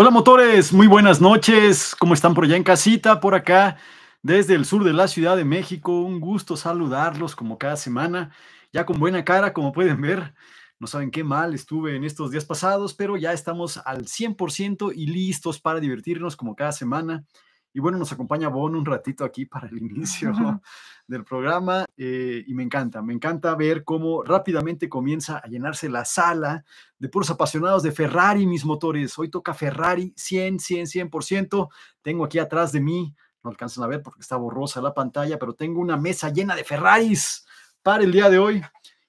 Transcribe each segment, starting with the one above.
Hola motores, muy buenas noches. ¿Cómo están por allá en casita? Por acá, desde el sur de la Ciudad de México. Un gusto saludarlos como cada semana, ya con buena cara, como pueden ver. No saben qué mal estuve en estos días pasados, pero ya estamos al 100% y listos para divertirnos como cada semana. Y bueno, nos acompaña Bon un ratito aquí para el inicio del programa eh, y me encanta, me encanta ver cómo rápidamente comienza a llenarse la sala de puros apasionados de Ferrari, mis motores. Hoy toca Ferrari 100, 100, 100%. Tengo aquí atrás de mí, no alcanzan a ver porque está borrosa la pantalla, pero tengo una mesa llena de Ferraris para el día de hoy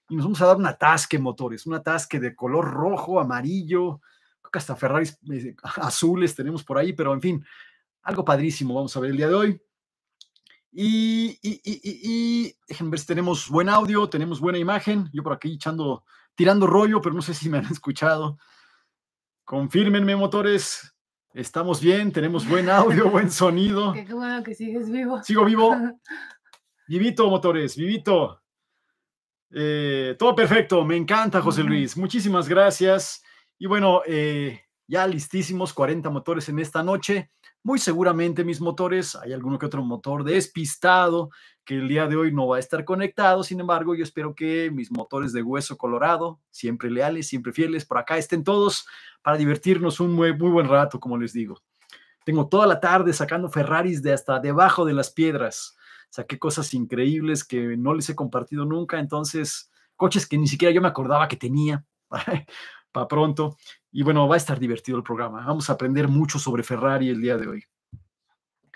y nos vamos a dar un atasque motores, un atasque de color rojo, amarillo, creo hasta Ferraris eh, azules tenemos por ahí, pero en fin, algo padrísimo vamos a ver el día de hoy. Y, y, déjenme ver si tenemos buen audio, tenemos buena imagen. Yo por aquí echando, tirando rollo, pero no sé si me han escuchado. Confírmenme, motores. Estamos bien, tenemos buen audio, buen sonido. Qué, bueno que sigues vivo. Sigo vivo. Vivito, motores, vivito. Eh, todo perfecto, me encanta, José Luis. Muchísimas gracias. Y bueno, eh, ya listísimos, 40 motores en esta noche. Muy seguramente mis motores, hay alguno que otro motor despistado que el día de hoy no va a estar conectado, sin embargo, yo espero que mis motores de hueso colorado, siempre leales, siempre fieles, por acá estén todos para divertirnos un muy, buen rato, como les digo. Tengo toda la tarde sacando Ferraris de hasta debajo de las piedras. Saqué cosas increíbles que no les he compartido nunca, entonces coches que ni siquiera yo me acordaba que tenía. para pronto. Y bueno, va a estar divertido el programa. Vamos a aprender mucho sobre Ferrari el día de hoy.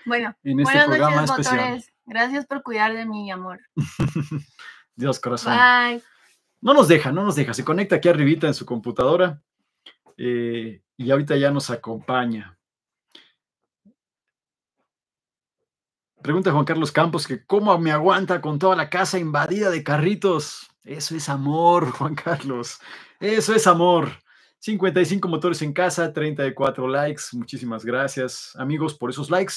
Bueno, en este programa Gracias por cuidar de mi amor. Dios corazón. No nos deja, no nos deja. Se conecta aquí arribita en su computadora eh, y ahorita ya nos acompaña. Pregunta Juan Carlos Campos que cómo me aguanta con toda la casa invadida de carritos. Eso es amor, Juan Carlos. Eso es amor. 55 motores en casa, 34 likes. Muchísimas gracias, amigos, por esos likes.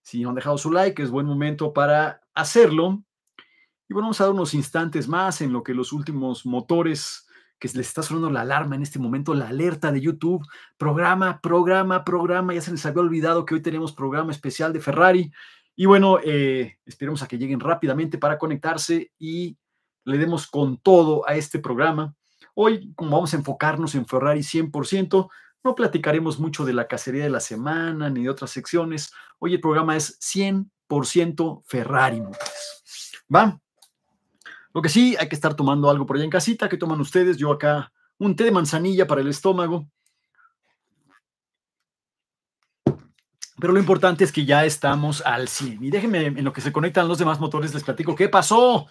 Si no han dejado su like, es buen momento para hacerlo. Y bueno, vamos a dar unos instantes más en lo que los últimos motores que les está sonando la alarma en este momento, la alerta de YouTube, programa, programa, programa. Ya se les había olvidado que hoy tenemos programa especial de Ferrari. Y bueno, eh, esperemos a que lleguen rápidamente para conectarse y le demos con todo a este programa. Hoy, como vamos a enfocarnos en Ferrari 100%, no platicaremos mucho de la cacería de la semana ni de otras secciones. Hoy el programa es 100% Ferrari Motores. ¿Va? Lo que sí, hay que estar tomando algo por allá en casita. ¿Qué toman ustedes? Yo acá un té de manzanilla para el estómago. Pero lo importante es que ya estamos al 100. Y déjenme, en lo que se conectan los demás motores, les platico qué pasó.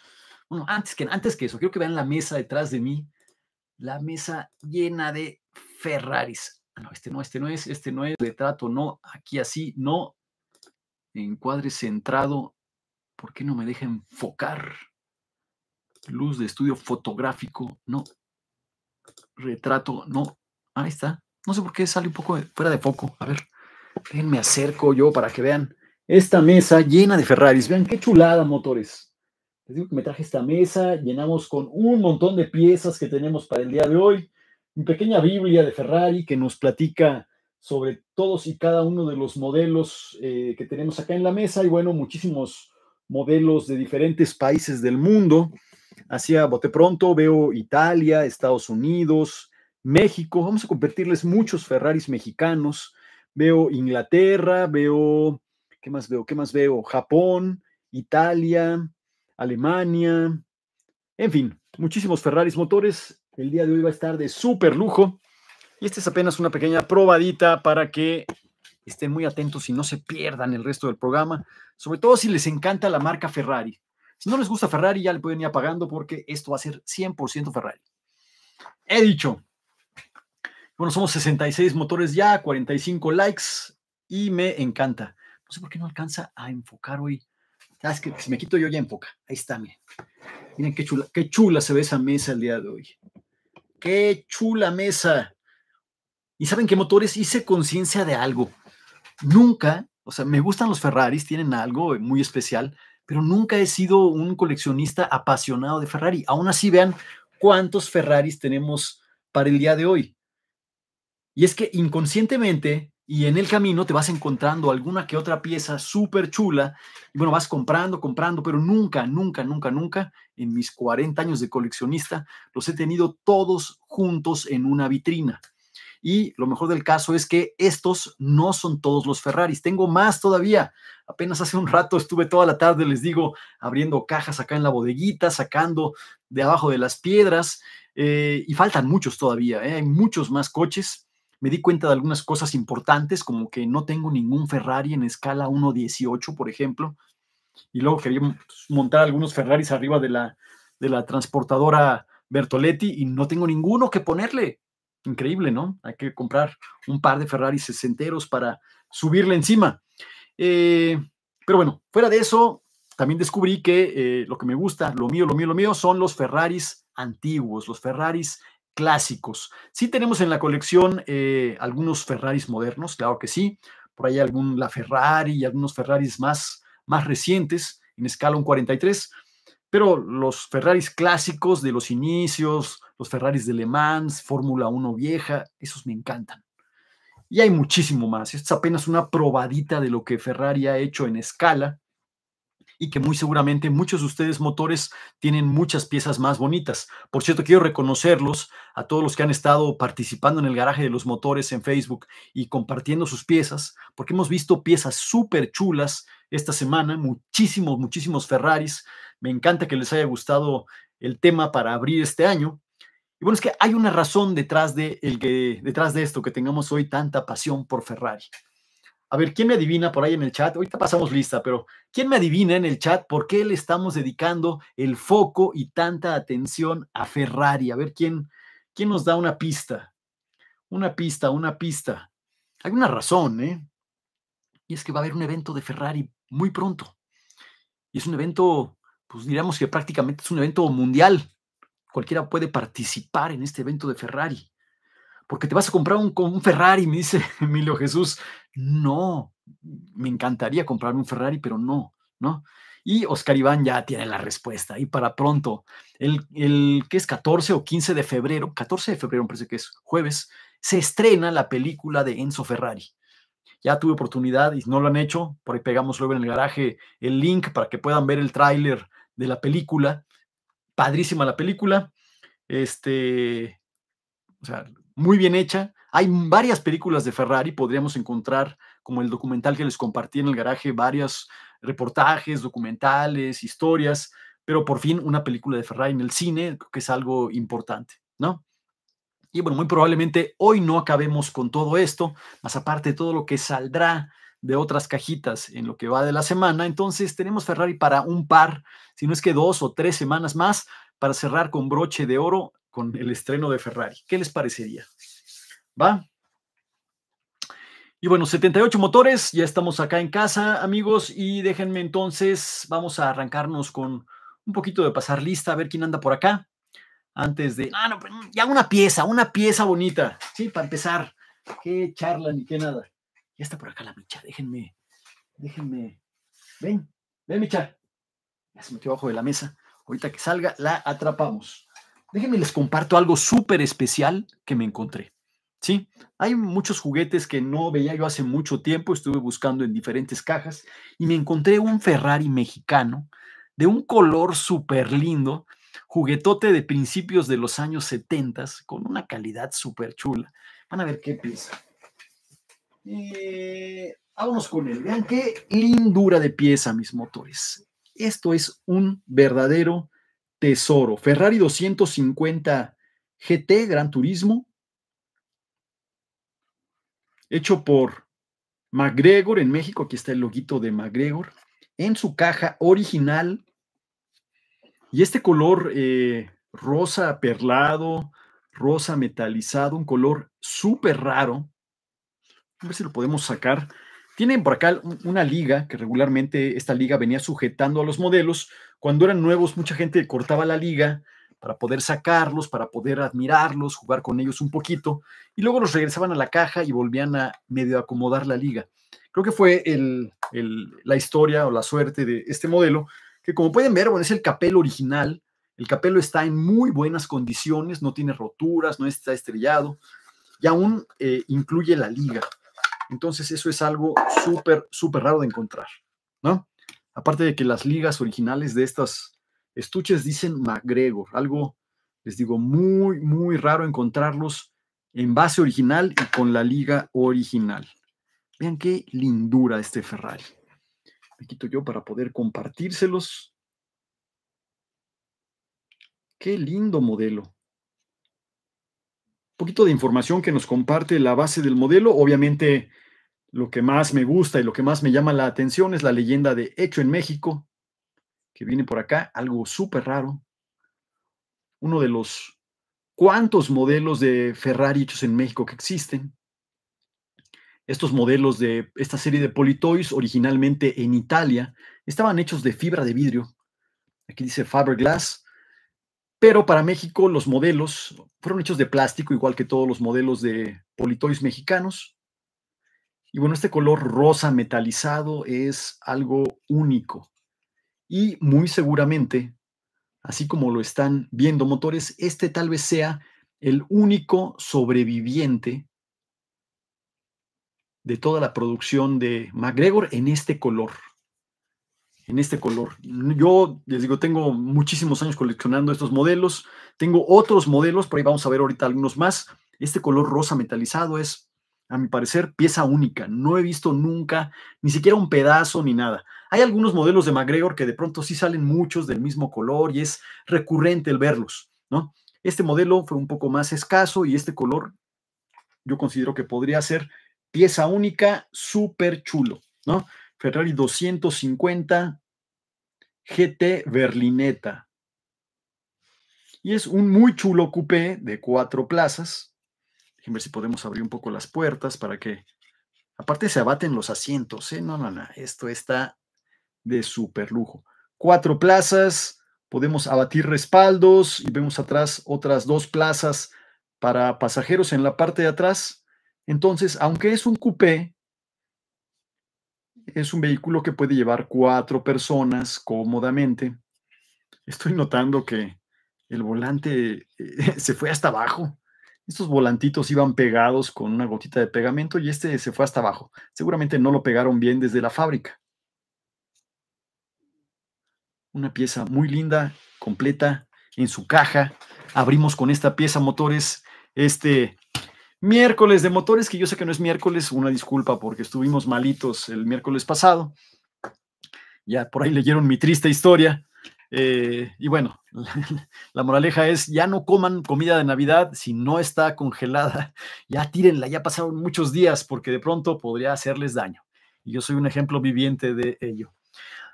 Bueno, antes que, antes que eso, quiero que vean la mesa detrás de mí la mesa llena de Ferraris. Ah, no, este no, este no es, este no es retrato, no, aquí así, no. Encuadre centrado. ¿Por qué no me deja enfocar? Luz de estudio fotográfico, no. Retrato, no. Ahí está. No sé por qué sale un poco fuera de foco. A ver, me acerco yo para que vean esta mesa llena de Ferraris. Vean qué chulada, motores. Les digo que me traje esta mesa, llenamos con un montón de piezas que tenemos para el día de hoy, Una pequeña Biblia de Ferrari que nos platica sobre todos y cada uno de los modelos eh, que tenemos acá en la mesa y bueno, muchísimos modelos de diferentes países del mundo. Hacia bote pronto veo Italia, Estados Unidos, México, vamos a convertirles muchos Ferraris mexicanos. Veo Inglaterra, veo, ¿qué más veo? ¿Qué más veo? Japón, Italia, Alemania, en fin, muchísimos Ferraris motores. El día de hoy va a estar de súper lujo. Y esta es apenas una pequeña probadita para que estén muy atentos y no se pierdan el resto del programa, sobre todo si les encanta la marca Ferrari. Si no les gusta Ferrari, ya le pueden ir apagando porque esto va a ser 100% Ferrari. He dicho. Bueno, somos 66 motores ya, 45 likes y me encanta. No sé por qué no alcanza a enfocar hoy ¿Sabes que Si me quito yo ya enfoca Ahí está, miren. Miren qué chula, qué chula se ve esa mesa el día de hoy. Qué chula mesa. Y saben qué motores hice conciencia de algo. Nunca, o sea, me gustan los Ferraris, tienen algo muy especial, pero nunca he sido un coleccionista apasionado de Ferrari. Aún así, vean cuántos Ferraris tenemos para el día de hoy. Y es que inconscientemente y en el camino te vas encontrando alguna que otra pieza súper chula y bueno, vas comprando, comprando, pero nunca, nunca, nunca, nunca en mis 40 años de coleccionista los he tenido todos juntos en una vitrina. Y lo mejor del caso es que estos no son todos los Ferraris. Tengo más todavía. Apenas hace un rato estuve toda la tarde, les digo, abriendo cajas acá en la bodeguita, sacando de abajo de las piedras. Eh, y faltan muchos todavía. Eh, hay muchos más coches me di cuenta de algunas cosas importantes, como que no tengo ningún Ferrari en escala 1.18, por ejemplo, y luego quería pues, montar algunos Ferraris arriba de la, de la transportadora Bertoletti y no tengo ninguno que ponerle. Increíble, ¿no? Hay que comprar un par de Ferraris sesenteros para subirle encima. Eh, pero bueno, fuera de eso, también descubrí que eh, lo que me gusta, lo mío, lo mío, lo mío, son los Ferraris antiguos, los Ferraris clásicos. Sí tenemos en la colección eh, algunos Ferraris modernos, claro que sí. Por ahí algún La Ferrari y algunos Ferraris más, más recientes en escala 43. Pero los Ferraris clásicos de los inicios, los Ferraris de Le Mans, Fórmula 1 vieja, esos me encantan. Y hay muchísimo más. Esto es apenas una probadita de lo que Ferrari ha hecho en escala y que muy seguramente muchos de ustedes motores tienen muchas piezas más bonitas. Por cierto, quiero reconocerlos a todos los que han estado participando en el garaje de los motores en Facebook y compartiendo sus piezas, porque hemos visto piezas súper chulas esta semana, muchísimos, muchísimos Ferraris. Me encanta que les haya gustado el tema para abrir este año. Y bueno, es que hay una razón detrás de, el detrás de esto, que tengamos hoy tanta pasión por Ferrari. A ver, ¿quién me adivina por ahí en el chat? Ahorita pasamos lista, pero ¿quién me adivina en el chat por qué le estamos dedicando el foco y tanta atención a Ferrari? A ver, ¿quién, quién nos da una pista? Una pista, una pista. Hay una razón, ¿eh? Y es que va a haber un evento de Ferrari muy pronto. Y es un evento, pues diríamos que prácticamente es un evento mundial. Cualquiera puede participar en este evento de Ferrari porque te vas a comprar un, Ferrari, me dice Emilio Jesús. No, me encantaría comprarme un Ferrari, pero no, ¿no? Y Oscar Iván ya tiene la respuesta. Y para pronto, el, el que es 14 o 15 de febrero, 14 de febrero, me parece que es jueves, se estrena la película de Enzo Ferrari. Ya tuve oportunidad y no lo han hecho, por ahí pegamos luego en el garaje el link para que puedan ver el tráiler de la película. Padrísima la película. Este, o sea, muy bien hecha. Hay varias películas de Ferrari, podríamos encontrar, como el documental que les compartí en el garaje, varios reportajes, documentales, historias, pero por fin una película de Ferrari en el cine, que es algo importante, ¿no? Y bueno, muy probablemente hoy no acabemos con todo esto, más aparte todo lo que saldrá de otras cajitas en lo que va de la semana. Entonces tenemos Ferrari para un par, si no es que dos o tres semanas más, para cerrar con broche de oro con el estreno de Ferrari. ¿Qué les parecería? ¿Va? Y bueno, 78 motores, ya estamos acá en casa, amigos, y déjenme entonces, vamos a arrancarnos con un poquito de pasar lista, a ver quién anda por acá, antes de... Ah, no, pues, ya una pieza, una pieza bonita, ¿sí? Para empezar, qué charla ni qué nada. Ya está por acá la micha, déjenme, déjenme. Ven, ven, micha. Ya se metió abajo de la mesa. Ahorita que salga, la atrapamos. Déjenme les comparto algo súper especial que me encontré. Sí, hay muchos juguetes que no veía yo hace mucho tiempo, estuve buscando en diferentes cajas y me encontré un Ferrari mexicano de un color súper lindo, juguetote de principios de los años 70 con una calidad súper chula. Van a ver qué pieza. Eh, vámonos con él. Vean qué lindura de pieza mis motores. Esto es un verdadero tesoro. Ferrari 250 GT Gran Turismo, hecho por McGregor en México. Aquí está el loguito de McGregor en su caja original. Y este color eh, rosa perlado, rosa metalizado, un color súper raro. A ver si lo podemos sacar. Tienen por acá una liga que regularmente esta liga venía sujetando a los modelos. Cuando eran nuevos, mucha gente cortaba la liga para poder sacarlos, para poder admirarlos, jugar con ellos un poquito, y luego los regresaban a la caja y volvían a medio acomodar la liga. Creo que fue el, la historia o la suerte de este modelo, que como pueden ver, bueno, es el capelo original. El capelo está en muy buenas condiciones, no tiene roturas, no está estrellado, y aún eh, incluye la liga. Entonces eso es algo súper, súper raro de encontrar, ¿no? Aparte de que las ligas originales de estas estuches dicen McGregor, algo, les digo, muy, muy raro encontrarlos en base original y con la liga original. Vean qué lindura este Ferrari. Me quito yo para poder compartírselos. Qué lindo modelo poquito de información que nos comparte la base del modelo. Obviamente, lo que más me gusta y lo que más me llama la atención es la leyenda de Hecho en México, que viene por acá, algo súper raro. Uno de los cuantos modelos de Ferrari hechos en México que existen. Estos modelos de esta serie de Politoys, originalmente en Italia, estaban hechos de fibra de vidrio. Aquí dice Fiberglass, pero para México los modelos fueron hechos de plástico, igual que todos los modelos de politoys mexicanos. Y bueno, este color rosa metalizado es algo único. Y muy seguramente, así como lo están viendo motores, este tal vez sea el único sobreviviente de toda la producción de McGregor en este color en este color. Yo les digo, tengo muchísimos años coleccionando estos modelos. Tengo otros modelos, por ahí vamos a ver ahorita algunos más. Este color rosa metalizado es, a mi parecer, pieza única. No he visto nunca, ni siquiera un pedazo ni nada. Hay algunos modelos de McGregor que de pronto sí salen muchos del mismo color y es recurrente el verlos, ¿no? Este modelo fue un poco más escaso y este color yo considero que podría ser pieza única, súper chulo, ¿no? Ferrari 250 GT Berlineta. Y es un muy chulo coupé de cuatro plazas. Déjenme ver si podemos abrir un poco las puertas para que. Aparte, se abaten los asientos. ¿eh? No, no, no. Esto está de súper lujo. Cuatro plazas, podemos abatir respaldos y vemos atrás otras dos plazas para pasajeros en la parte de atrás. Entonces, aunque es un coupé, es un vehículo que puede llevar cuatro personas cómodamente. Estoy notando que el volante se fue hasta abajo. Estos volantitos iban pegados con una gotita de pegamento y este se fue hasta abajo. Seguramente no lo pegaron bien desde la fábrica. Una pieza muy linda, completa, en su caja. Abrimos con esta pieza motores este miércoles de motores, que yo sé que no es miércoles, una disculpa porque estuvimos malitos el miércoles pasado. Ya por ahí leyeron mi triste historia. Eh, y bueno, la, moraleja es, ya no coman comida de Navidad si no está congelada, ya tírenla, ya pasaron muchos días porque de pronto podría hacerles daño. Y yo soy un ejemplo viviente de ello.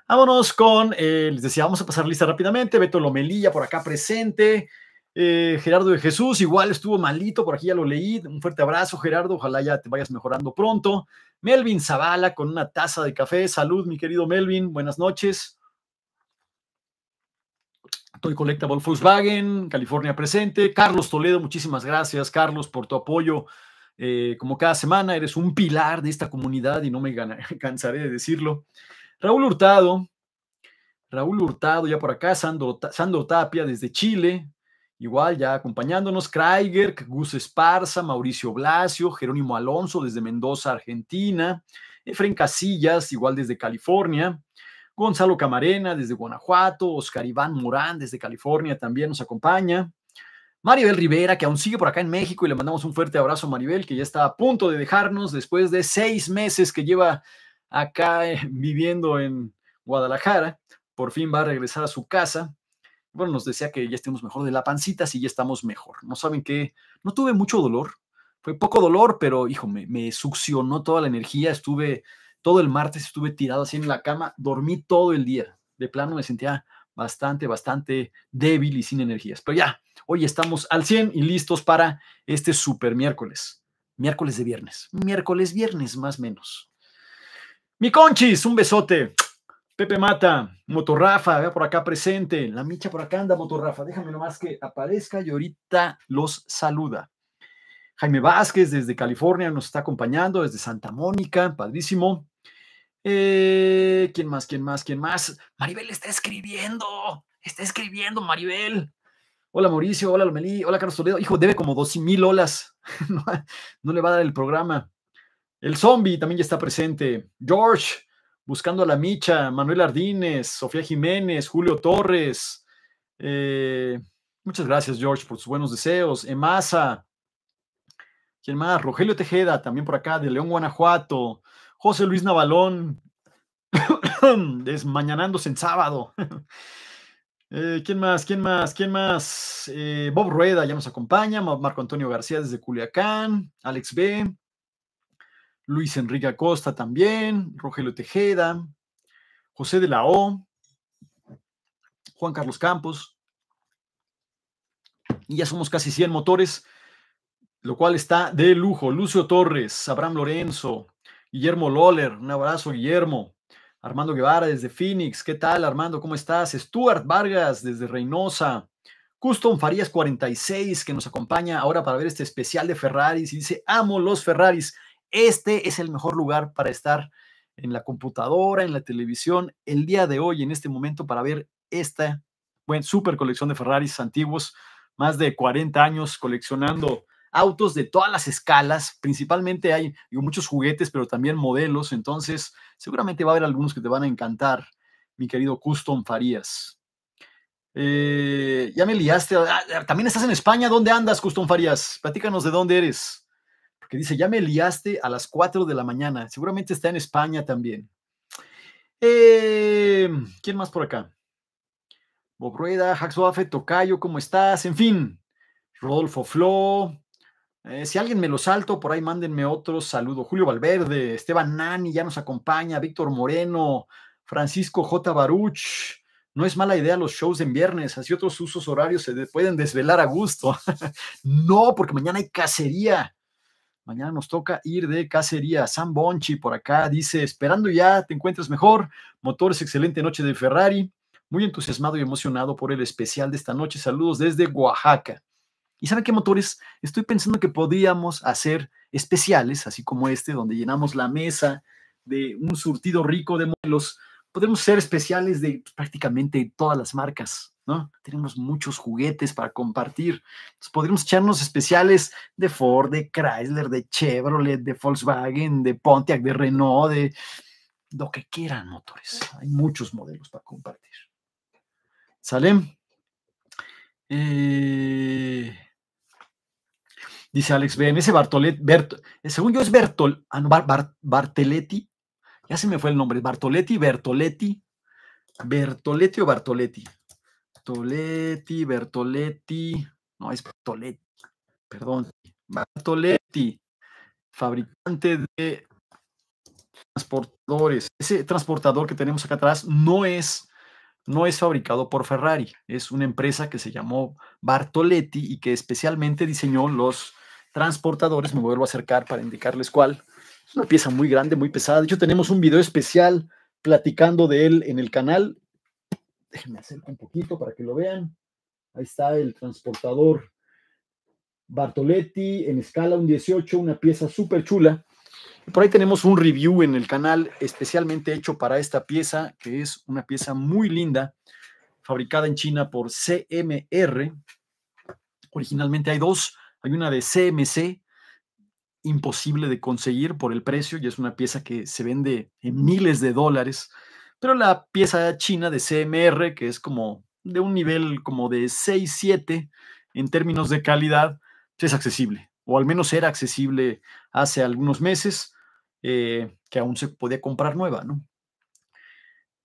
Vámonos con, eh, les decía, vamos a pasar lista rápidamente, Beto Lomelilla por acá presente, eh, Gerardo de Jesús, igual estuvo malito, por aquí ya lo leí. Un fuerte abrazo, Gerardo. Ojalá ya te vayas mejorando pronto. Melvin Zavala con una taza de café. Salud, mi querido Melvin. Buenas noches. Toy Collectable Volkswagen, California presente. Carlos Toledo, muchísimas gracias, Carlos, por tu apoyo. Eh, como cada semana, eres un pilar de esta comunidad y no me cansaré de decirlo. Raúl Hurtado, Raúl Hurtado, ya por acá, Sando, Sandro Tapia desde Chile, igual ya acompañándonos, Kraiger, Gus Esparza, Mauricio Blasio, Jerónimo Alonso desde Mendoza, Argentina, Efren Casillas, igual desde California, Gonzalo Camarena desde Guanajuato, Oscar Iván Morán desde California también nos acompaña. Maribel Rivera, que aún sigue por acá en México, y le mandamos un fuerte abrazo a Maribel, que ya está a punto de dejarnos después de seis meses que lleva acá eh, viviendo en Guadalajara. Por fin va a regresar a su casa bueno, nos decía que ya estemos mejor de la pancita, si ya estamos mejor. No saben qué, no tuve mucho dolor, fue poco dolor, pero hijo, me, me, succionó toda la energía, estuve todo el martes, estuve tirado así en la cama, dormí todo el día. De plano me sentía bastante, bastante débil y sin energías. Pero ya, hoy estamos al 100 y listos para este super miércoles. Miércoles de viernes. Miércoles, viernes, más o menos. Mi conchis, un besote. Pepe Mata, Motorrafa, vea por acá presente. La micha por acá anda, Motorrafa. Déjame nomás que aparezca y ahorita los saluda. Jaime Vázquez desde California nos está acompañando, desde Santa Mónica, padrísimo. Eh, ¿Quién más? ¿Quién más? ¿Quién más? Maribel está escribiendo, está escribiendo Maribel. Hola Mauricio, hola Lomelí, hola Carlos Toledo. Hijo, debe como dos mil olas. no, no le va a dar el programa. El zombie también ya está presente. George, buscando a la Micha, Manuel Ardínez, Sofía Jiménez, Julio Torres. Eh, muchas gracias, George, por sus buenos deseos. Emasa. ¿Quién más? Rogelio Tejeda, también por acá, de León, Guanajuato. José Luis Navalón, desmañanándose en sábado. Eh, ¿Quién más? ¿Quién más? ¿Quién más? Eh, Bob Rueda ya nos acompaña, Marco Antonio García desde Culiacán, Alex B. Luis Enrique Acosta también, Rogelio Tejeda, José de la O, Juan Carlos Campos. Y ya somos casi 100 motores, lo cual está de lujo. Lucio Torres, Abraham Lorenzo, Guillermo Loller, un abrazo Guillermo. Armando Guevara desde Phoenix, ¿qué tal Armando? ¿Cómo estás? Stuart Vargas desde Reynosa. Custom Farías 46 que nos acompaña ahora para ver este especial de Ferraris y dice, amo los Ferraris. Este es el mejor lugar para estar en la computadora, en la televisión, el día de hoy, en este momento, para ver esta buen super colección de Ferraris antiguos, más de 40 años coleccionando autos de todas las escalas, principalmente hay muchos juguetes, pero también modelos, entonces seguramente va a haber algunos que te van a encantar, mi querido Custom Farías. Eh, ya me liaste, ah, ah, también estás en España, ¿dónde andas, Custom Farías? Platícanos de dónde eres que dice, ya me liaste a las 4 de la mañana. Seguramente está en España también. Eh, ¿Quién más por acá? Bobrueda, Rueda, Tocayo, ¿cómo estás? En fin, Rodolfo Flo. Eh, si alguien me lo salto, por ahí mándenme otro saludo. Julio Valverde, Esteban Nani ya nos acompaña, Víctor Moreno, Francisco J. Baruch. No es mala idea los shows en viernes, así otros usos horarios se pueden desvelar a gusto. no, porque mañana hay cacería. Mañana nos toca ir de cacería. San Bonchi por acá dice, esperando ya, te encuentras mejor. Motores, excelente noche de Ferrari. Muy entusiasmado y emocionado por el especial de esta noche. Saludos desde Oaxaca. ¿Y saben qué motores? Estoy pensando que podíamos hacer especiales, así como este, donde llenamos la mesa de un surtido rico de modelos. Podemos ser especiales de prácticamente todas las marcas. ¿no? Tenemos muchos juguetes para compartir. podríamos echarnos especiales de Ford, de Chrysler, de Chevrolet, de Volkswagen, de Pontiac, de Renault, de lo que quieran motores. Hay muchos modelos para compartir. Salem eh, dice Alex BM, ese Bartolet, según yo es Bertol, ah, Bartoletti, ya se me fue el nombre, Bartoletti, Bertoletti, Bertoletti o Bartoletti, Bertoletti, Bertoletti, no es Bertoletti, perdón, Bartoletti, fabricante de transportadores. Ese transportador que tenemos acá atrás no es, no es fabricado por Ferrari, es una empresa que se llamó Bartoletti y que especialmente diseñó los transportadores. Me vuelvo a acercar para indicarles cuál. Es una pieza muy grande, muy pesada. De hecho, tenemos un video especial platicando de él en el canal Déjenme acercar un poquito para que lo vean. Ahí está el transportador Bartoletti en escala un 18, una pieza súper chula. Por ahí tenemos un review en el canal especialmente hecho para esta pieza, que es una pieza muy linda, fabricada en China por CMR. Originalmente hay dos, hay una de CMC, imposible de conseguir por el precio, y es una pieza que se vende en miles de dólares pero la pieza china de CMR, que es como de un nivel como de 6-7 en términos de calidad, pues, es accesible, o al menos era accesible hace algunos meses, eh, que aún se podía comprar nueva, ¿no?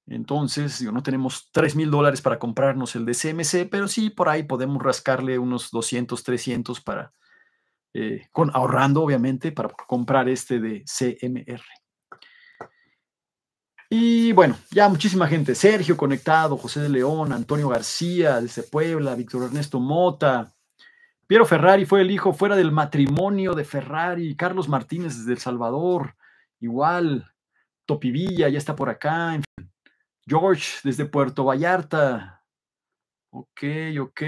Entonces, digo, no tenemos 3 mil dólares para comprarnos el de CMC, pero sí por ahí podemos rascarle unos 200, 300 para, eh, con, ahorrando obviamente, para comprar este de CMR. Y bueno, ya muchísima gente, Sergio Conectado, José de León, Antonio García desde Puebla, Víctor Ernesto Mota, Piero Ferrari fue el hijo fuera del matrimonio de Ferrari, Carlos Martínez desde El Salvador, igual, Topivilla ya está por acá, en fin. George desde Puerto Vallarta, ok, ok.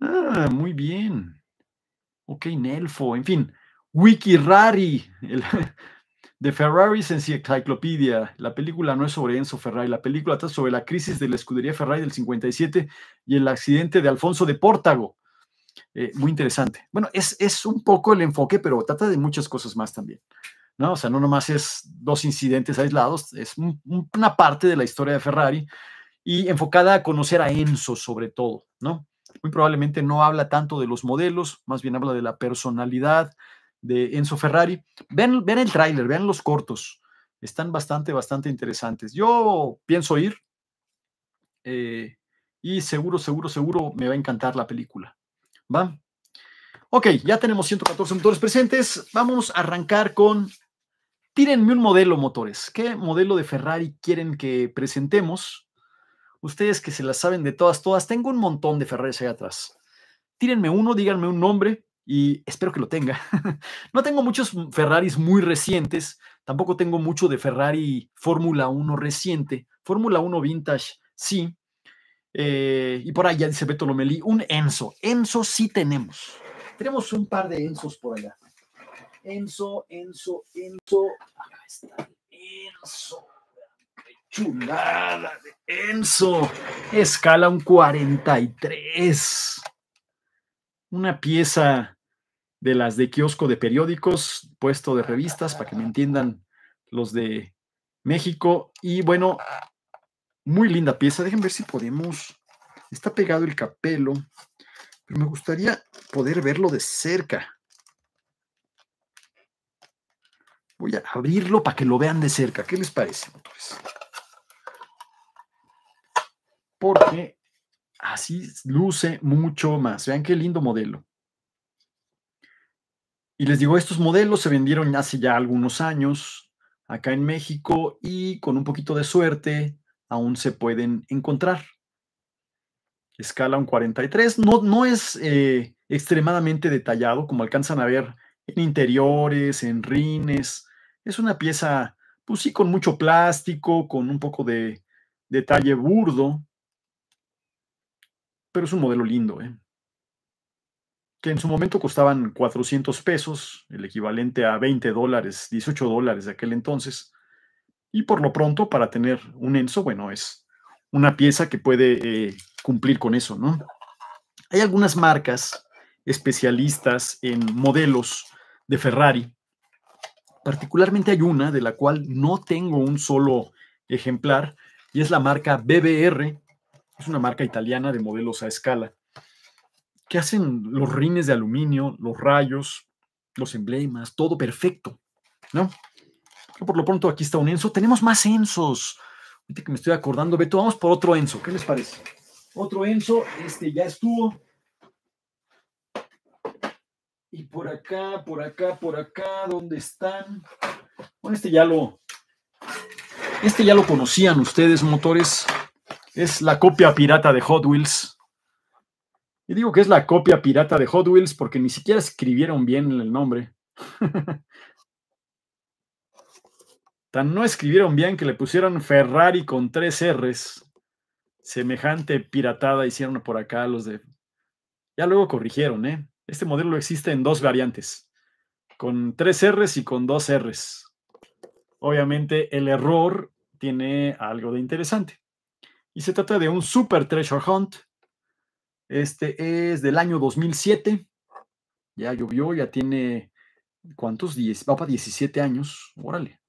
Ah, muy bien. Ok, Nelfo, en fin. Wikirari, el, de Ferraris Encyclopedia. La película no es sobre Enzo Ferrari, la película trata sobre la crisis de la escudería Ferrari del 57 y el accidente de Alfonso de Pórtago. Eh, muy interesante. Bueno, es, es, un poco el enfoque, pero trata de muchas cosas más también. ¿no? O sea, no nomás es dos incidentes aislados, es una parte de la historia de Ferrari y enfocada a conocer a Enzo sobre todo, ¿no? Muy probablemente no habla tanto de los modelos, más bien habla de la personalidad, de Enzo Ferrari. Ven, el tráiler, vean los cortos. Están bastante, bastante interesantes. Yo pienso ir eh, y seguro, seguro, seguro me va a encantar la película. ¿Va? Ok, ya tenemos 114 motores presentes. Vamos a arrancar con... Tírenme un modelo, motores. ¿Qué modelo de Ferrari quieren que presentemos? Ustedes que se las saben de todas, todas. Tengo un montón de Ferraris ahí atrás. Tírenme uno, díganme un nombre y espero que lo tenga. no tengo muchos Ferraris muy recientes, tampoco tengo mucho de Ferrari Fórmula 1 reciente, Fórmula 1 vintage, sí. Eh, y por allá ya dice Beto Lomelí, un Enzo. Enzo sí tenemos. Tenemos un par de Enzos por allá. Enzo, Enzo, Enzo. Acá está Enzo. Qué chulada de Enzo. Escala un 43 una pieza de las de kiosco de periódicos, puesto de revistas, para que me entiendan los de México. Y bueno, muy linda pieza. dejen ver si podemos. Está pegado el capelo, pero me gustaría poder verlo de cerca. Voy a abrirlo para que lo vean de cerca. ¿Qué les parece, motores? Porque así luce mucho más. Vean qué lindo modelo. Y les digo, estos modelos se vendieron hace ya algunos años acá en México y con un poquito de suerte aún se pueden encontrar. Escala un 43, no, no es eh, extremadamente detallado como alcanzan a ver en interiores, en rines. Es una pieza, pues sí, con mucho plástico, con un poco de detalle burdo, pero es un modelo lindo, ¿eh? que en su momento costaban 400 pesos, el equivalente a 20 dólares, 18 dólares de aquel entonces. Y por lo pronto, para tener un Enso, bueno, es una pieza que puede eh, cumplir con eso, ¿no? Hay algunas marcas especialistas en modelos de Ferrari. Particularmente hay una de la cual no tengo un solo ejemplar y es la marca BBR. Es una marca italiana de modelos a escala hacen los rines de aluminio, los rayos, los emblemas, todo perfecto, ¿no? por lo pronto aquí está un Enzo. Tenemos más Enzos. que me estoy acordando, Beto, vamos por otro Enzo. ¿Qué les parece? Otro Enzo, este ya estuvo. Y por acá, por acá, por acá, ¿dónde están? Bueno, este ya lo. Este ya lo conocían ustedes, motores. Es la copia pirata de Hot Wheels. Y digo que es la copia pirata de Hot Wheels porque ni siquiera escribieron bien el nombre. Tan no escribieron bien que le pusieron Ferrari con tres R's. Semejante piratada hicieron por acá los de... Ya luego corrigieron, ¿eh? Este modelo existe en dos variantes. Con tres R's y con dos R's. Obviamente el error tiene algo de interesante. Y se trata de un Super Treasure Hunt este es del año 2007. Ya llovió, ya tiene, ¿cuántos? va para 17 años. Órale.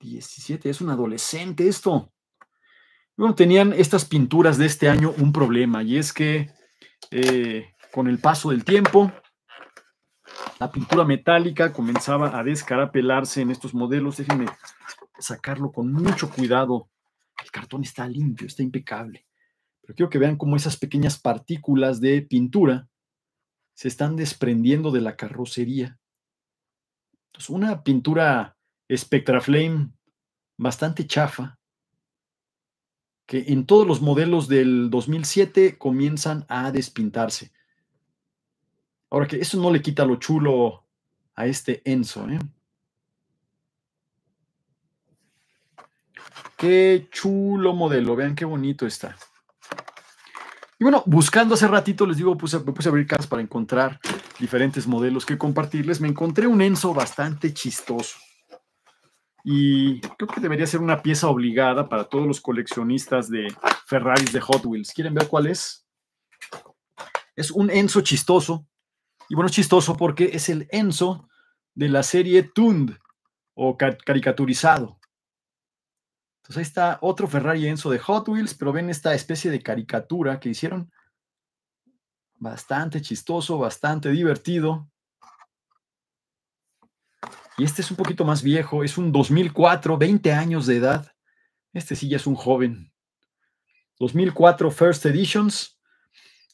17, es un adolescente esto. Bueno, tenían estas pinturas de este año un problema y es que eh, con el paso del tiempo, la pintura metálica comenzaba a descarapelarse en estos modelos. Déjenme sacarlo con mucho cuidado. El cartón está limpio, está impecable quiero que vean cómo esas pequeñas partículas de pintura se están desprendiendo de la carrocería. Es una pintura Flame bastante chafa, que en todos los modelos del 2007 comienzan a despintarse. Ahora que eso no le quita lo chulo a este Enzo, ¿eh? Qué chulo modelo, vean qué bonito está. Y bueno, buscando hace ratito, les digo, puse, me puse a abrir casas para encontrar diferentes modelos que compartirles. Me encontré un Enzo bastante chistoso. Y creo que debería ser una pieza obligada para todos los coleccionistas de Ferraris de Hot Wheels. ¿Quieren ver cuál es? Es un Enzo chistoso. Y bueno, chistoso porque es el Enzo de la serie Tund o caricaturizado. Pues, ahí está otro Ferrari Enzo de Hot Wheels, pero ven esta especie de caricatura que hicieron. Bastante chistoso, bastante divertido. Y este es un poquito más viejo, es un 2004, 20 años de edad. Este sí ya es un joven. 2004 First Editions.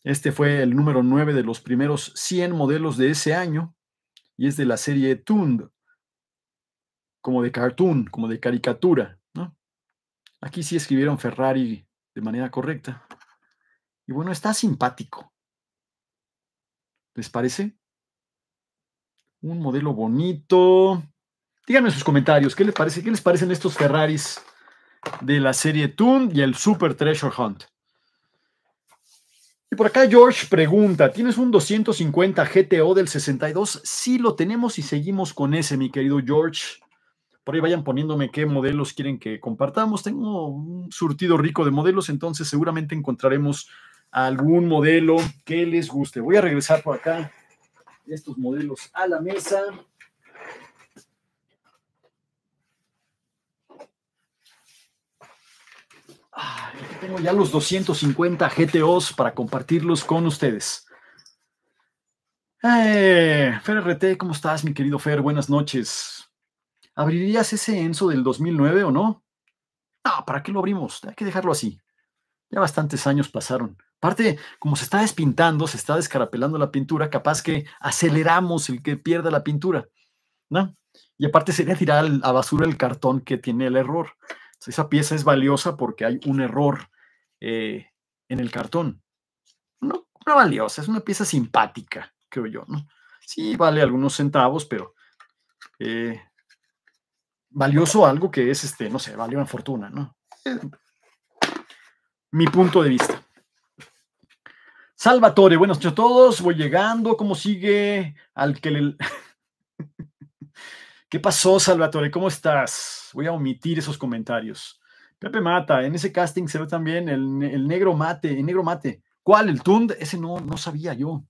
Este fue el número 9 de los primeros 100 modelos de ese año y es de la serie Tund. como de cartoon, como de caricatura. Aquí sí escribieron Ferrari de manera correcta. Y bueno, está simpático. ¿Les parece? Un modelo bonito. Díganme en sus comentarios, ¿qué les, parece? ¿qué les parecen estos Ferraris de la serie Toon y el Super Treasure Hunt? Y por acá George pregunta, ¿tienes un 250 GTO del 62? Sí lo tenemos y seguimos con ese, mi querido George por ahí vayan poniéndome qué modelos quieren que compartamos. Tengo un surtido rico de modelos, entonces seguramente encontraremos algún modelo que les guste. Voy a regresar por acá estos modelos a la mesa. tengo ya los 250 GTOs para compartirlos con ustedes. Eh, Fer RT, ¿cómo estás, mi querido Fer? Buenas noches. ¿Abrirías ese enso del 2009 o no? Ah, ¿para qué lo abrimos? Hay que dejarlo así. Ya bastantes años pasaron. Aparte, como se está despintando, se está descarapelando la pintura, capaz que aceleramos el que pierda la pintura. ¿no? Y aparte sería tirar a basura el cartón que tiene el error. esa pieza es valiosa porque hay un error eh, en el cartón. No, no valiosa, es una pieza simpática, creo yo. ¿no? Sí, vale algunos centavos, pero eh, valioso algo que es, este, no sé, valió una fortuna, ¿no? Mi punto de vista. Salvatore, buenas noches a todos, voy llegando, ¿cómo sigue al que le... ¿Qué pasó, Salvatore? ¿Cómo estás? Voy a omitir esos comentarios. Pepe Mata, en ese casting se ve también el, negro mate, el negro mate. ¿Cuál? ¿El Tund? Ese no, no sabía yo.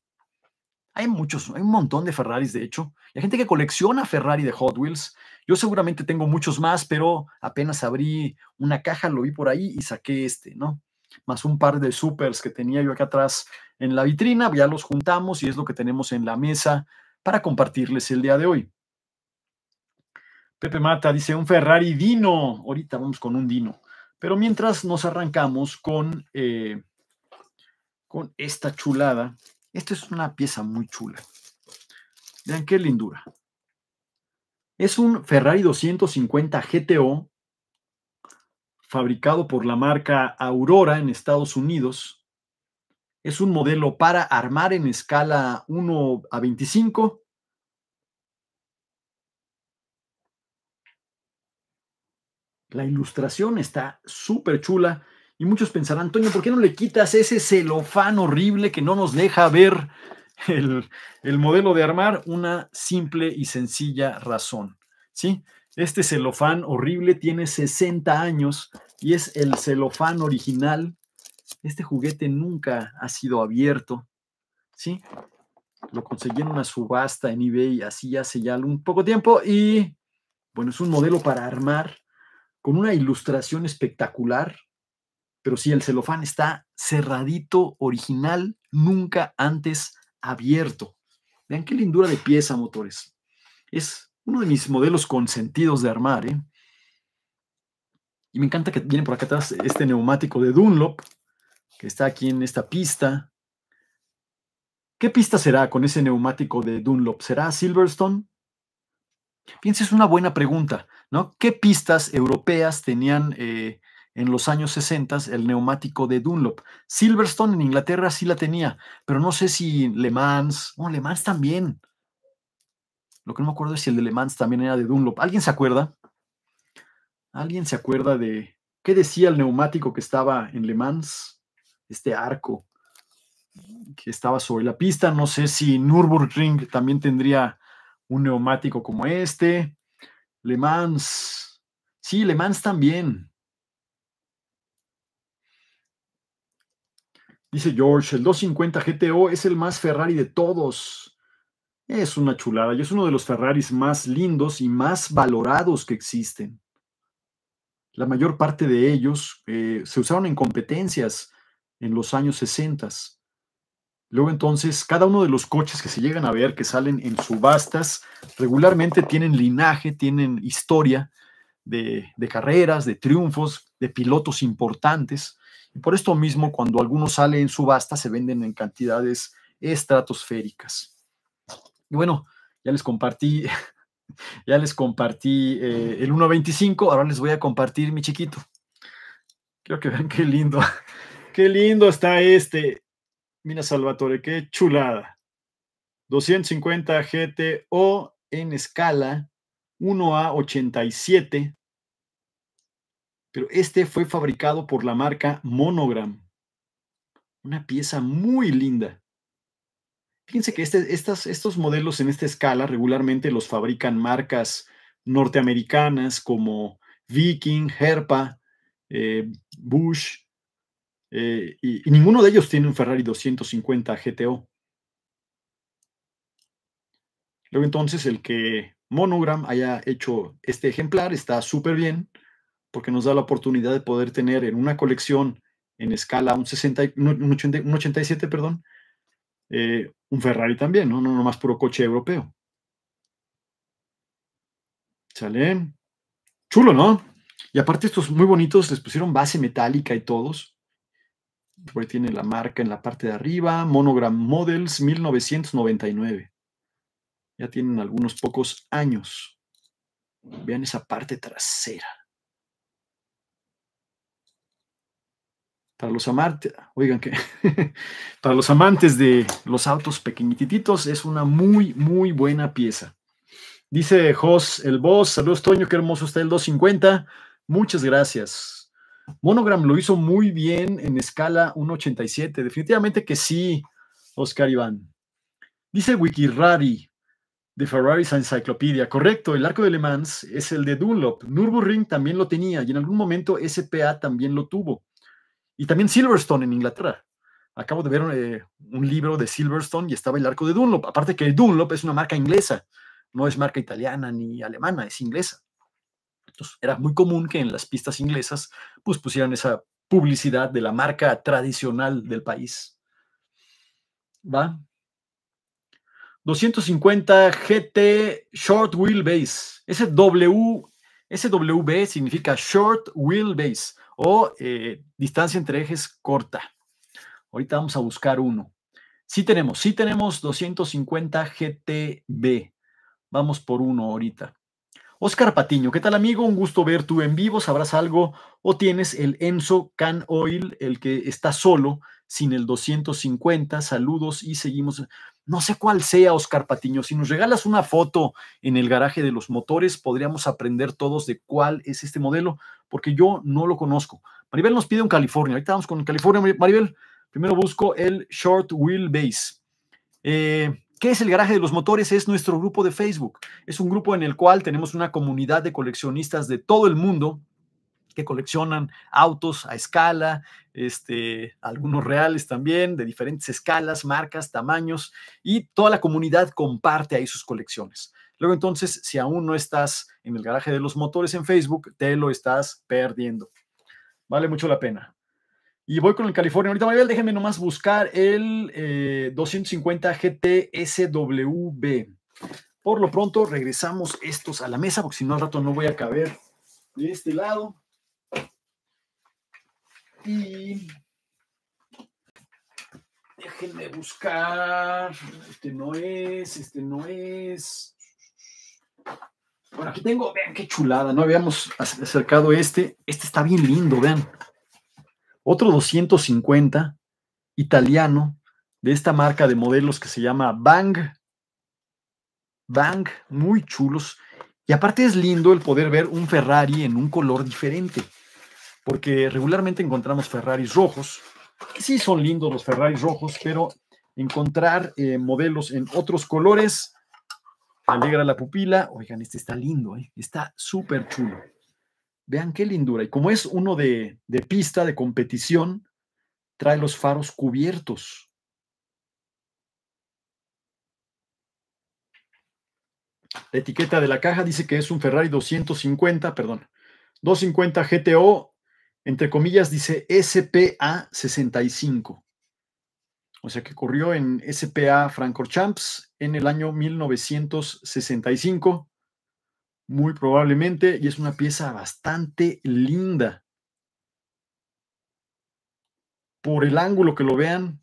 Hay muchos, hay un montón de Ferraris, de hecho. Hay gente que colecciona Ferrari de Hot Wheels. Yo seguramente tengo muchos más, pero apenas abrí una caja, lo vi por ahí y saqué este, ¿no? Más un par de supers que tenía yo acá atrás en la vitrina, ya los juntamos y es lo que tenemos en la mesa para compartirles el día de hoy. Pepe Mata dice un Ferrari Dino. Ahorita vamos con un Dino. Pero mientras nos arrancamos con, eh, con esta chulada. Esta es una pieza muy chula. Vean qué lindura. Es un Ferrari 250 GTO fabricado por la marca Aurora en Estados Unidos. Es un modelo para armar en escala 1 a 25. La ilustración está súper chula y muchos pensarán, Antonio, ¿por qué no le quitas ese celofán horrible que no nos deja ver el, modelo de armar una simple y sencilla razón. ¿sí? Este celofán horrible tiene 60 años y es el celofán original. Este juguete nunca ha sido abierto. ¿sí? Lo conseguí en una subasta en eBay así hace ya un poco tiempo y bueno, es un modelo para armar con una ilustración espectacular, pero sí, el celofán está cerradito, original, nunca antes abierto. Vean qué lindura de pieza, motores. Es uno de mis modelos consentidos de armar. ¿eh? Y me encanta que viene por acá atrás este neumático de Dunlop, que está aquí en esta pista. ¿Qué pista será con ese neumático de Dunlop? ¿Será Silverstone? Fíjense, es una buena pregunta, ¿no? ¿Qué pistas europeas tenían eh, en los años 60 el neumático de Dunlop. Silverstone en Inglaterra sí la tenía, pero no sé si Le Mans, oh, Le Mans también. Lo que no me acuerdo es si el de Le Mans también era de Dunlop. ¿Alguien se acuerda? ¿Alguien se acuerda de qué decía el neumático que estaba en Le Mans? Este arco que estaba sobre la pista. No sé si Nürburgring también tendría un neumático como este. Le Mans. Sí, Le Mans también. Dice George, el 250 GTO es el más Ferrari de todos. Es una chulada y es uno de los Ferraris más lindos y más valorados que existen. La mayor parte de ellos eh, se usaron en competencias en los años 60. Luego entonces, cada uno de los coches que se llegan a ver, que salen en subastas, regularmente tienen linaje, tienen historia de carreras, de triunfos, de pilotos importantes. Por esto mismo, cuando algunos sale en subasta, se venden en cantidades estratosféricas. Y bueno, ya les compartí, ya les compartí eh, el 1.25, ahora les voy a compartir mi chiquito. Quiero que vean qué lindo, qué lindo está este. Mira, Salvatore, qué chulada. 250 GTO en escala 1 a 87 pero este fue fabricado por la marca Monogram. Una pieza muy linda. Fíjense que este, estos modelos en esta escala regularmente los fabrican marcas norteamericanas como Viking, Herpa, eh, Bush, eh, y, y, ninguno de ellos tiene un Ferrari 250 GTO. Luego entonces el que Monogram haya hecho este ejemplar está súper bien porque nos da la oportunidad de poder tener en una colección en escala un, un, 87, perdón, eh, un Ferrari también, ¿no? No nomás puro coche europeo. Salen. Chulo, ¿no? Y aparte estos muy bonitos, les pusieron base metálica y todos. Por ahí tiene la marca en la parte de arriba, Monogram Models 1999. Ya tienen algunos pocos años. Vean esa parte trasera. para los amantes, oigan que, para los amantes de los autos pequeñititos es una muy, muy buena pieza. Dice Jos el Boss, saludos Toño, qué hermoso está el 250, muchas gracias. Monogram lo hizo muy bien en escala 1.87, definitivamente que sí, Oscar Iván. Dice Wikirari, de Ferrari's Encyclopedia. Correcto, el arco de Le Mans es el de Dunlop. Nürburgring también lo tenía y en algún momento SPA también lo tuvo. Y también Silverstone en Inglaterra. Acabo de ver eh, un, libro de Silverstone y estaba el arco de Dunlop. Aparte que Dunlop es una marca inglesa, no es marca italiana ni alemana, es inglesa. Entonces, era muy común que en las pistas inglesas pues, pusieran esa publicidad de la marca tradicional del país. ¿Va? 250 GT Short Wheelbase. Ese, w, ese WB significa Short Wheelbase o eh, distancia entre ejes corta. Ahorita vamos a buscar uno. Sí tenemos, sí tenemos 250 GTB. Vamos por uno ahorita. Oscar Patiño, ¿qué tal amigo? Un gusto ver tú en vivo. ¿Sabrás algo? ¿O tienes el Enzo Can Oil, el que está solo, sin el 250? Saludos y seguimos no sé cuál sea, Oscar Patiño. Si nos regalas una foto en el garaje de los motores, podríamos aprender todos de cuál es este modelo, porque yo no lo conozco. Maribel nos pide un California. Ahorita vamos con California. Maribel, primero busco el Short Wheel Base. Eh, ¿Qué es el garaje de los motores? Es nuestro grupo de Facebook. Es un grupo en el cual tenemos una comunidad de coleccionistas de todo el mundo que coleccionan autos a escala, este, algunos reales también, de diferentes escalas, marcas, tamaños, y toda la comunidad comparte ahí sus colecciones. Luego entonces, si aún no estás en el garaje de los motores en Facebook, te lo estás perdiendo. Vale mucho la pena. Y voy con el California. Ahorita, Maribel, déjenme nomás buscar el 250 eh, gtswb Por lo pronto, regresamos estos a la mesa, porque si no, al rato no voy a caber de este lado dejen Déjenme buscar. Este no es, este no es. Bueno, aquí tengo, vean qué chulada, no habíamos acercado este. Este está bien lindo, vean. Otro 250 italiano de esta marca de modelos que se llama Bang. Bang, muy chulos. Y aparte es lindo el poder ver un Ferrari en un color diferente porque regularmente encontramos Ferraris rojos. Sí son lindos los Ferraris rojos, pero encontrar eh, modelos en otros colores alegra la pupila. Oigan, este está lindo, ¿eh? está súper chulo. Vean qué lindura. Y como es uno de, de pista, de competición, trae los faros cubiertos. La etiqueta de la caja dice que es un Ferrari 250, perdón, 250 GTO entre comillas, dice SPA65. O sea que corrió en SPA Francorchamps en el año 1965, muy probablemente, y es una pieza bastante linda. Por el ángulo que lo vean,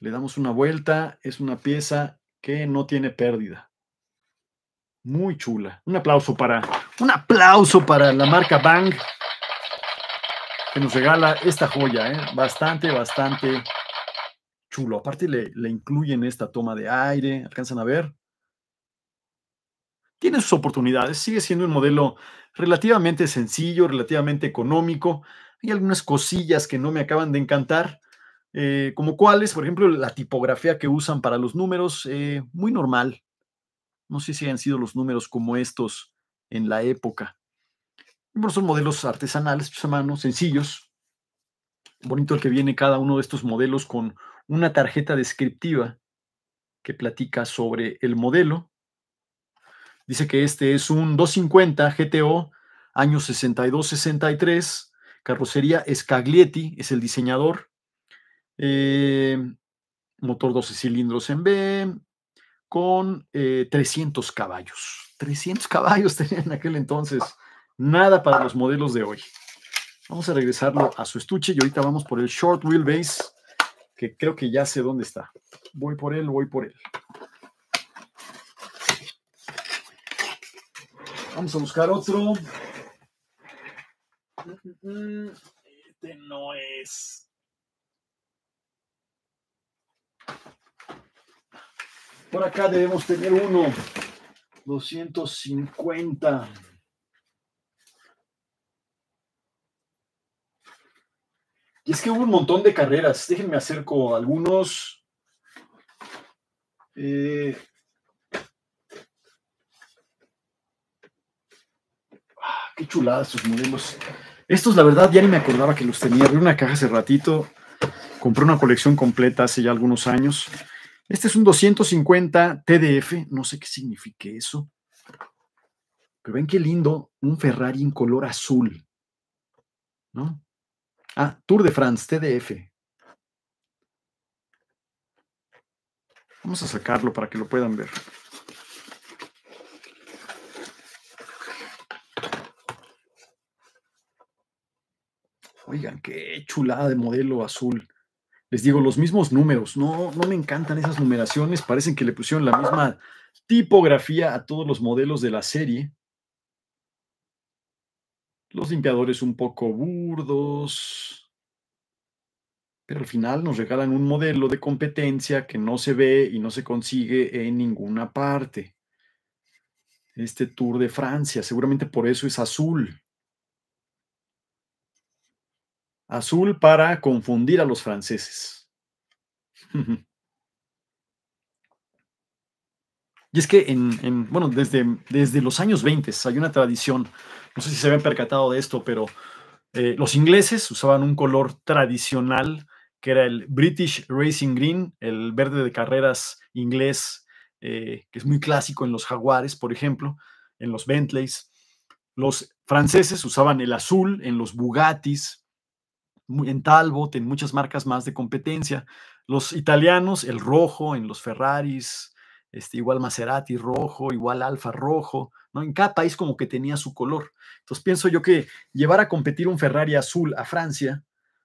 le damos una vuelta, es una pieza que no tiene pérdida. Muy chula. Un aplauso para, un aplauso para la marca Bang nos regala esta joya, ¿eh? bastante, bastante chulo. Aparte le, incluyen esta toma de aire, alcanzan a ver. Tiene sus oportunidades, sigue siendo un modelo relativamente sencillo, relativamente económico. Hay algunas cosillas que no me acaban de encantar, eh, como cuáles, por ejemplo, la tipografía que usan para los números, eh, muy normal. No sé si hayan sido los números como estos en la época son modelos artesanales, a pues, mano, sencillos. Bonito el que viene cada uno de estos modelos con una tarjeta descriptiva que platica sobre el modelo. Dice que este es un 250 GTO, año 62-63, carrocería Scaglietti, es el diseñador. Eh, motor 12 cilindros en B, con 300 eh, caballos. 300 caballos tenía en aquel entonces. Nada para los modelos de hoy. Vamos a regresarlo a su estuche y ahorita vamos por el short wheelbase, que creo que ya sé dónde está. Voy por él, voy por él. Vamos a buscar otro. Este no es. Por acá debemos tener uno. 250. Y es que hubo un montón de carreras. Déjenme acerco con algunos. Eh, ah, qué chuladas estos modelos. Estos, la verdad, ya ni me acordaba que los tenía. Vi una caja hace ratito. Compré una colección completa hace ya algunos años. Este es un 250 TDF. No sé qué signifique eso. Pero ven qué lindo. Un Ferrari en color azul. ¿No? Ah, Tour de France, TDF. Vamos a sacarlo para que lo puedan ver. Oigan, qué chulada de modelo azul. Les digo, los mismos números. No, no me encantan esas numeraciones. Parecen que le pusieron la misma tipografía a todos los modelos de la serie los limpiadores un poco burdos, pero al final nos regalan un modelo de competencia que no se ve y no se consigue en ninguna parte. Este Tour de Francia, seguramente por eso es azul. Azul para confundir a los franceses. Y es que bueno, desde, desde los años 20 hay una tradición no sé si se habían percatado de esto, pero eh, los ingleses usaban un color tradicional que era el British Racing Green, el verde de carreras inglés, eh, que es muy clásico en los jaguares, por ejemplo, en los Bentleys. Los franceses usaban el azul en los Bugattis, en Talbot, en muchas marcas más de competencia. Los italianos, el rojo en los Ferraris, este, igual Maserati rojo, igual Alfa rojo, ¿no? En cada país como que tenía su color. Entonces pienso yo que llevar a competir un Ferrari azul a Francia,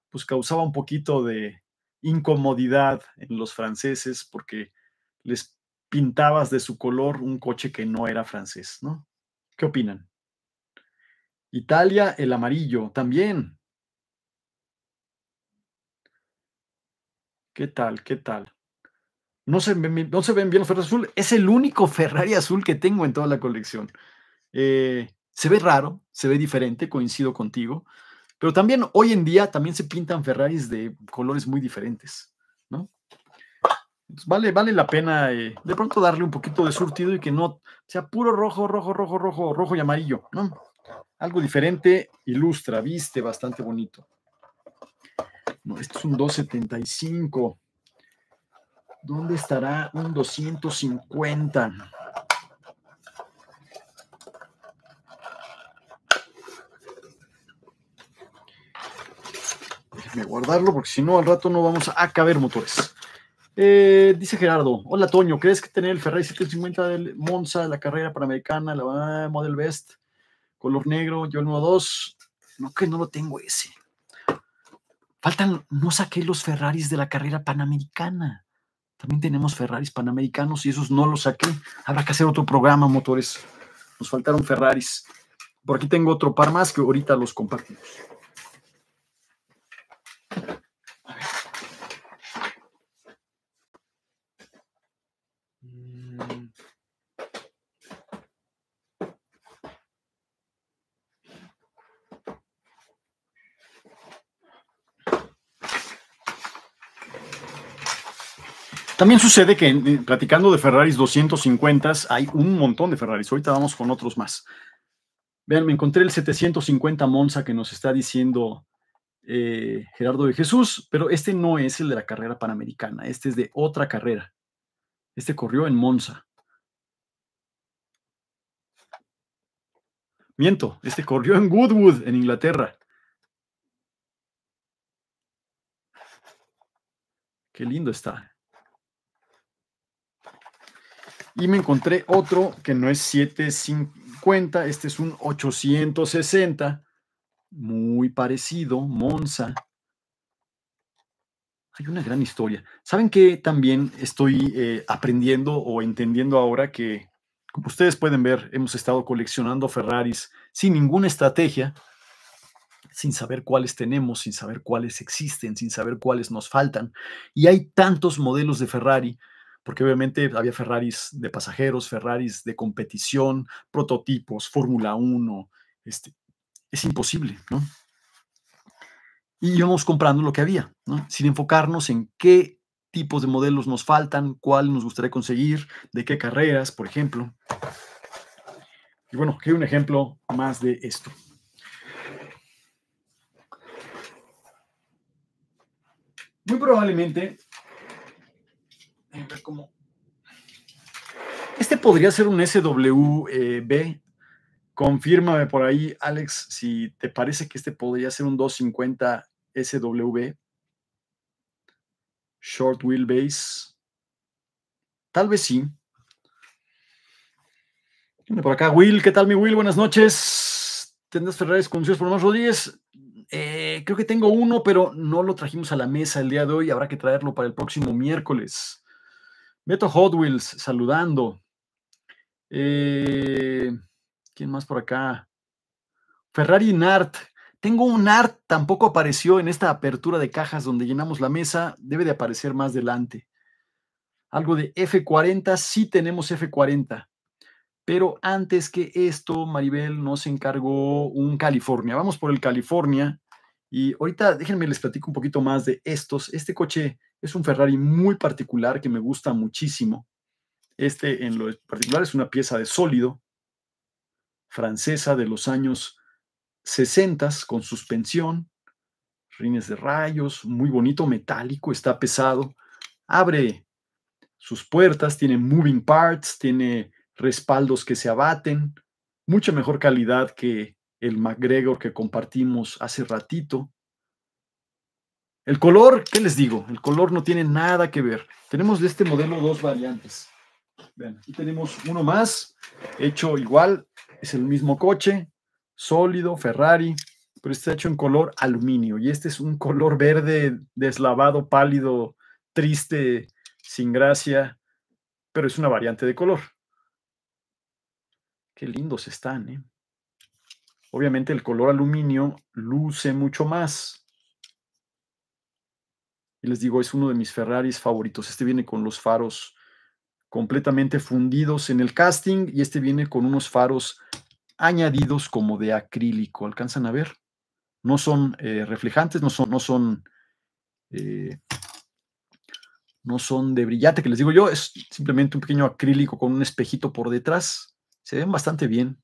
pues causaba un poquito de incomodidad en los franceses porque les pintabas de su color un coche que no era francés, ¿no? ¿Qué opinan? Italia, el amarillo, también. ¿Qué tal? ¿Qué tal? No se, ven, bien los Ferrari azul. Es el único Ferrari azul que tengo en toda la colección. Eh, se ve raro, se ve diferente, coincido contigo. Pero también hoy en día también se pintan Ferraris de colores muy diferentes, vale, vale la pena eh, de pronto darle un poquito de surtido y que no sea puro rojo, rojo, rojo, rojo, rojo y amarillo, Algo diferente, ilustra, viste bastante bonito. No, este es un 275. ¿Dónde estará un 250? Déjenme guardarlo porque si no al rato no vamos a caber motores. Eh, dice Gerardo, hola Toño, ¿crees que tener el Ferrari 750 del Monza, la carrera panamericana, la Model Best, color negro, yo el nuevo 2 No, que no lo tengo ese. Faltan, no saqué los Ferraris de la carrera panamericana. También tenemos Ferraris panamericanos y esos no los saqué. Habrá que hacer otro programa, motores. Nos faltaron Ferraris. Por aquí tengo otro par más que ahorita los compartimos. También sucede que eh, platicando de Ferraris 250, hay un montón de Ferraris. Ahorita vamos con otros más. Vean, me encontré el 750 Monza que nos está diciendo eh, Gerardo de Jesús, pero este no es el de la carrera panamericana, este es de otra carrera. Este corrió en Monza. Miento, este corrió en Goodwood, en Inglaterra. Qué lindo está. Y me encontré otro que no es 750, este es un 860, muy parecido, Monza. Hay una gran historia. ¿Saben que también estoy eh, aprendiendo o entendiendo ahora que, como ustedes pueden ver, hemos estado coleccionando Ferraris sin ninguna estrategia, sin saber cuáles tenemos, sin saber cuáles existen, sin saber cuáles nos faltan. Y hay tantos modelos de Ferrari porque obviamente había Ferraris de pasajeros, Ferraris de competición, prototipos, Fórmula 1, este, es imposible, ¿no? Y íbamos comprando lo que había, ¿no? sin enfocarnos en qué tipos de modelos nos faltan, cuál nos gustaría conseguir, de qué carreras, por ejemplo. Y bueno, aquí hay un ejemplo más de esto. Muy probablemente este podría ser un SWB. Eh, Confírmame por ahí, Alex, si te parece que este podría ser un 250 SWB. Short wheelbase. Tal vez sí. Por acá, Will. ¿Qué tal, mi Will? Buenas noches. Tendrás Ferraris conducidos por Más Rodríguez. Eh, creo que tengo uno, pero no lo trajimos a la mesa el día de hoy. Habrá que traerlo para el próximo miércoles. Beto Hot Wheels saludando. Eh, ¿Quién más por acá? Ferrari Nart. Tengo un Nart, tampoco apareció en esta apertura de cajas donde llenamos la mesa. Debe de aparecer más adelante. Algo de F40, sí tenemos F40. Pero antes que esto, Maribel nos encargó un California. Vamos por el California. Y ahorita déjenme les platico un poquito más de estos. Este coche es un Ferrari muy particular que me gusta muchísimo. Este en lo particular es una pieza de sólido francesa de los años 60 con suspensión, rines de rayos, muy bonito, metálico, está pesado. Abre sus puertas, tiene moving parts, tiene respaldos que se abaten, mucha mejor calidad que el McGregor que compartimos hace ratito. El color, ¿qué les digo? El color no tiene nada que ver. Tenemos de este modelo dos variantes. Vean, aquí tenemos uno más, hecho igual, es el mismo coche, sólido, Ferrari, pero está hecho en color aluminio y este es un color verde deslavado, pálido, triste, sin gracia, pero es una variante de color. Qué lindos están, ¿eh? Obviamente el color aluminio luce mucho más, y les digo, es uno de mis Ferraris favoritos. Este viene con los faros completamente fundidos en el casting y este viene con unos faros añadidos como de acrílico. ¿Alcanzan a ver? No son eh, reflejantes, no son, no son, eh, no son de brillante, que les digo yo, es simplemente un pequeño acrílico con un espejito por detrás. Se ven bastante bien.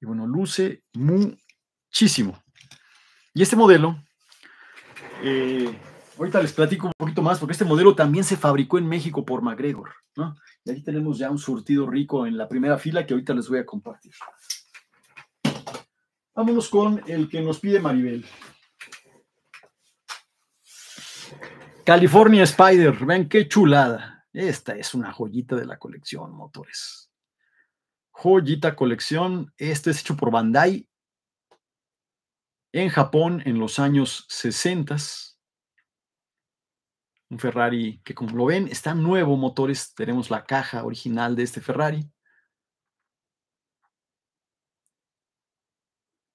Y bueno, luce muchísimo. Y este modelo, eh, ahorita les platico un poquito más, porque este modelo también se fabricó en México por McGregor. Y aquí tenemos ya un surtido rico en la primera fila que ahorita les voy a compartir. Vámonos con el que nos pide Maribel. California Spider, ven qué chulada. Esta es una joyita de la colección, motores. Joyita colección. Este es hecho por Bandai en Japón en los años 60. Un Ferrari que como lo ven está nuevo, motores, tenemos la caja original de este Ferrari.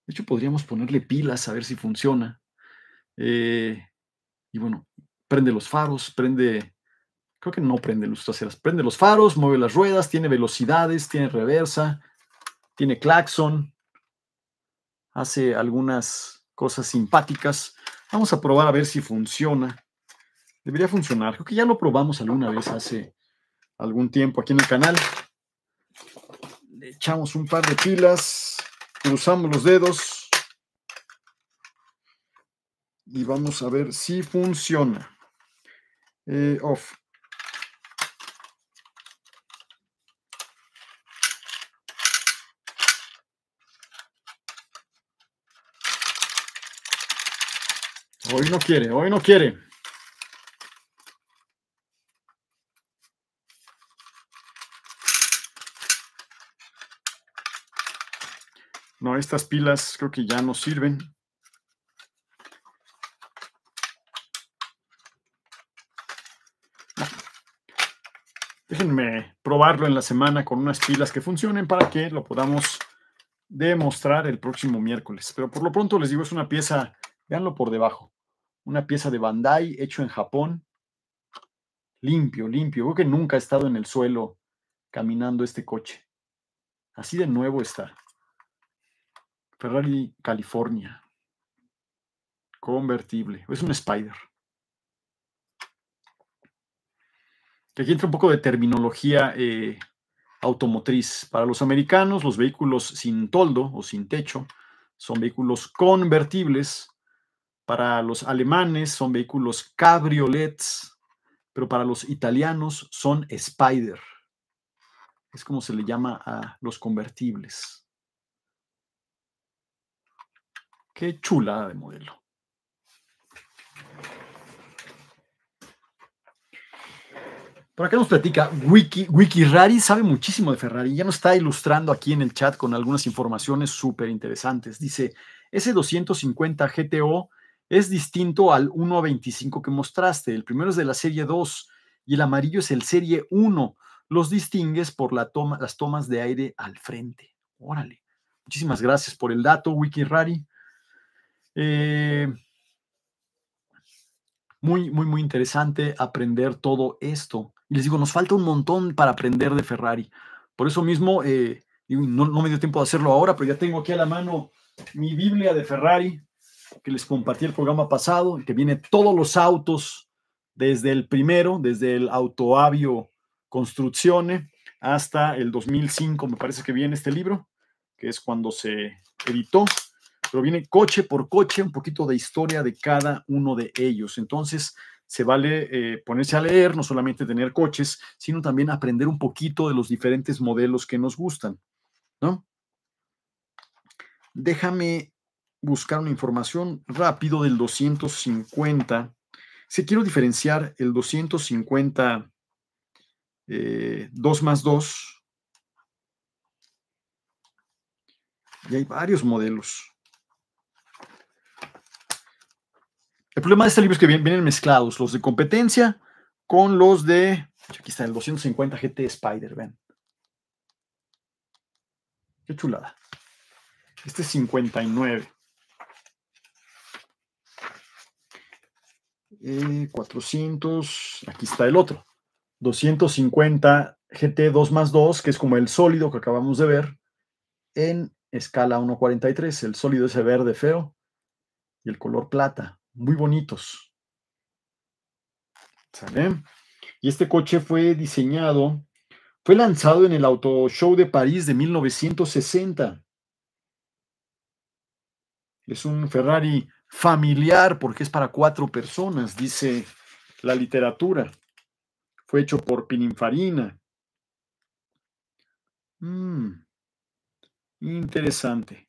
De hecho, podríamos ponerle pilas a ver si funciona. Eh, y bueno, prende los faros, prende, creo que no prende luz traseras, prende los faros, mueve las ruedas, tiene velocidades, tiene reversa, tiene claxon, hace algunas cosas simpáticas. Vamos a probar a ver si funciona. Debería funcionar. Creo que ya lo probamos alguna vez hace algún tiempo aquí en el canal. Le echamos un par de pilas, cruzamos los dedos y vamos a ver si funciona. Eh, off. Hoy no quiere, hoy no quiere. No, estas pilas creo que ya no sirven. Déjenme probarlo en la semana con unas pilas que funcionen para que lo podamos demostrar el próximo miércoles. Pero por lo pronto les digo, es una pieza, véanlo por debajo una pieza de Bandai hecho en Japón. Limpio, limpio. Creo que nunca ha estado en el suelo caminando este coche. Así de nuevo está. Ferrari California. Convertible. Es un Spider. aquí entra un poco de terminología eh, automotriz. Para los americanos, los vehículos sin toldo o sin techo son vehículos convertibles para los alemanes son vehículos cabriolets, pero para los italianos son Spider. Es como se le llama a los convertibles. Qué chulada de modelo. Por acá nos platica Wiki, Wiki Rari sabe muchísimo de Ferrari, ya nos está ilustrando aquí en el chat con algunas informaciones súper interesantes. Dice, ese 250 GTO es distinto al 1 a 25 que mostraste. El primero es de la serie 2 y el amarillo es el serie 1. Los distingues por las tomas de aire al frente. Órale. Muchísimas gracias por el dato, WikiRari. Eh, muy, muy, muy interesante aprender todo esto. Y les digo, nos falta un montón para aprender de Ferrari. Por eso mismo, eh, no me dio tiempo de hacerlo ahora, pero ya tengo aquí a la mano mi Biblia de Ferrari, que les compartí el programa pasado, que viene todos los autos, desde el primero, desde el Autoavio Construccione hasta el 2005, me parece que viene este libro, que es cuando se editó, pero viene coche por coche, un poquito de historia de cada uno de ellos. Entonces, se vale eh, ponerse a leer, no solamente tener coches, sino también aprender un poquito de los diferentes modelos que nos gustan, ¿no? Déjame buscar una información rápido del 250. Si quiero diferenciar el 250 2 eh, más 2, y hay varios modelos. El problema de este libro es que vienen, vienen mezclados los de competencia con los de. Pues, aquí está el 250 GT Spider, ven. Qué chulada. Este es 59. 400, eh, aquí está el otro, 250 GT 2 más 2, que es como el sólido que acabamos de ver, en escala 1.43, el sólido ese verde feo y el color plata, muy bonitos. Y este coche fue diseñado, fue lanzado en el Auto Show de París de 1960. Es un Ferrari familiar porque es para cuatro personas, dice la literatura. Fue hecho por Pininfarina. Mm. interesante.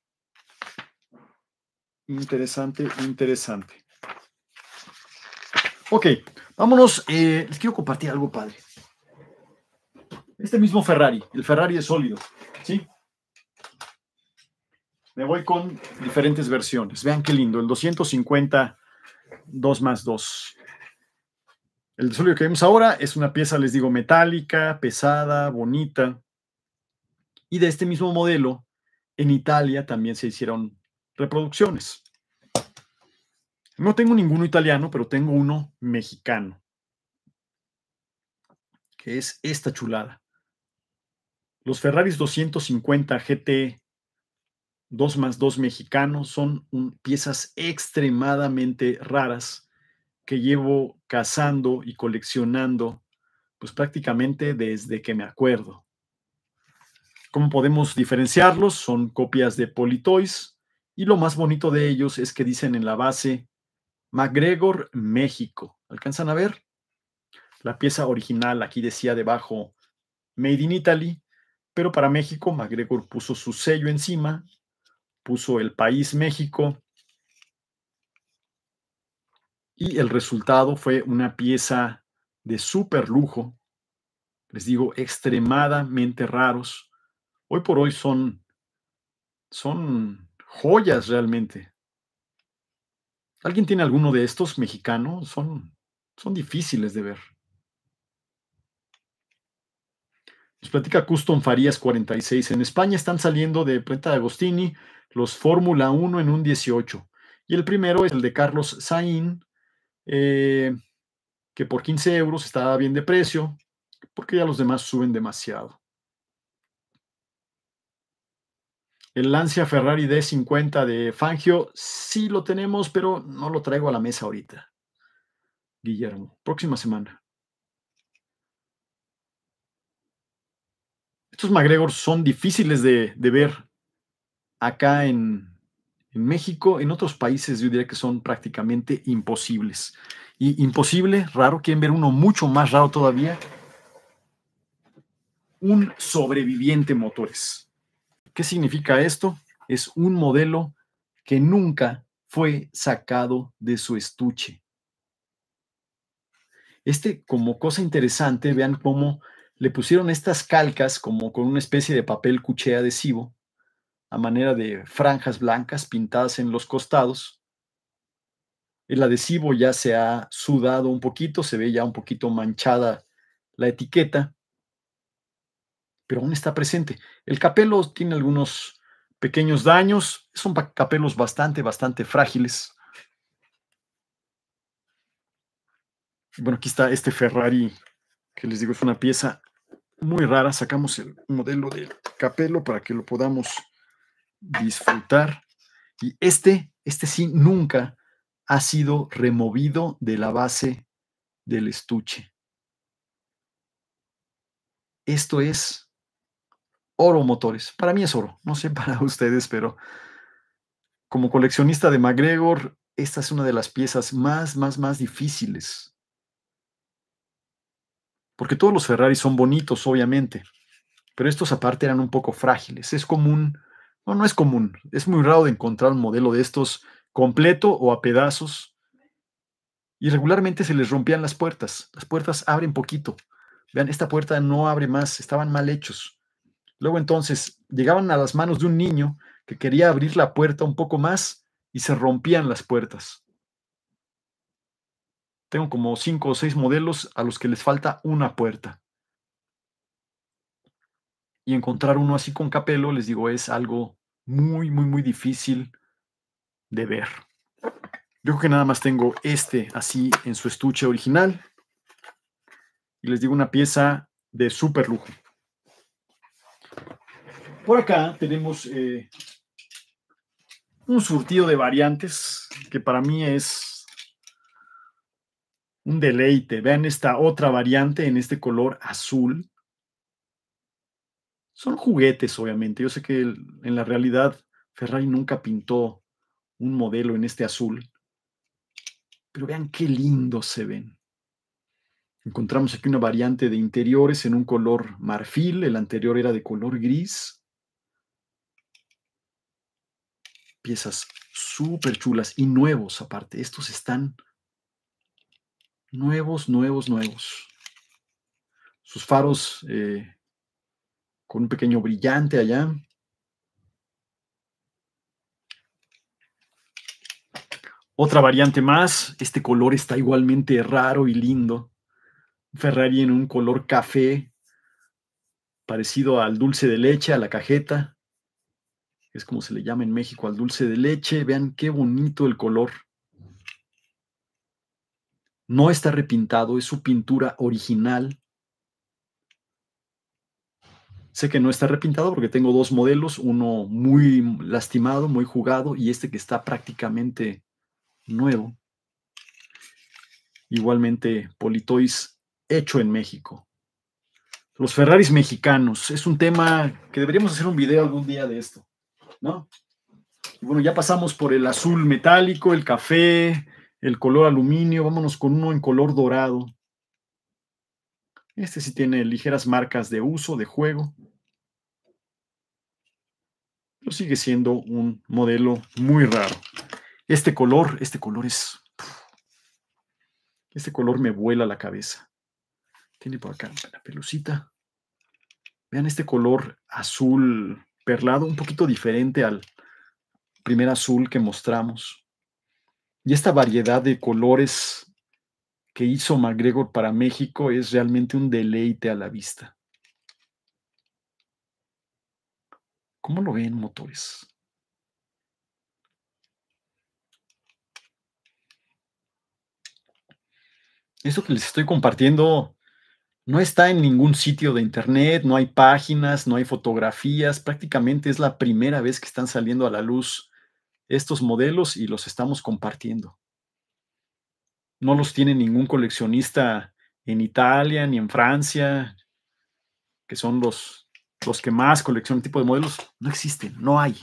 Interesante, interesante. Ok, vámonos. Eh, les quiero compartir algo, padre. Este mismo Ferrari, el Ferrari es sólido, ¿sí? Me voy con diferentes versiones. Vean qué lindo, el 250, 2 más 2. El desolio que vemos ahora es una pieza, les digo, metálica, pesada, bonita. Y de este mismo modelo, en Italia también se hicieron reproducciones. No tengo ninguno italiano, pero tengo uno mexicano, que es esta chulada. Los Ferraris 250 GT dos más dos mexicanos, son piezas extremadamente raras que llevo cazando y coleccionando pues prácticamente desde que me acuerdo. ¿Cómo podemos diferenciarlos? Son copias de Politoys y lo más bonito de ellos es que dicen en la base MacGregor, México. ¿Alcanzan a ver? La pieza original aquí decía debajo Made in Italy, pero para México MacGregor puso su sello encima puso el país México y el resultado fue una pieza de súper lujo, les digo, extremadamente raros. Hoy por hoy son, son joyas realmente. ¿Alguien tiene alguno de estos mexicanos? Son, son difíciles de ver. Nos platica Custom Farías 46. En España están saliendo de Preta de Agostini los Fórmula 1 en un 18. Y el primero es el de Carlos Sainz, eh, que por 15 euros está bien de precio, porque ya los demás suben demasiado. El Lancia Ferrari D50 de Fangio, sí lo tenemos, pero no lo traigo a la mesa ahorita. Guillermo, próxima semana. Estos McGregor son difíciles de, de ver acá en, México, en otros países yo diría que son prácticamente imposibles. Y imposible, raro, quieren ver uno mucho más raro todavía, un sobreviviente motores. ¿Qué significa esto? Es un modelo que nunca fue sacado de su estuche. Este, como cosa interesante, vean cómo le pusieron estas calcas como con una especie de papel cuché adhesivo a manera de franjas blancas pintadas en los costados. El adhesivo ya se ha sudado un poquito, se ve ya un poquito manchada la etiqueta, pero aún está presente. El capelo tiene algunos pequeños daños, son capelos bastante, bastante frágiles. Bueno, aquí está este Ferrari, que les digo es una pieza muy rara. Sacamos el modelo del capelo para que lo podamos disfrutar. Y este, este sí, nunca ha sido removido de la base del estuche. Esto es oro motores. Para mí es oro, no sé para ustedes, pero como coleccionista de McGregor, esta es una de las piezas más, más, más difíciles. Porque todos los Ferraris son bonitos, obviamente, pero estos aparte eran un poco frágiles. Es común no, no es común. Es muy raro de encontrar un modelo de estos completo o a pedazos. Y regularmente se les rompían las puertas. Las puertas abren poquito. Vean, esta puerta no abre más, estaban mal hechos. Luego entonces llegaban a las manos de un niño que quería abrir la puerta un poco más y se rompían las puertas. Tengo como cinco o seis modelos a los que les falta una puerta. Y encontrar uno así con capelo, les digo, es algo muy, muy, muy difícil de ver. Yo creo que nada más tengo este así en su estuche original. Y les digo una pieza de súper lujo. Por acá tenemos eh, un surtido de variantes que para mí es un deleite. Vean esta otra variante en este color azul son juguetes, obviamente. Yo sé que en la realidad Ferrari nunca pintó un modelo en este azul, pero vean qué lindos se ven. Encontramos aquí una variante de interiores en un color marfil, el anterior era de color gris. Piezas súper chulas y nuevos aparte. Estos están nuevos, nuevos, nuevos. Sus faros eh, con un pequeño brillante allá. Otra variante más, este color está igualmente raro y lindo. Ferrari en un color café, parecido al dulce de leche, a la cajeta. Es como se le llama en México al dulce de leche. Vean qué bonito el color. No está repintado, es su pintura original. Sé que no está repintado porque tengo dos modelos, uno muy lastimado, muy jugado, y este que está prácticamente nuevo. Igualmente, Politois hecho en México. Los Ferraris mexicanos. Es un tema que deberíamos hacer un video algún día de esto, ¿no? bueno, ya pasamos por el azul metálico, el café, el color aluminio. Vámonos con uno en color dorado. Este sí tiene ligeras marcas de uso, de juego sigue siendo un modelo muy raro. Este color, este color es... Este color me vuela la cabeza. Tiene por acá la pelucita. Vean este color azul perlado, un poquito diferente al primer azul que mostramos. Y esta variedad de colores que hizo McGregor para México es realmente un deleite a la vista. ¿Cómo lo ven motores? Eso que les estoy compartiendo no está en ningún sitio de internet, no hay páginas, no hay fotografías, prácticamente es la primera vez que están saliendo a la luz estos modelos y los estamos compartiendo. No los tiene ningún coleccionista en Italia ni en Francia, que son los los que más coleccionan tipo de modelos, no existen, no hay.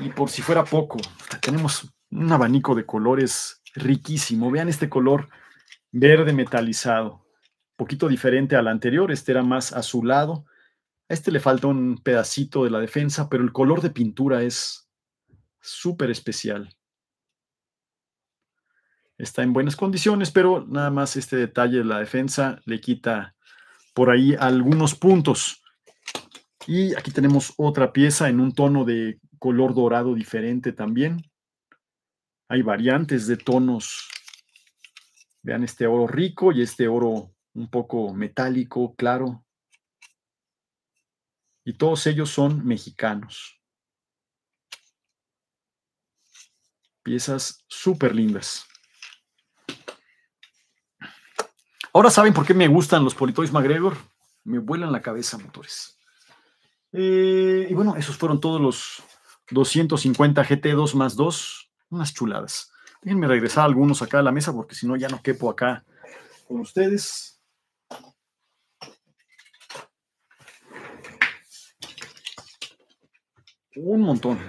Y por si fuera poco, tenemos un abanico de colores riquísimo. Vean este color verde metalizado, poquito diferente al anterior, este era más azulado. A este le falta un pedacito de la defensa, pero el color de pintura es súper especial está en buenas condiciones, pero nada más este detalle de la defensa le quita por ahí algunos puntos. Y aquí tenemos otra pieza en un tono de color dorado diferente también. Hay variantes de tonos. Vean este oro rico y este oro un poco metálico, claro. Y todos ellos son mexicanos. Piezas súper lindas. Ahora saben por qué me gustan los Politoys McGregor. Me vuelan la cabeza, motores. Eh, y bueno, esos fueron todos los 250 GT 2 más 2. Unas chuladas. Déjenme regresar algunos acá a la mesa porque si no ya no quepo acá con ustedes. Un montón.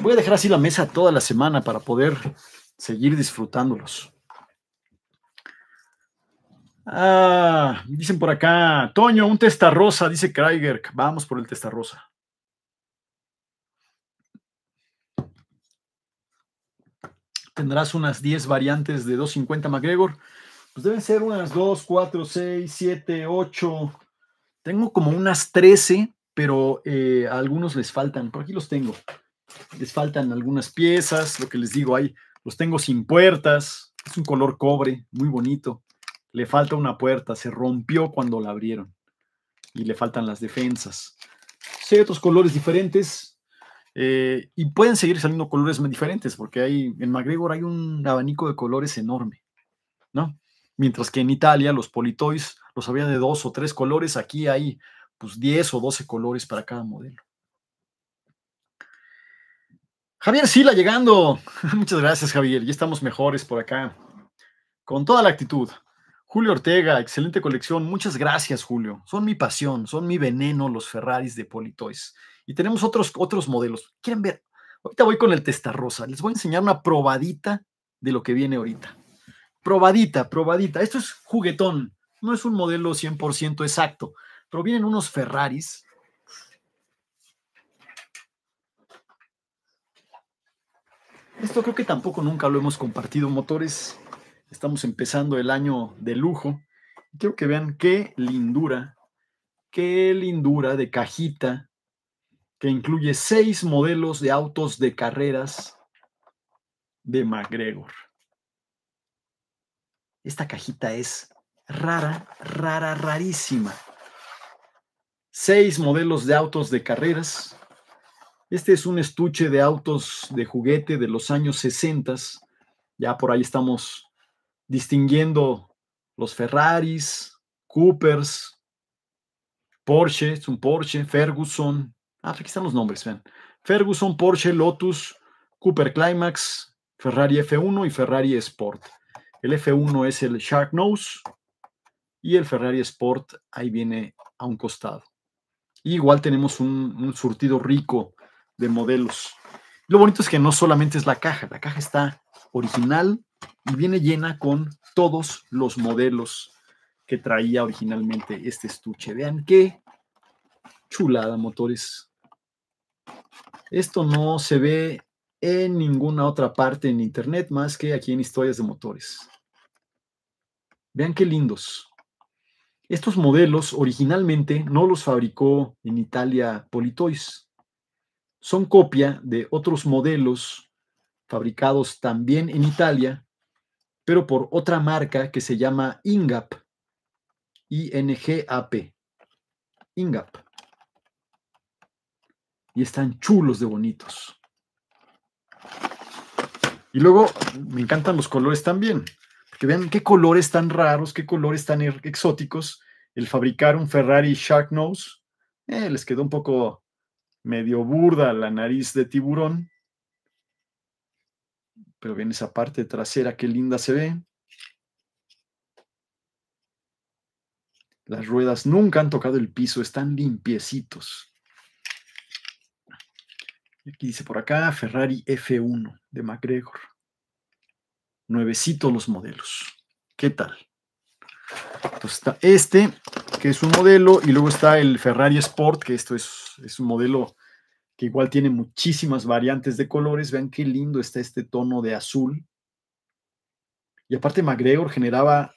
Voy a dejar así la mesa toda la semana para poder seguir disfrutándolos. Ah, dicen por acá, Toño, un testarrosa, dice Kraiger. Vamos por el testarrosa. Tendrás unas 10 variantes de 250 McGregor. Pues deben ser unas 2, 4, 6, 7, 8. Tengo como unas 13, pero eh, a algunos les faltan. Por aquí los tengo. Les faltan algunas piezas. Lo que les digo, hay los tengo sin puertas. Es un color cobre, muy bonito. Le falta una puerta, se rompió cuando la abrieron. Y le faltan las defensas. Sí, hay otros colores diferentes. Eh, y pueden seguir saliendo colores diferentes, porque hay, en McGregor hay un abanico de colores enorme, ¿no? Mientras que en Italia los politois los había de dos o tres colores, aquí hay pues 10 o 12 colores para cada modelo. Javier Sila llegando. Muchas gracias, Javier. Ya estamos mejores por acá. Con toda la actitud. Julio Ortega, excelente colección. Muchas gracias, Julio. Son mi pasión, son mi veneno los Ferraris de Politoys. Y tenemos otros, otros modelos. ¿Quieren ver? Ahorita voy con el testarrosa. Les voy a enseñar una probadita de lo que viene ahorita. Probadita, probadita. Esto es juguetón. No es un modelo 100% exacto, pero vienen unos Ferraris Esto creo que tampoco nunca lo hemos compartido, motores. Estamos empezando el año de lujo. Quiero que vean qué lindura, qué lindura de cajita que incluye seis modelos de autos de carreras de McGregor. Esta cajita es rara, rara, rarísima. Seis modelos de autos de carreras este es un estuche de autos de juguete de los años 60. Ya por ahí estamos distinguiendo los Ferraris, Coopers, Porsche, es un Porsche, Ferguson. Ah, aquí están los nombres, ven. Ferguson, Porsche, Lotus, Cooper Climax, Ferrari F1 y Ferrari Sport. El F1 es el Shark Nose y el Ferrari Sport ahí viene a un costado. igual tenemos un, un surtido rico de modelos. Lo bonito es que no solamente es la caja, la caja está original y viene llena con todos los modelos que traía originalmente este estuche. Vean qué chulada, motores. Esto no se ve en ninguna otra parte en internet más que aquí en historias de motores. Vean qué lindos. Estos modelos originalmente no los fabricó en Italia Politoys son copia de otros modelos fabricados también en Italia, pero por otra marca que se llama Ingap, I-N-G-A-P, Ingap. Y están chulos de bonitos. Y luego me encantan los colores también, Que vean qué colores tan raros, qué colores tan exóticos. El fabricar un Ferrari Shark Nose, eh, les quedó un poco medio burda la nariz de tiburón. Pero bien esa parte trasera, qué linda se ve. Las ruedas nunca han tocado el piso, están limpiecitos. Aquí dice por acá Ferrari F1 de McGregor. Nuevecitos los modelos. ¿Qué tal? Entonces está este, que es un modelo, y luego está el Ferrari Sport, que esto es es un modelo que igual tiene muchísimas variantes de colores. Vean qué lindo está este tono de azul. Y aparte Magregor generaba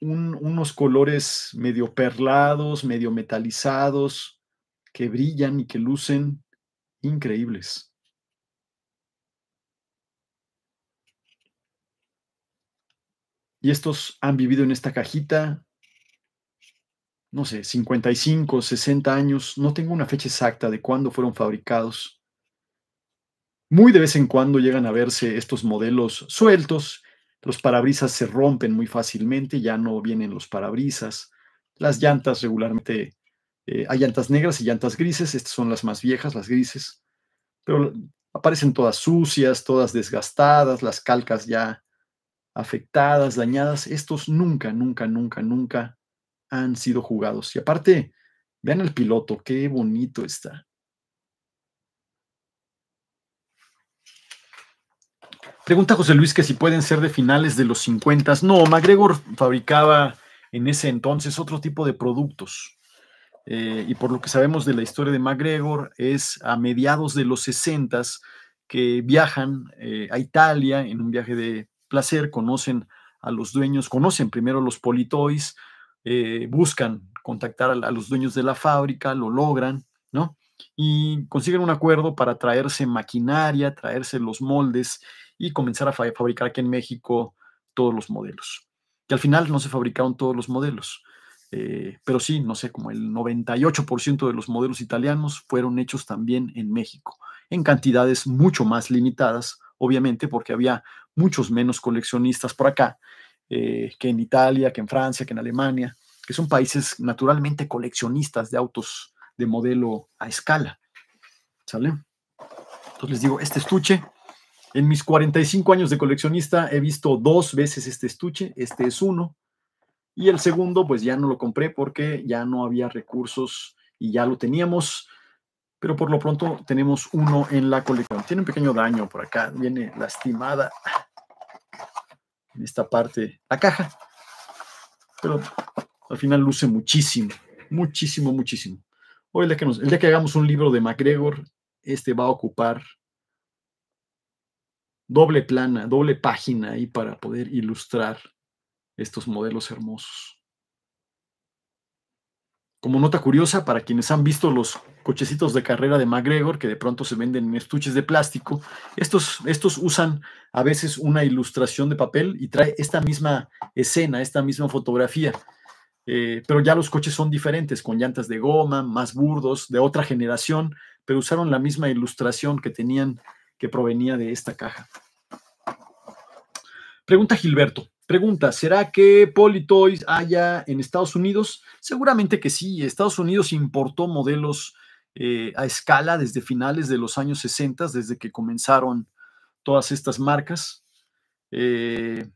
unos colores medio perlados, medio metalizados, que brillan y que lucen increíbles. Y estos han vivido en esta cajita no sé, 55, 60 años, no tengo una fecha exacta de cuándo fueron fabricados. Muy de vez en cuando llegan a verse estos modelos sueltos, los parabrisas se rompen muy fácilmente, ya no vienen los parabrisas, las llantas regularmente, eh, hay llantas negras y llantas grises, estas son las más viejas, las grises, pero aparecen todas sucias, todas desgastadas, las calcas ya afectadas, dañadas, estos nunca, nunca, nunca, nunca han sido jugados. Y aparte, vean el piloto, qué bonito está. Pregunta José Luis que si pueden ser de finales de los 50. No, MacGregor fabricaba en ese entonces otro tipo de productos. Eh, y por lo que sabemos de la historia de McGregor, es a mediados de los 60 que viajan eh, a Italia en un viaje de placer, conocen a los dueños, conocen primero los Politois, eh, buscan contactar a, los dueños de la fábrica, lo logran, ¿no? Y consiguen un acuerdo para traerse maquinaria, traerse los moldes y comenzar a fabricar aquí en México todos los modelos. Que al final no se fabricaron todos los modelos, eh, pero sí, no sé, como el 98% de los modelos italianos fueron hechos también en México, en cantidades mucho más limitadas, obviamente, porque había muchos menos coleccionistas por acá eh, que en Italia, que en Francia, que en Alemania, que son países naturalmente coleccionistas de autos de modelo a escala. ¿Sale? Entonces les digo, este estuche, en mis 45 años de coleccionista he visto dos veces este estuche, este es uno, y el segundo pues ya no lo compré porque ya no había recursos y ya lo teníamos, pero por lo pronto tenemos uno en la colección. Tiene un pequeño daño por acá, viene lastimada en esta parte la caja, pero al final luce muchísimo, muchísimo, muchísimo. Hoy el día que, hagamos un libro de MacGregor, este va a ocupar doble plana, doble página ahí para poder ilustrar estos modelos hermosos. Como nota curiosa, para quienes han visto los cochecitos de carrera de McGregor, que de pronto se venden en estuches de plástico, estos, estos usan a veces una ilustración de papel y trae esta misma escena, esta misma fotografía. Eh, pero ya los coches son diferentes, con llantas de goma, más burdos, de otra generación, pero usaron la misma ilustración que tenían que provenía de esta caja. Pregunta Gilberto, Pregunta, ¿será que Politoys haya en Estados Unidos? Seguramente que sí. Estados Unidos importó modelos eh, a escala desde finales de los años 60, desde que comenzaron todas estas marcas. Eh,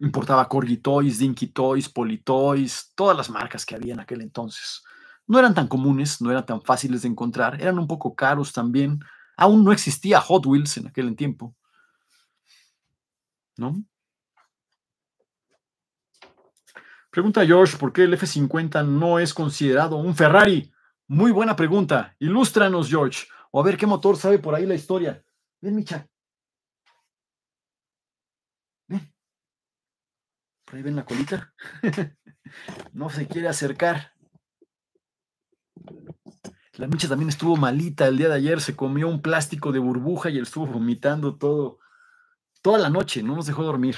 importaba Corgi Toys, Dinky Toys, Politoys, todas las marcas que había en aquel entonces. No eran tan comunes, no eran tan fáciles de encontrar, eran un poco caros también. Aún no existía Hot Wheels en aquel tiempo. ¿No? Pregunta George, ¿por qué el F50 no es considerado un Ferrari? Muy buena pregunta. Ilústranos, George. O a ver qué motor sabe por ahí la historia. Ven, Micha. Ven. Por ahí ven la colita. no se quiere acercar. La Micha también estuvo malita el día de ayer, se comió un plástico de burbuja y él estuvo vomitando todo, toda la noche, no nos dejó dormir.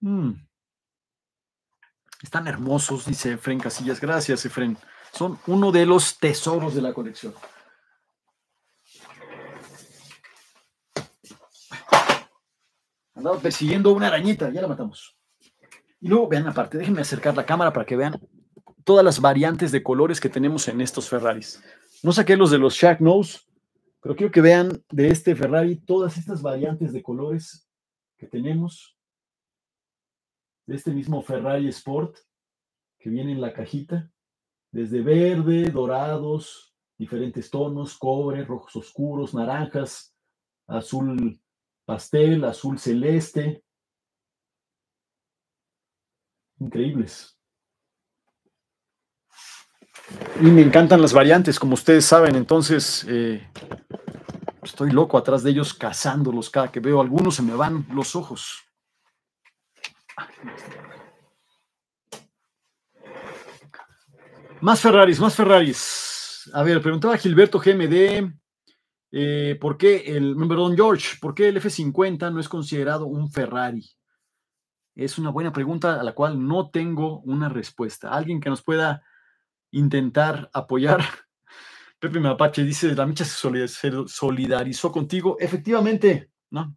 Mm. Están hermosos, dice Efren Casillas. Gracias, Efren. Son uno de los tesoros de la colección. Andaba persiguiendo una arañita, ya la matamos. Y luego vean aparte, déjenme acercar la cámara para que vean todas las variantes de colores que tenemos en estos Ferraris. No saqué los de los Sharknose, pero quiero que vean de este Ferrari todas estas variantes de colores que tenemos de este mismo Ferrari Sport que viene en la cajita, desde verde, dorados, diferentes tonos, cobre, rojos oscuros, naranjas, azul pastel, azul celeste. Increíbles. Y me encantan las variantes, como ustedes saben, entonces eh, estoy loco atrás de ellos cazándolos cada que veo. Algunos se me van los ojos. Más Ferraris, más Ferraris. A ver, preguntaba Gilberto GMD, eh, ¿por qué el, perdón, George, ¿por qué el F50 no es considerado un Ferrari? Es una buena pregunta a la cual no tengo una respuesta. Alguien que nos pueda intentar apoyar. Pepe Mapache dice, la micha se solidarizó contigo. Efectivamente, ¿no?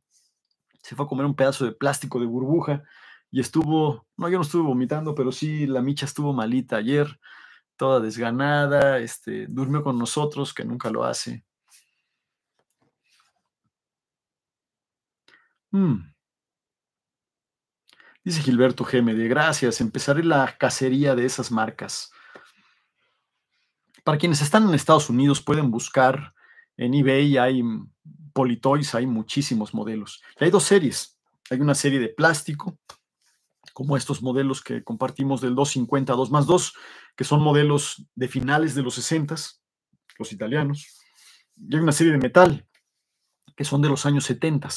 Se fue a comer un pedazo de plástico de burbuja y estuvo, no, yo no estuve vomitando, pero sí, la Micha estuvo malita ayer, toda desganada, este, durmió con nosotros, que nunca lo hace. Mm. Dice Gilberto de gracias, empezaré la cacería de esas marcas. Para quienes están en Estados Unidos pueden buscar en eBay, hay Politoys, hay muchísimos modelos. hay dos series. Hay una serie de plástico como estos modelos que compartimos del 250 2 más 2, que son modelos de finales de los 60, los italianos. Y hay una serie de metal que son de los años 70.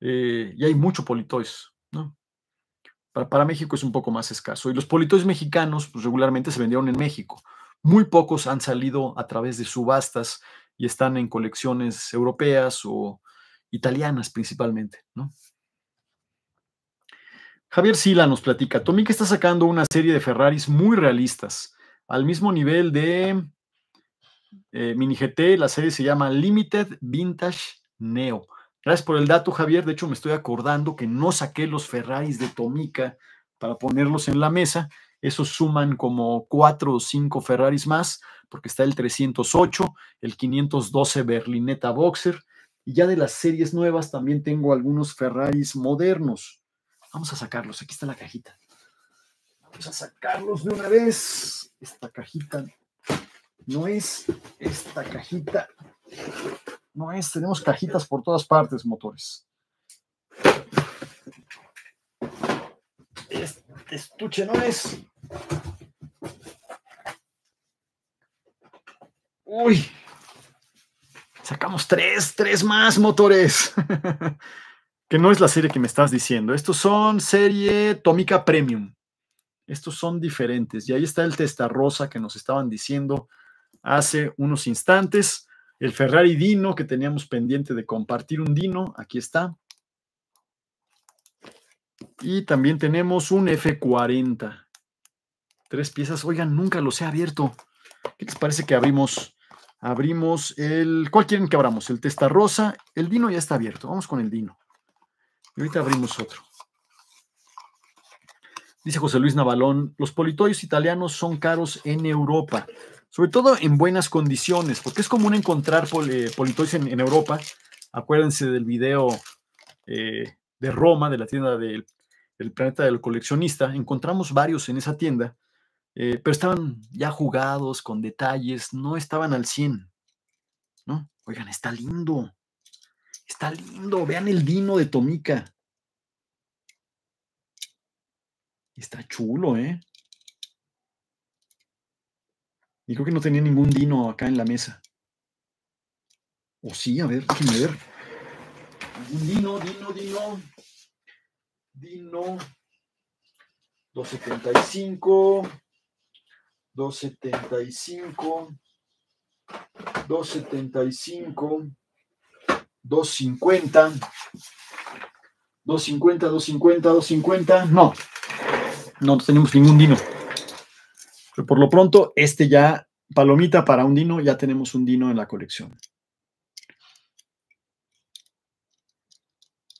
Eh, y hay mucho politois, ¿no? Para, para, México es un poco más escaso. Y los politois mexicanos pues, regularmente se vendieron en México. Muy pocos han salido a través de subastas y están en colecciones europeas o italianas principalmente, ¿no? Javier Sila nos platica, Tomica está sacando una serie de Ferraris muy realistas, al mismo nivel de eh, Mini GT, la serie se llama Limited Vintage Neo. Gracias por el dato, Javier. De hecho, me estoy acordando que no saqué los Ferraris de Tomica para ponerlos en la mesa. Esos suman como cuatro o cinco Ferraris más, porque está el 308, el 512 Berlineta Boxer, y ya de las series nuevas también tengo algunos Ferraris modernos. Vamos a sacarlos. Aquí está la cajita. Vamos a sacarlos de una vez. Esta cajita no es. Esta cajita no es. Tenemos cajitas por todas partes, motores. Este estuche no es. Uy. Sacamos tres, tres más motores. que no es la serie que me estás diciendo. Estos son serie Tomica Premium. Estos son diferentes. Y ahí está el testa rosa que nos estaban diciendo hace unos instantes. El Ferrari Dino que teníamos pendiente de compartir un Dino. Aquí está. Y también tenemos un F40. Tres piezas. Oigan, nunca los he abierto. ¿Qué les parece que abrimos? Abrimos el... ¿Cuál quieren que abramos? El testa rosa. El Dino ya está abierto. Vamos con el Dino. Y ahorita abrimos otro. Dice José Luis Navalón, los politoyos italianos son caros en Europa, sobre todo en buenas condiciones, porque es común encontrar eh, politoyos en, Europa. Acuérdense del video eh, de Roma, de la tienda del, planeta del coleccionista. Encontramos varios en esa tienda, eh, pero estaban ya jugados, con detalles, no estaban al 100. ¿no? Oigan, está lindo. Está lindo, vean el Dino de Tomica. Está chulo, ¿eh? Y creo que no tenía ningún Dino acá en la mesa. O sí, a ver, déjenme ver. Un Dino, Dino, Dino. Dino. 275. 275. 275. 250. 250, 250, 250. No, no tenemos ningún dino. Pero por lo pronto, este ya, palomita para un dino, ya tenemos un dino en la colección.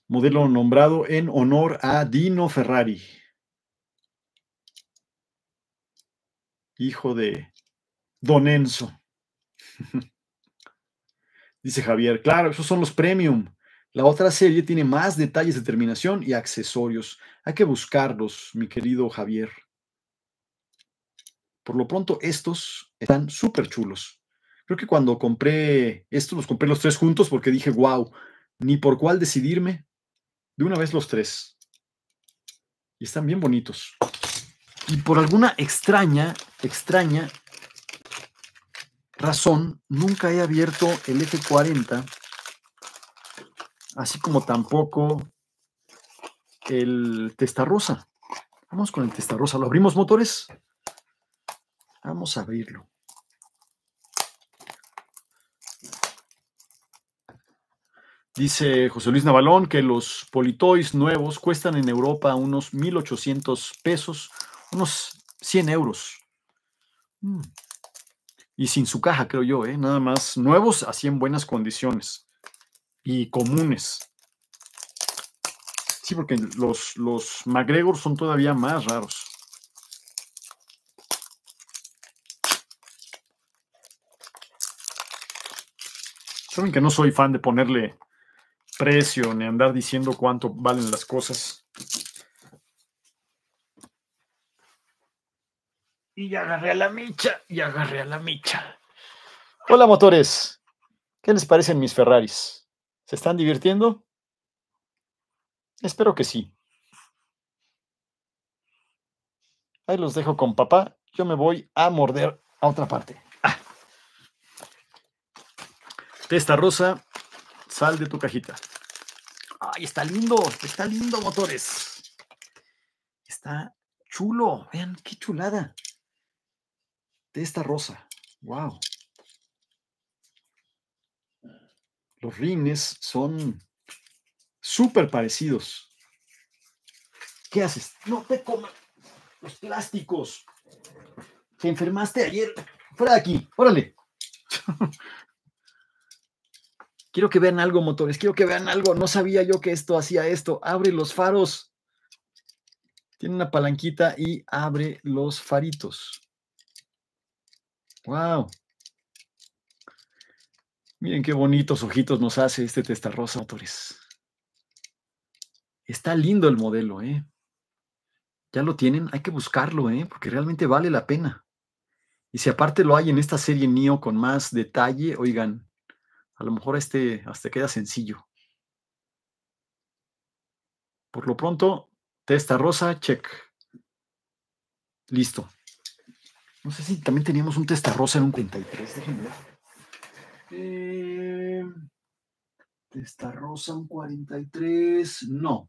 Modelo nombrado en honor a Dino Ferrari. Hijo de Don Enzo. Dice Javier, claro, esos son los premium. La otra serie tiene más detalles de terminación y accesorios. Hay que buscarlos, mi querido Javier. Por lo pronto, estos están súper chulos. Creo que cuando compré estos, los compré los tres juntos porque dije, wow, ni por cuál decidirme. De una vez los tres. Y están bien bonitos. Y por alguna extraña, extraña razón nunca he abierto el F40, así como tampoco el testarrosa. Vamos con el testarrosa. ¿Lo abrimos, motores? Vamos a abrirlo. Dice José Luis Navalón que los politois nuevos cuestan en Europa unos 1.800 pesos, unos 100 euros. Mm y sin su caja, creo yo, ¿eh? nada más nuevos, así en buenas condiciones y comunes. Sí, porque los, los McGregor son todavía más raros. Saben que no soy fan de ponerle precio ni andar diciendo cuánto valen las cosas. Y agarré a la micha, y agarré a la micha. Hola motores, ¿qué les parecen mis Ferraris? ¿Se están divirtiendo? Espero que sí. Ahí los dejo con papá. Yo me voy a morder a otra parte. Ah. Testa rosa, sal de tu cajita. Ay, está lindo, está lindo, motores. Está chulo. Vean qué chulada de esta rosa. ¡Wow! Los rines son súper parecidos. ¿Qué haces? No te comas los plásticos. Te enfermaste ayer. Fuera de aquí. Órale. quiero que vean algo, motores. Quiero que vean algo. No sabía yo que esto hacía esto. Abre los faros. Tiene una palanquita y abre los faritos. Wow. Miren qué bonitos ojitos nos hace este testarrosa motores. Está lindo el modelo, ¿eh? Ya lo tienen, hay que buscarlo, ¿eh? Porque realmente vale la pena. Y si aparte lo hay en esta serie NIO con más detalle, oigan, a lo mejor este hasta queda sencillo. Por lo pronto, testa rosa, check. Listo. No sé si también teníamos un testarrosa en un 33, déjenme ver. Eh, testarrosa un 43, no.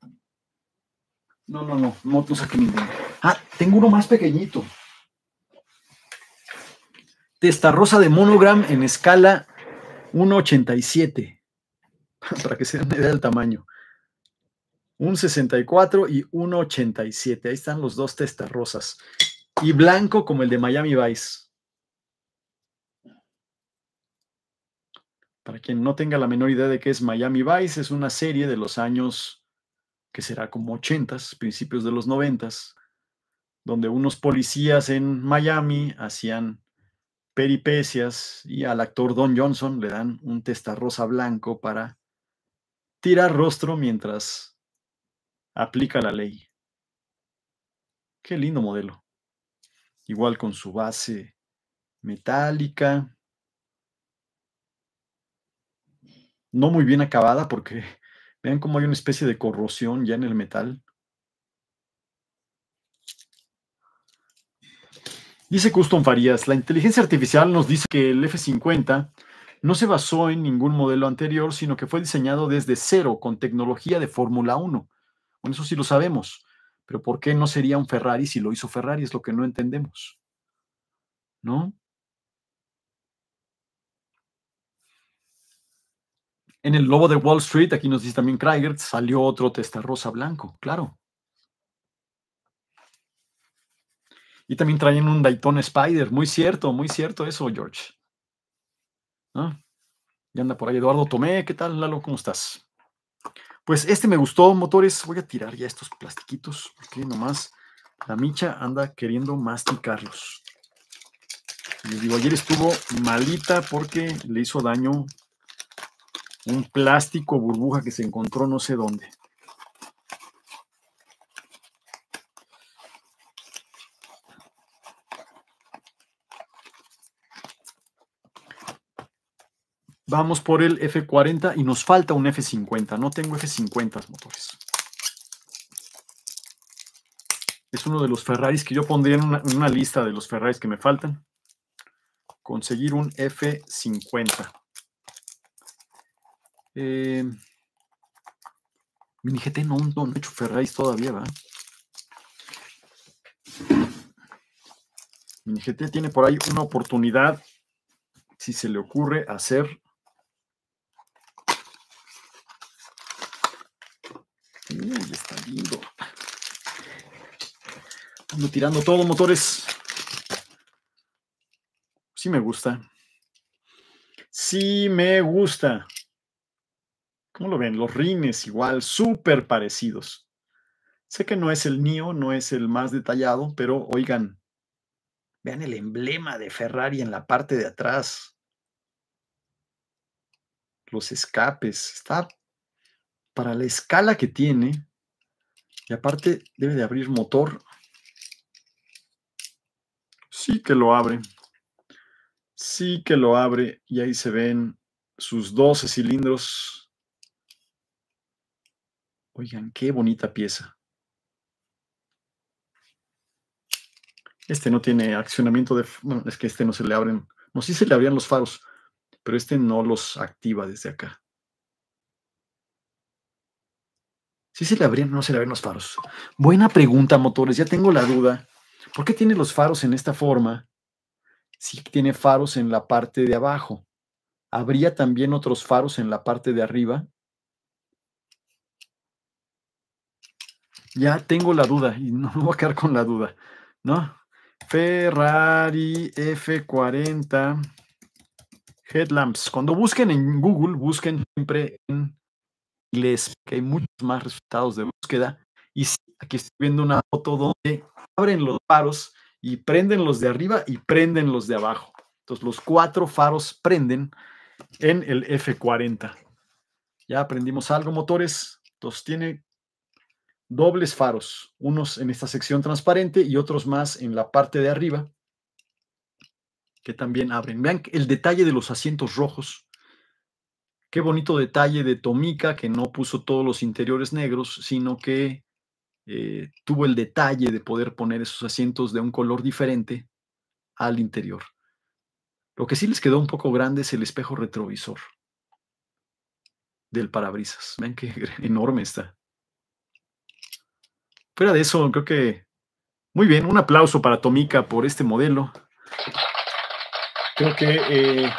No, no, no, no, no saqué ninguno. Ah, tengo uno más pequeñito. Testarrosa de monogram en escala 1.87, para que se den idea del tamaño. Un 64 y 1.87. Ahí están los dos testarrosas y blanco como el de Miami Vice. Para quien no tenga la menor idea de qué es Miami Vice, es una serie de los años que será como 80, principios de los 90, donde unos policías en Miami hacían peripecias y al actor Don Johnson le dan un testarrosa blanco para tirar rostro mientras aplica la ley. Qué lindo modelo igual con su base metálica, no muy bien acabada porque vean cómo hay una especie de corrosión ya en el metal. Dice Custom Farías, la inteligencia artificial nos dice que el F-50 no se basó en ningún modelo anterior, sino que fue diseñado desde cero con tecnología de Fórmula 1. Bueno, eso sí lo sabemos. Pero ¿por qué no sería un Ferrari si lo hizo Ferrari? Es lo que no entendemos. ¿No? En el lobo de Wall Street, aquí nos dice también Krager, salió otro testarrosa blanco, claro. Y también traen un Dayton Spider, muy cierto, muy cierto eso, George. ¿No? Y anda por ahí Eduardo Tomé, ¿qué tal, Lalo? ¿Cómo estás? Pues este me gustó, motores. Voy a tirar ya estos plastiquitos, porque nomás la micha anda queriendo masticarlos. Les digo, ayer estuvo malita porque le hizo daño un plástico burbuja que se encontró no sé dónde. Vamos por el F40 y nos falta un F50. No tengo F50 motores. Es uno de los Ferraris que yo pondría en una, lista de los Ferraris que me faltan. Conseguir un F50. Eh, em, Mini GT no, no, no he hecho Ferraris todavía, ¿verdad? Mini GT tiene por ahí una oportunidad, si se le ocurre hacer Ando tirando todo, motores. Sí me gusta. Sí me gusta. ¿Cómo lo ven? Los rines igual, súper parecidos. Sé que no es el mío, no es el más detallado, pero oigan, vean el emblema de Ferrari en la parte de atrás. Los escapes. Está para la escala que tiene. Y aparte debe de abrir motor. Sí que lo abre. Sí que lo abre y ahí se ven sus 12 cilindros. Oigan, qué bonita pieza. Este no tiene accionamiento de... Bueno, es que este no se le abren. No, sí se le abrían los faros, pero este no los activa desde acá. Sí se le abrían, no se le abren los faros. Buena pregunta, motores. Ya tengo la duda. ¿Por qué tiene los faros en esta forma si tiene faros en la parte de abajo? ¿Habría también otros faros en la parte de arriba? Ya tengo la duda y no me voy a quedar con la duda, ¿no? Ferrari F40 Headlamps. Cuando busquen en Google, busquen siempre en inglés, que hay muchos más resultados de búsqueda. Y sí Aquí estoy viendo una foto donde abren los faros y prenden los de arriba y prenden los de abajo. Entonces los cuatro faros prenden en el F40. Ya aprendimos algo, motores. Entonces tiene dobles faros, unos en esta sección transparente y otros más en la parte de arriba, que también abren. Vean el detalle de los asientos rojos. Qué bonito detalle de Tomica, que no puso todos los interiores negros, sino que eh, tuvo el detalle de poder poner esos asientos de un color diferente al interior. Lo que sí les quedó un poco grande es el espejo retrovisor del parabrisas. Ven qué enorme está. Fuera de eso, creo que muy bien. Un aplauso para Tomica por este modelo. Creo que eh,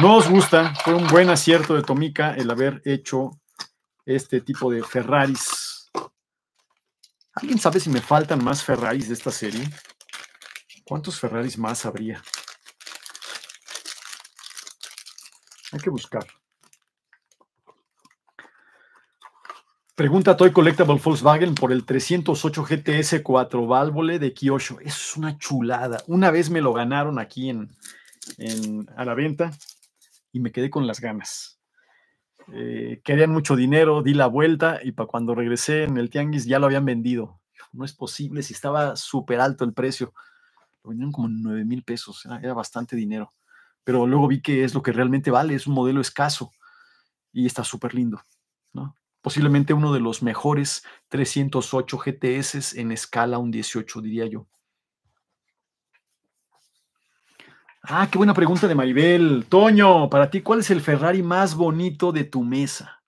no os gusta. Fue un buen acierto de Tomica el haber hecho este tipo de Ferraris. ¿Alguien sabe si me faltan más Ferraris de esta serie? ¿Cuántos Ferraris más habría? Hay que buscar. Pregunta Toy Collectable Volkswagen por el 308 GTS 4 válvole de Kyosho. Eso es una chulada. Una vez me lo ganaron aquí a la venta y me quedé con las ganas. Eh, querían mucho dinero, di la vuelta y para cuando regresé en el tianguis ya lo habían vendido. No es posible, si estaba súper alto el precio. Lo vendieron como 9 mil pesos, era, bastante dinero. Pero luego vi que es lo que realmente vale, es un modelo escaso y está súper lindo. ¿no? Posiblemente uno de los mejores 308 GTS en escala un 18, diría yo. Ah, qué buena pregunta de Maribel. Toño, para ti, ¿cuál es el Ferrari más bonito de tu mesa?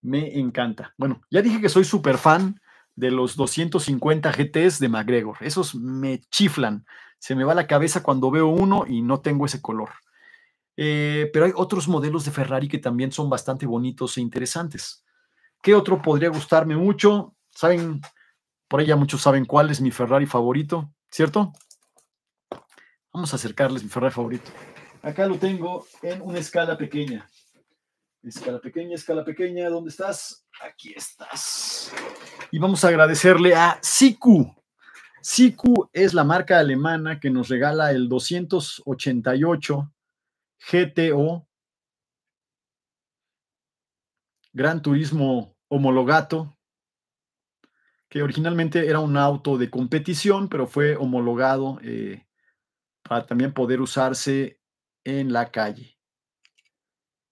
Me encanta. Bueno, ya dije que soy súper fan de los 250 GTs de McGregor. Esos me chiflan. Se me va la cabeza cuando veo uno y no tengo ese color. Eh, pero hay otros modelos de Ferrari que también son bastante bonitos e interesantes. ¿Qué otro podría gustarme mucho? ¿Saben? Por ahí ya muchos saben cuál es mi Ferrari favorito, ¿cierto? Vamos a acercarles mi Ferrari favorito. Acá lo tengo en una escala pequeña. Escala pequeña, escala pequeña, ¿dónde estás? Aquí estás. Y vamos a agradecerle a Siku. Siku es la marca alemana que nos regala el 288 GTO Gran Turismo Homologato, que originalmente era un auto de competición, pero fue homologado eh, para también poder usarse en la calle.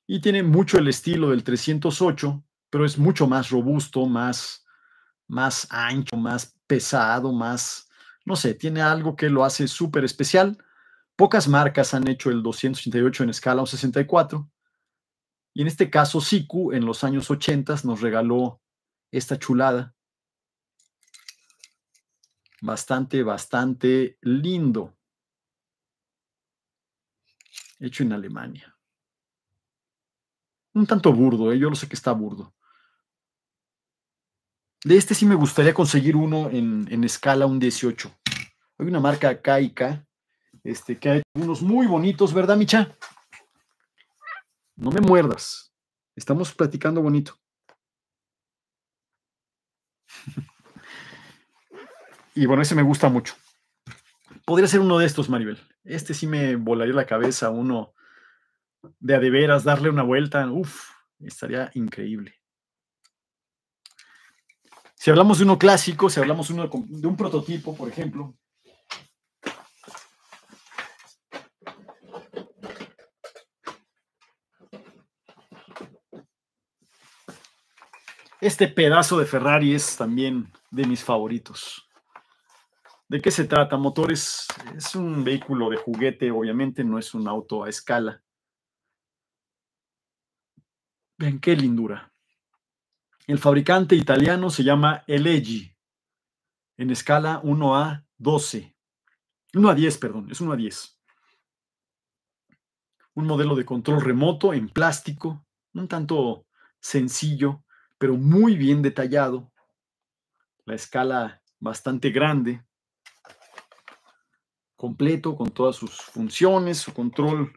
Y tiene mucho el estilo del 308, pero es mucho más robusto, más, más ancho, más pesado, más, no sé, tiene algo que lo hace súper especial. Pocas marcas han hecho el 288 en escala o 64. Y en este caso, Siku en los años 80 nos regaló esta chulada. Bastante, bastante lindo hecho en Alemania. Un tanto burdo, ¿eh? yo lo sé que está burdo. De este sí me gustaría conseguir uno en, escala un 18. Hay una marca Caica este, que ha hecho unos muy bonitos, ¿verdad, Micha? No me muerdas. Estamos platicando bonito. y bueno, ese me gusta mucho. Podría ser uno de estos, Maribel. Este sí me volaría la cabeza uno de a de veras, darle una vuelta. uff estaría increíble. Si hablamos de uno clásico, si hablamos de un prototipo, por ejemplo, este pedazo de Ferrari es también de mis favoritos. ¿De qué se trata? Motores es un vehículo de juguete, obviamente no es un auto a escala. Ven qué lindura. El fabricante italiano se llama Elegi, en escala 1 a 12. 1 a 10, perdón, es 1 a 10. Un modelo de control remoto en plástico, un tanto sencillo, pero muy bien detallado. La escala bastante grande completo con todas sus funciones, su control,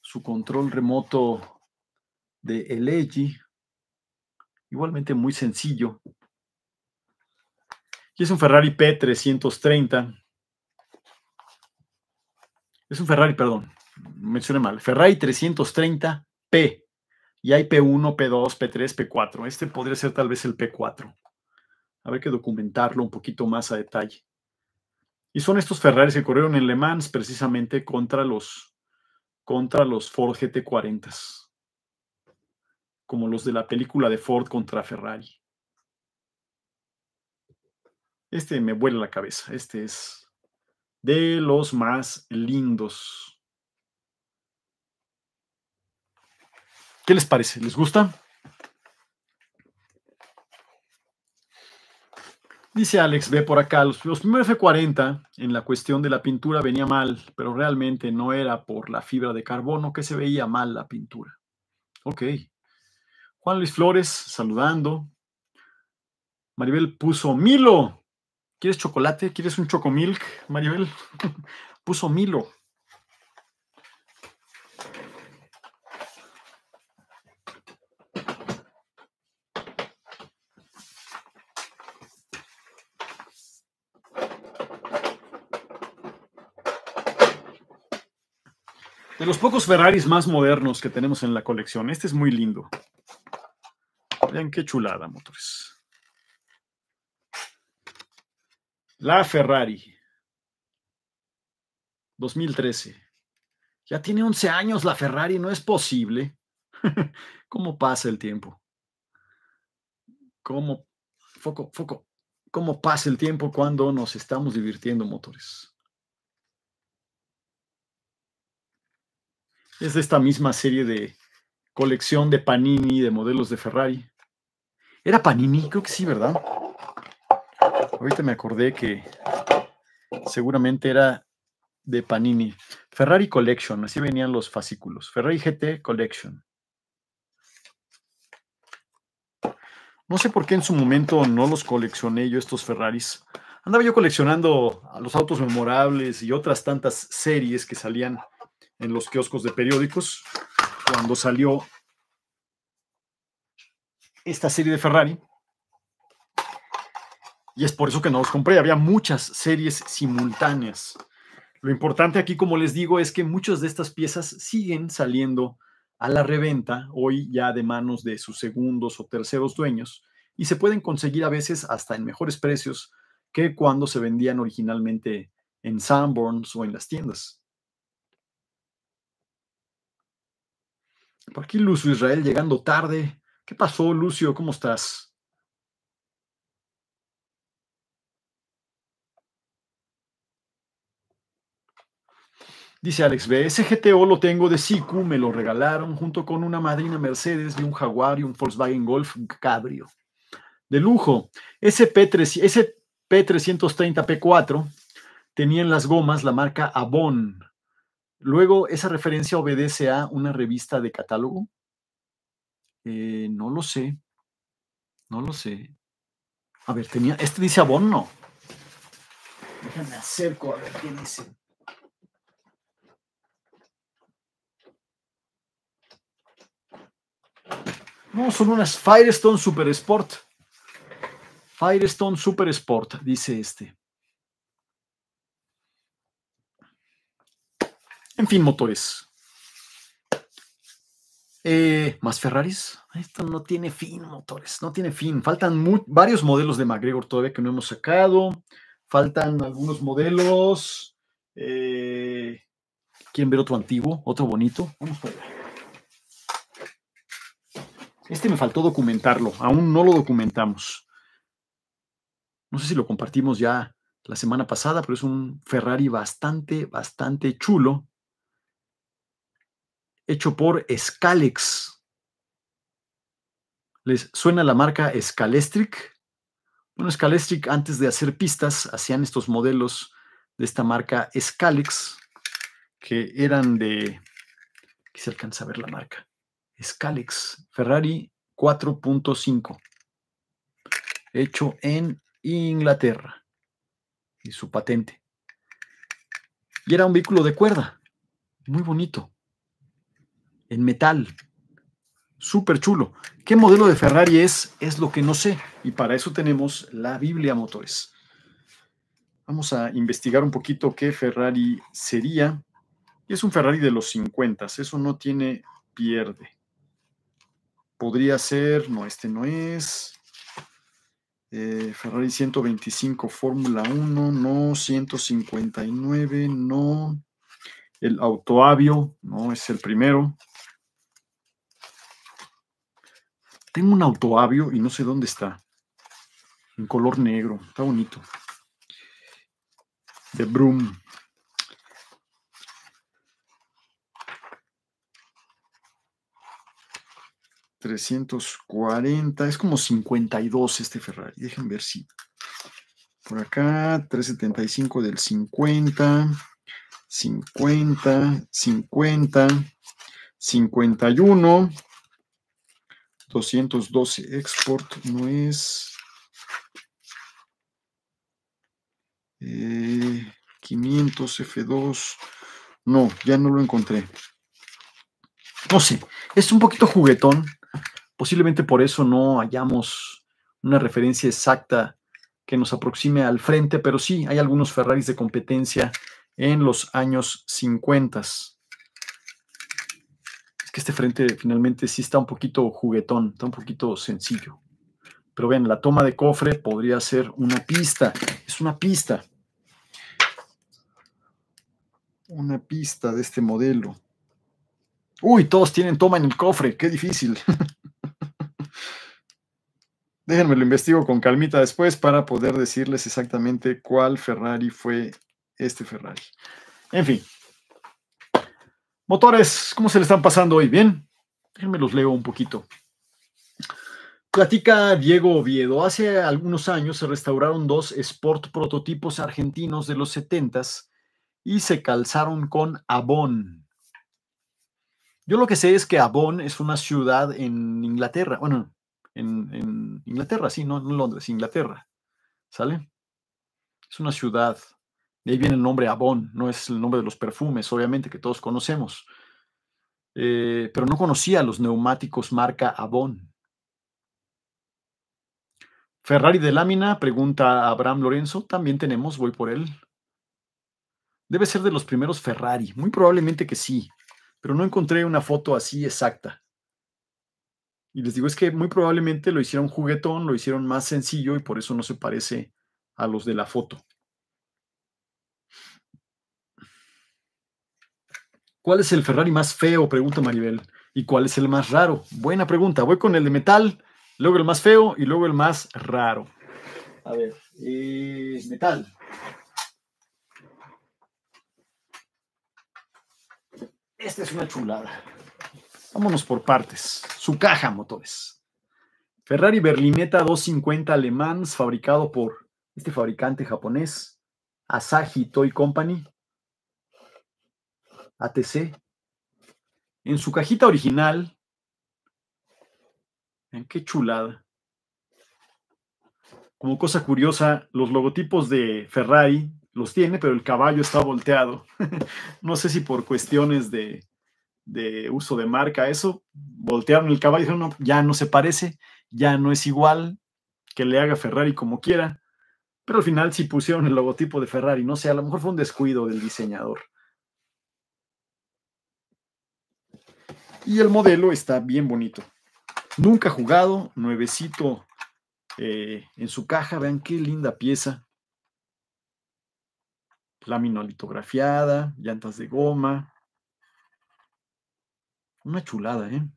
su control remoto de Elegy, igualmente muy sencillo. Y es un Ferrari P330. Es un Ferrari, perdón, mencioné mal. Ferrari 330P. Y hay P1, P2, P3, P4. Este podría ser tal vez el P4. Habrá que documentarlo un poquito más a detalle. Y son estos Ferraris que corrieron en Le Mans precisamente contra los, contra los Ford GT40s, como los de la película de Ford contra Ferrari. Este me vuela la cabeza, este es de los más lindos. ¿Qué les parece? ¿Les gusta? Dice Alex, ve por acá, los, los primeros F40 en la cuestión de la pintura venía mal, pero realmente no era por la fibra de carbono que se veía mal la pintura. Ok. Juan Luis Flores, saludando. Maribel puso Milo. ¿Quieres chocolate? ¿Quieres un chocomilk, Maribel? puso Milo. los pocos Ferraris más modernos que tenemos en la colección. Este es muy lindo. Vean qué chulada, motores. La Ferrari. 2013. Ya tiene 11 años la Ferrari, no es posible. ¿Cómo pasa el tiempo? ¿Cómo, foco, foco, cómo pasa el tiempo cuando nos estamos divirtiendo, motores? Es de esta misma serie de colección de Panini, de modelos de Ferrari. ¿Era Panini? Creo que sí, ¿verdad? Ahorita me acordé que seguramente era de Panini. Ferrari Collection, así venían los fascículos. Ferrari GT Collection. No sé por qué en su momento no los coleccioné yo estos Ferraris. Andaba yo coleccionando a los autos memorables y otras tantas series que salían en los kioscos de periódicos cuando salió esta serie de Ferrari. Y es por eso que no los compré. Había muchas series simultáneas. Lo importante aquí, como les digo, es que muchas de estas piezas siguen saliendo a la reventa, hoy ya de manos de sus segundos o terceros dueños, y se pueden conseguir a veces hasta en mejores precios que cuando se vendían originalmente en Sanborns o en las tiendas. Por aquí Lucio Israel llegando tarde. ¿Qué pasó, Lucio? ¿Cómo estás? Dice Alex B, ese GTO lo tengo de Siku, me lo regalaron junto con una madrina Mercedes y un Jaguar y un Volkswagen Golf un Cabrio. De lujo, ese, P3, ese P330 P4 tenía en las gomas la marca Avon, Luego, esa referencia obedece a una revista de catálogo. Eh, no lo sé. No lo sé. A ver, tenía. Este dice abono. Déjame acerco a ver qué dice. No, son unas Firestone Super Sport. Firestone Super Sport, dice este. En fin, motores. Eh, ¿Más Ferraris? Esto no tiene fin, motores, no tiene fin. Faltan varios modelos de McGregor todavía que no hemos sacado. Faltan algunos modelos. Eh, ¿Quieren ver otro antiguo? ¿Otro bonito? Vamos a ver. Este me faltó documentarlo, aún no lo documentamos. No sé si lo compartimos ya la semana pasada, pero es un Ferrari bastante, bastante chulo hecho por Scalex. ¿Les suena la marca Scalestric? Bueno, Scalestric antes de hacer pistas hacían estos modelos de esta marca Scalex que eran de... Aquí se alcanza a ver la marca. Scalex Ferrari 4.5 hecho en Inglaterra y su patente. Y era un vehículo de cuerda, muy bonito en metal. Súper chulo. ¿Qué modelo de Ferrari es? Es lo que no sé. Y para eso tenemos la Biblia Motores. Vamos a investigar un poquito qué Ferrari sería. Y Es un Ferrari de los 50, eso no tiene pierde. Podría ser, no, este no es. Eh, Ferrari 125 Fórmula 1, no, 159, no. El Autoavio, no, es el primero. Tengo un autoavio y no sé dónde está. En color negro. Está bonito. De Broom. $340. Es como 52 este Ferrari. Dejen ver si. Por acá, 375 del 50. 50, 50, 51. 212 export no es 500 eh, F2 no, ya no lo encontré no sé, es un poquito juguetón posiblemente por eso no hallamos una referencia exacta que nos aproxime al frente, pero sí hay algunos Ferraris de competencia en los años 50 este frente finalmente sí está un poquito juguetón, está un poquito sencillo. Pero vean, la toma de cofre podría ser una pista, es una pista. Una pista de este modelo. Uy, todos tienen toma en el cofre, qué difícil. Déjenme lo investigo con calmita después para poder decirles exactamente cuál Ferrari fue este Ferrari. En fin, Motores, ¿cómo se le están pasando hoy? ¿Bien? Déjenme los leo un poquito. Platica Diego Oviedo. Hace algunos años se restauraron dos Sport prototipos argentinos de los 70s y se calzaron con Avon. Yo lo que sé es que Avon es una ciudad en Inglaterra. Bueno, en, en Inglaterra, sí, no en Londres, Inglaterra. ¿Sale? Es una ciudad de ahí viene el nombre Avon, no es el nombre de los perfumes, obviamente, que todos conocemos. Eh, pero no conocía los neumáticos marca Avon. Ferrari de lámina, pregunta Abraham Lorenzo, también tenemos, voy por él. Debe ser de los primeros Ferrari, muy probablemente que sí, pero no encontré una foto así exacta. Y les digo, es que muy probablemente lo hicieron juguetón, lo hicieron más sencillo y por eso no se parece a los de la foto. ¿Cuál es el Ferrari más feo? Pregunta Maribel. ¿Y cuál es el más raro? Buena pregunta. Voy con el de metal, luego el más feo y luego el más raro. A ver, eh, metal. Esta es una chulada. Vámonos por partes. Su caja, motores. Ferrari Berlinetta 250 alemán, fabricado por este fabricante japonés, Asahi Toy Company, ATC. En su cajita original. En qué chulada. Como cosa curiosa, los logotipos de Ferrari los tiene, pero el caballo está volteado. no sé si por cuestiones de, uso de marca, eso, voltearon el caballo no, ya no se parece, ya no es igual, que le haga Ferrari como quiera. Pero al final sí pusieron el logotipo de Ferrari, no sé, a lo mejor fue un descuido del diseñador. Y el modelo está bien bonito. Nunca jugado, nuevecito eh, en su caja. Vean qué linda pieza. Lámina litografiada, llantas de goma. Una chulada, ¿eh?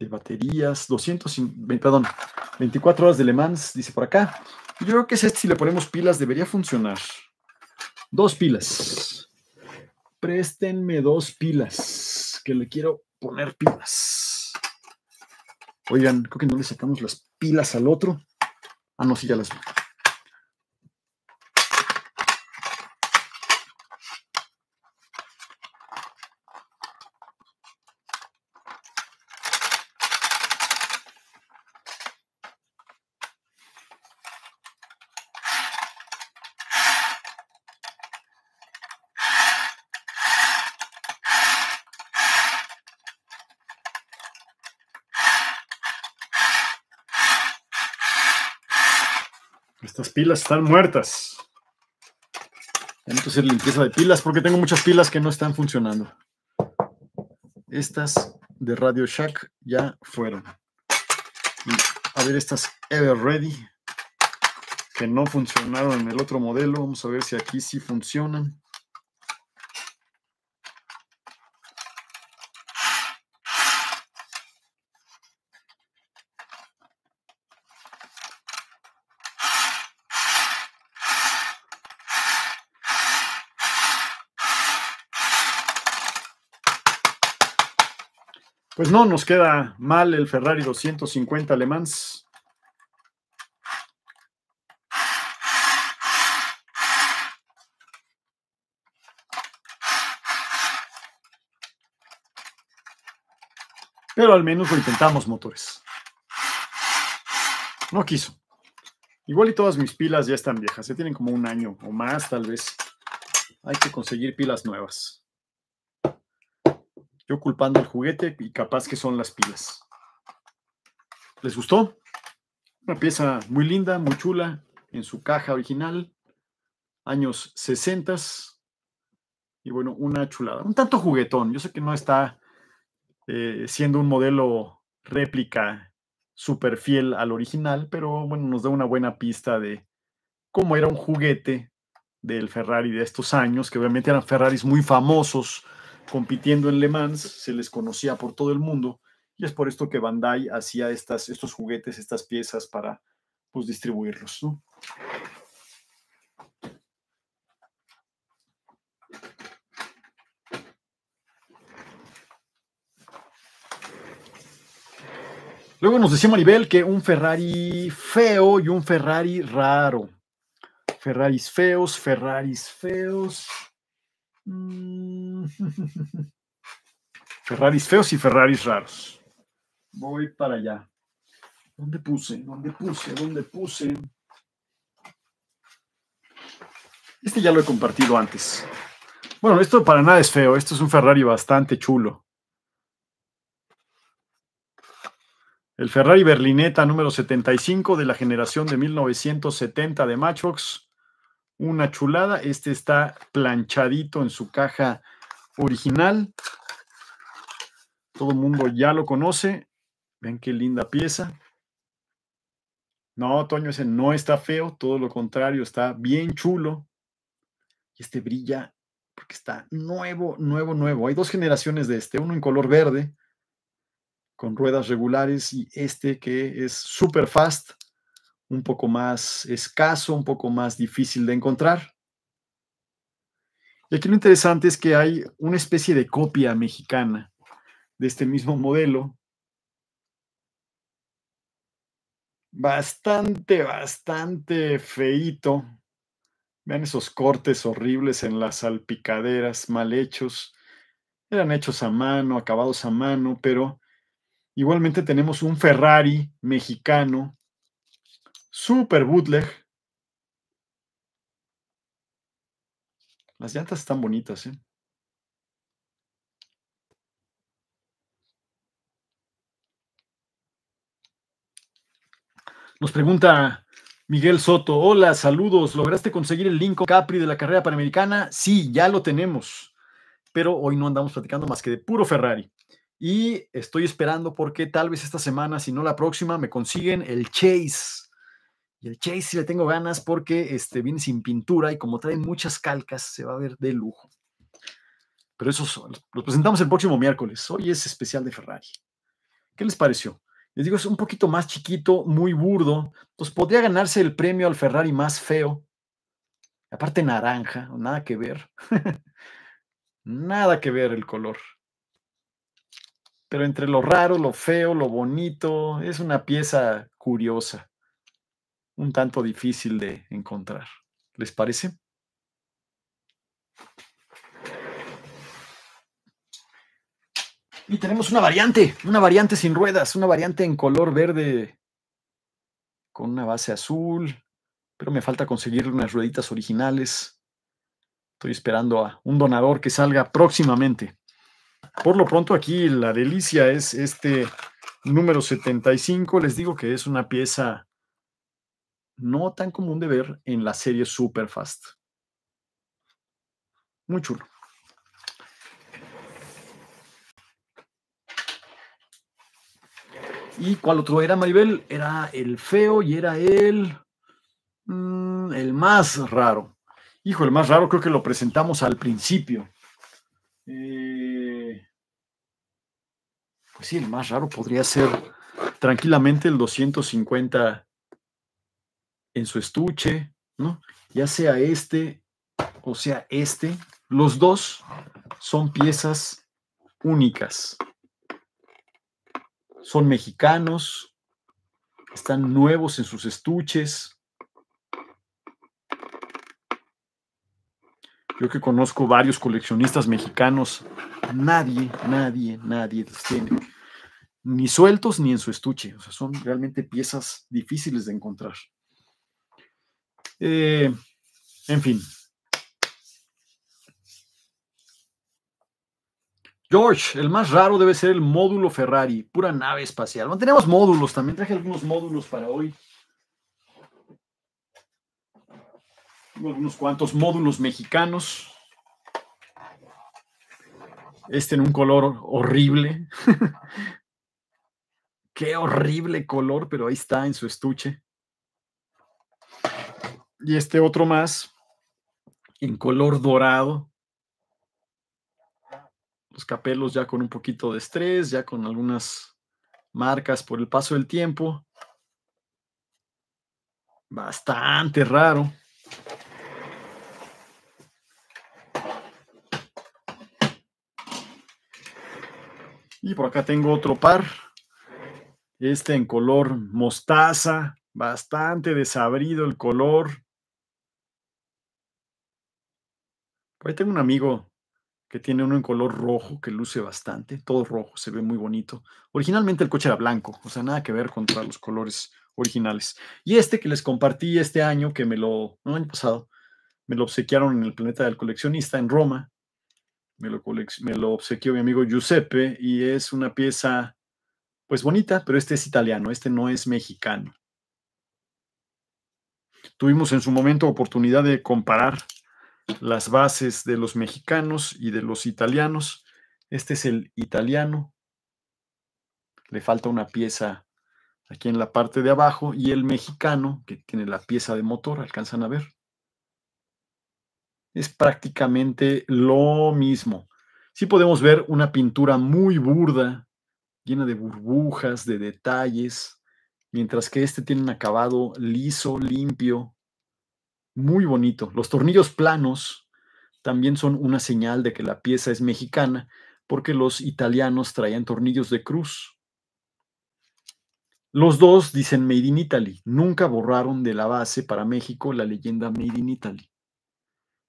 De baterías, 200, perdón, 24 horas de Le Mans, dice por acá. Yo creo que este, si le ponemos pilas, debería funcionar. Dos pilas préstenme dos pilas, que le quiero poner pilas. Oigan, creo que no le sacamos las pilas al otro. Ah, no, sí, ya las Estas pilas están muertas. Tengo que hacer limpieza de pilas porque tengo muchas pilas que no están funcionando. Estas de Radio Shack ya fueron. a ver estas Ever Ready que no funcionaron en el otro modelo. Vamos a ver si aquí sí funcionan. Pues no, nos queda mal el Ferrari 250 alemán. Pero al menos lo intentamos, motores. No quiso. Igual y todas mis pilas ya están viejas, ya tienen como un año o más tal vez. Hay que conseguir pilas nuevas. Yo culpando el juguete y capaz que son las pilas. ¿Les gustó? Una pieza muy linda, muy chula, en su caja original, años 60. Y bueno, una chulada. Un tanto juguetón. Yo sé que no está eh, siendo un modelo réplica súper fiel al original, pero bueno, nos da una buena pista de cómo era un juguete del Ferrari de estos años, que obviamente eran Ferraris muy famosos compitiendo en Le Mans, se les conocía por todo el mundo y es por esto que Bandai hacía estas, estos juguetes, estas piezas para pues, distribuirlos. Luego nos a nivel que un Ferrari feo y un Ferrari raro. Ferraris feos, Ferraris feos. Mm. Ferraris feos y Ferraris raros. Voy para allá. ¿Dónde puse? ¿Dónde puse? ¿Dónde puse? Este ya lo he compartido antes. Bueno, esto para nada es feo. Esto es un Ferrari bastante chulo. El Ferrari Berlineta número 75 de la generación de 1970 de Matchbox una chulada. Este está planchadito en su caja original. Todo el mundo ya lo conoce. Vean qué linda pieza. No, Toño, ese no está feo, todo lo contrario, está bien chulo. Y este brilla porque está nuevo, nuevo, nuevo. Hay dos generaciones de este, uno en color verde, con ruedas regulares, y este que es super fast, un poco más escaso, un poco más difícil de encontrar. Y aquí lo interesante es que hay una especie de copia mexicana de este mismo modelo. Bastante, bastante feito. Vean esos cortes horribles en las salpicaderas, mal hechos. Eran hechos a mano, acabados a mano, pero igualmente tenemos un Ferrari mexicano Super bootleg. Las llantas están bonitas, ¿eh? Nos pregunta Miguel Soto, hola, saludos, ¿lograste conseguir el Lincoln Capri de la carrera panamericana? Sí, ya lo tenemos, pero hoy no andamos platicando más que de puro Ferrari. Y estoy esperando porque tal vez esta semana, si no la próxima, me consiguen el Chase y el Chase si le tengo ganas porque este, viene sin pintura y como trae muchas calcas, se va a ver de lujo. Pero eso los presentamos el próximo miércoles. Hoy es especial de Ferrari. ¿Qué les pareció? Les digo, es un poquito más chiquito, muy burdo. Entonces podría ganarse el premio al Ferrari más feo. Aparte naranja, nada que ver. nada que ver el color. Pero entre lo raro, lo feo, lo bonito, es una pieza curiosa un tanto difícil de encontrar. ¿Les parece? Y tenemos una variante, una variante sin ruedas, una variante en color verde con una base azul, pero me falta conseguir unas rueditas originales. Estoy esperando a un donador que salga próximamente. Por lo pronto aquí la delicia es este número 75. Les digo que es una pieza no tan común de ver en la serie Superfast. Muy chulo. ¿Y cuál otro era, Maribel? Era el feo y era el, mm, el más raro. Hijo, el más raro creo que lo presentamos al principio. Eh, pues sí, el más raro podría ser tranquilamente el 250 en su estuche, ¿no? Ya sea este o sea este, los dos son piezas únicas. Son mexicanos, están nuevos en sus estuches. Yo que conozco varios coleccionistas mexicanos, nadie, nadie, nadie los tiene. Ni sueltos ni en su estuche. O sea, son realmente piezas difíciles de encontrar. Eh, en fin. George, el más raro debe ser el módulo Ferrari, pura nave espacial. Bueno, tenemos módulos, también traje algunos módulos para hoy. unos cuantos módulos mexicanos. Este en un color horrible. Qué horrible color, pero ahí está en su estuche y este otro más en color dorado. Los capelos ya con un poquito de estrés, ya con algunas marcas por el paso del tiempo. Bastante raro. Y por acá tengo otro par. Este en color mostaza, bastante desabrido el color, ahí tengo un amigo que tiene uno en color rojo que luce bastante, todo rojo, se ve muy bonito. Originalmente el coche era blanco, o sea, nada que ver contra los colores originales. Y este que les compartí este año, que me lo, no, año pasado, me lo obsequiaron en el Planeta del Coleccionista en Roma. Me lo, me lo obsequió mi amigo Giuseppe y es una pieza, pues bonita, pero este es italiano, este no es mexicano. Tuvimos en su momento oportunidad de comparar las bases de los mexicanos y de los italianos. Este es el italiano. Le falta una pieza aquí en la parte de abajo y el mexicano que tiene la pieza de motor, alcanzan a ver. Es prácticamente lo mismo. Sí podemos ver una pintura muy burda, llena de burbujas, de detalles, mientras que este tiene un acabado liso, limpio, muy bonito. Los tornillos planos también son una señal de que la pieza es mexicana, porque los italianos traían tornillos de cruz. Los dos dicen Made in Italy. Nunca borraron de la base para México la leyenda Made in Italy.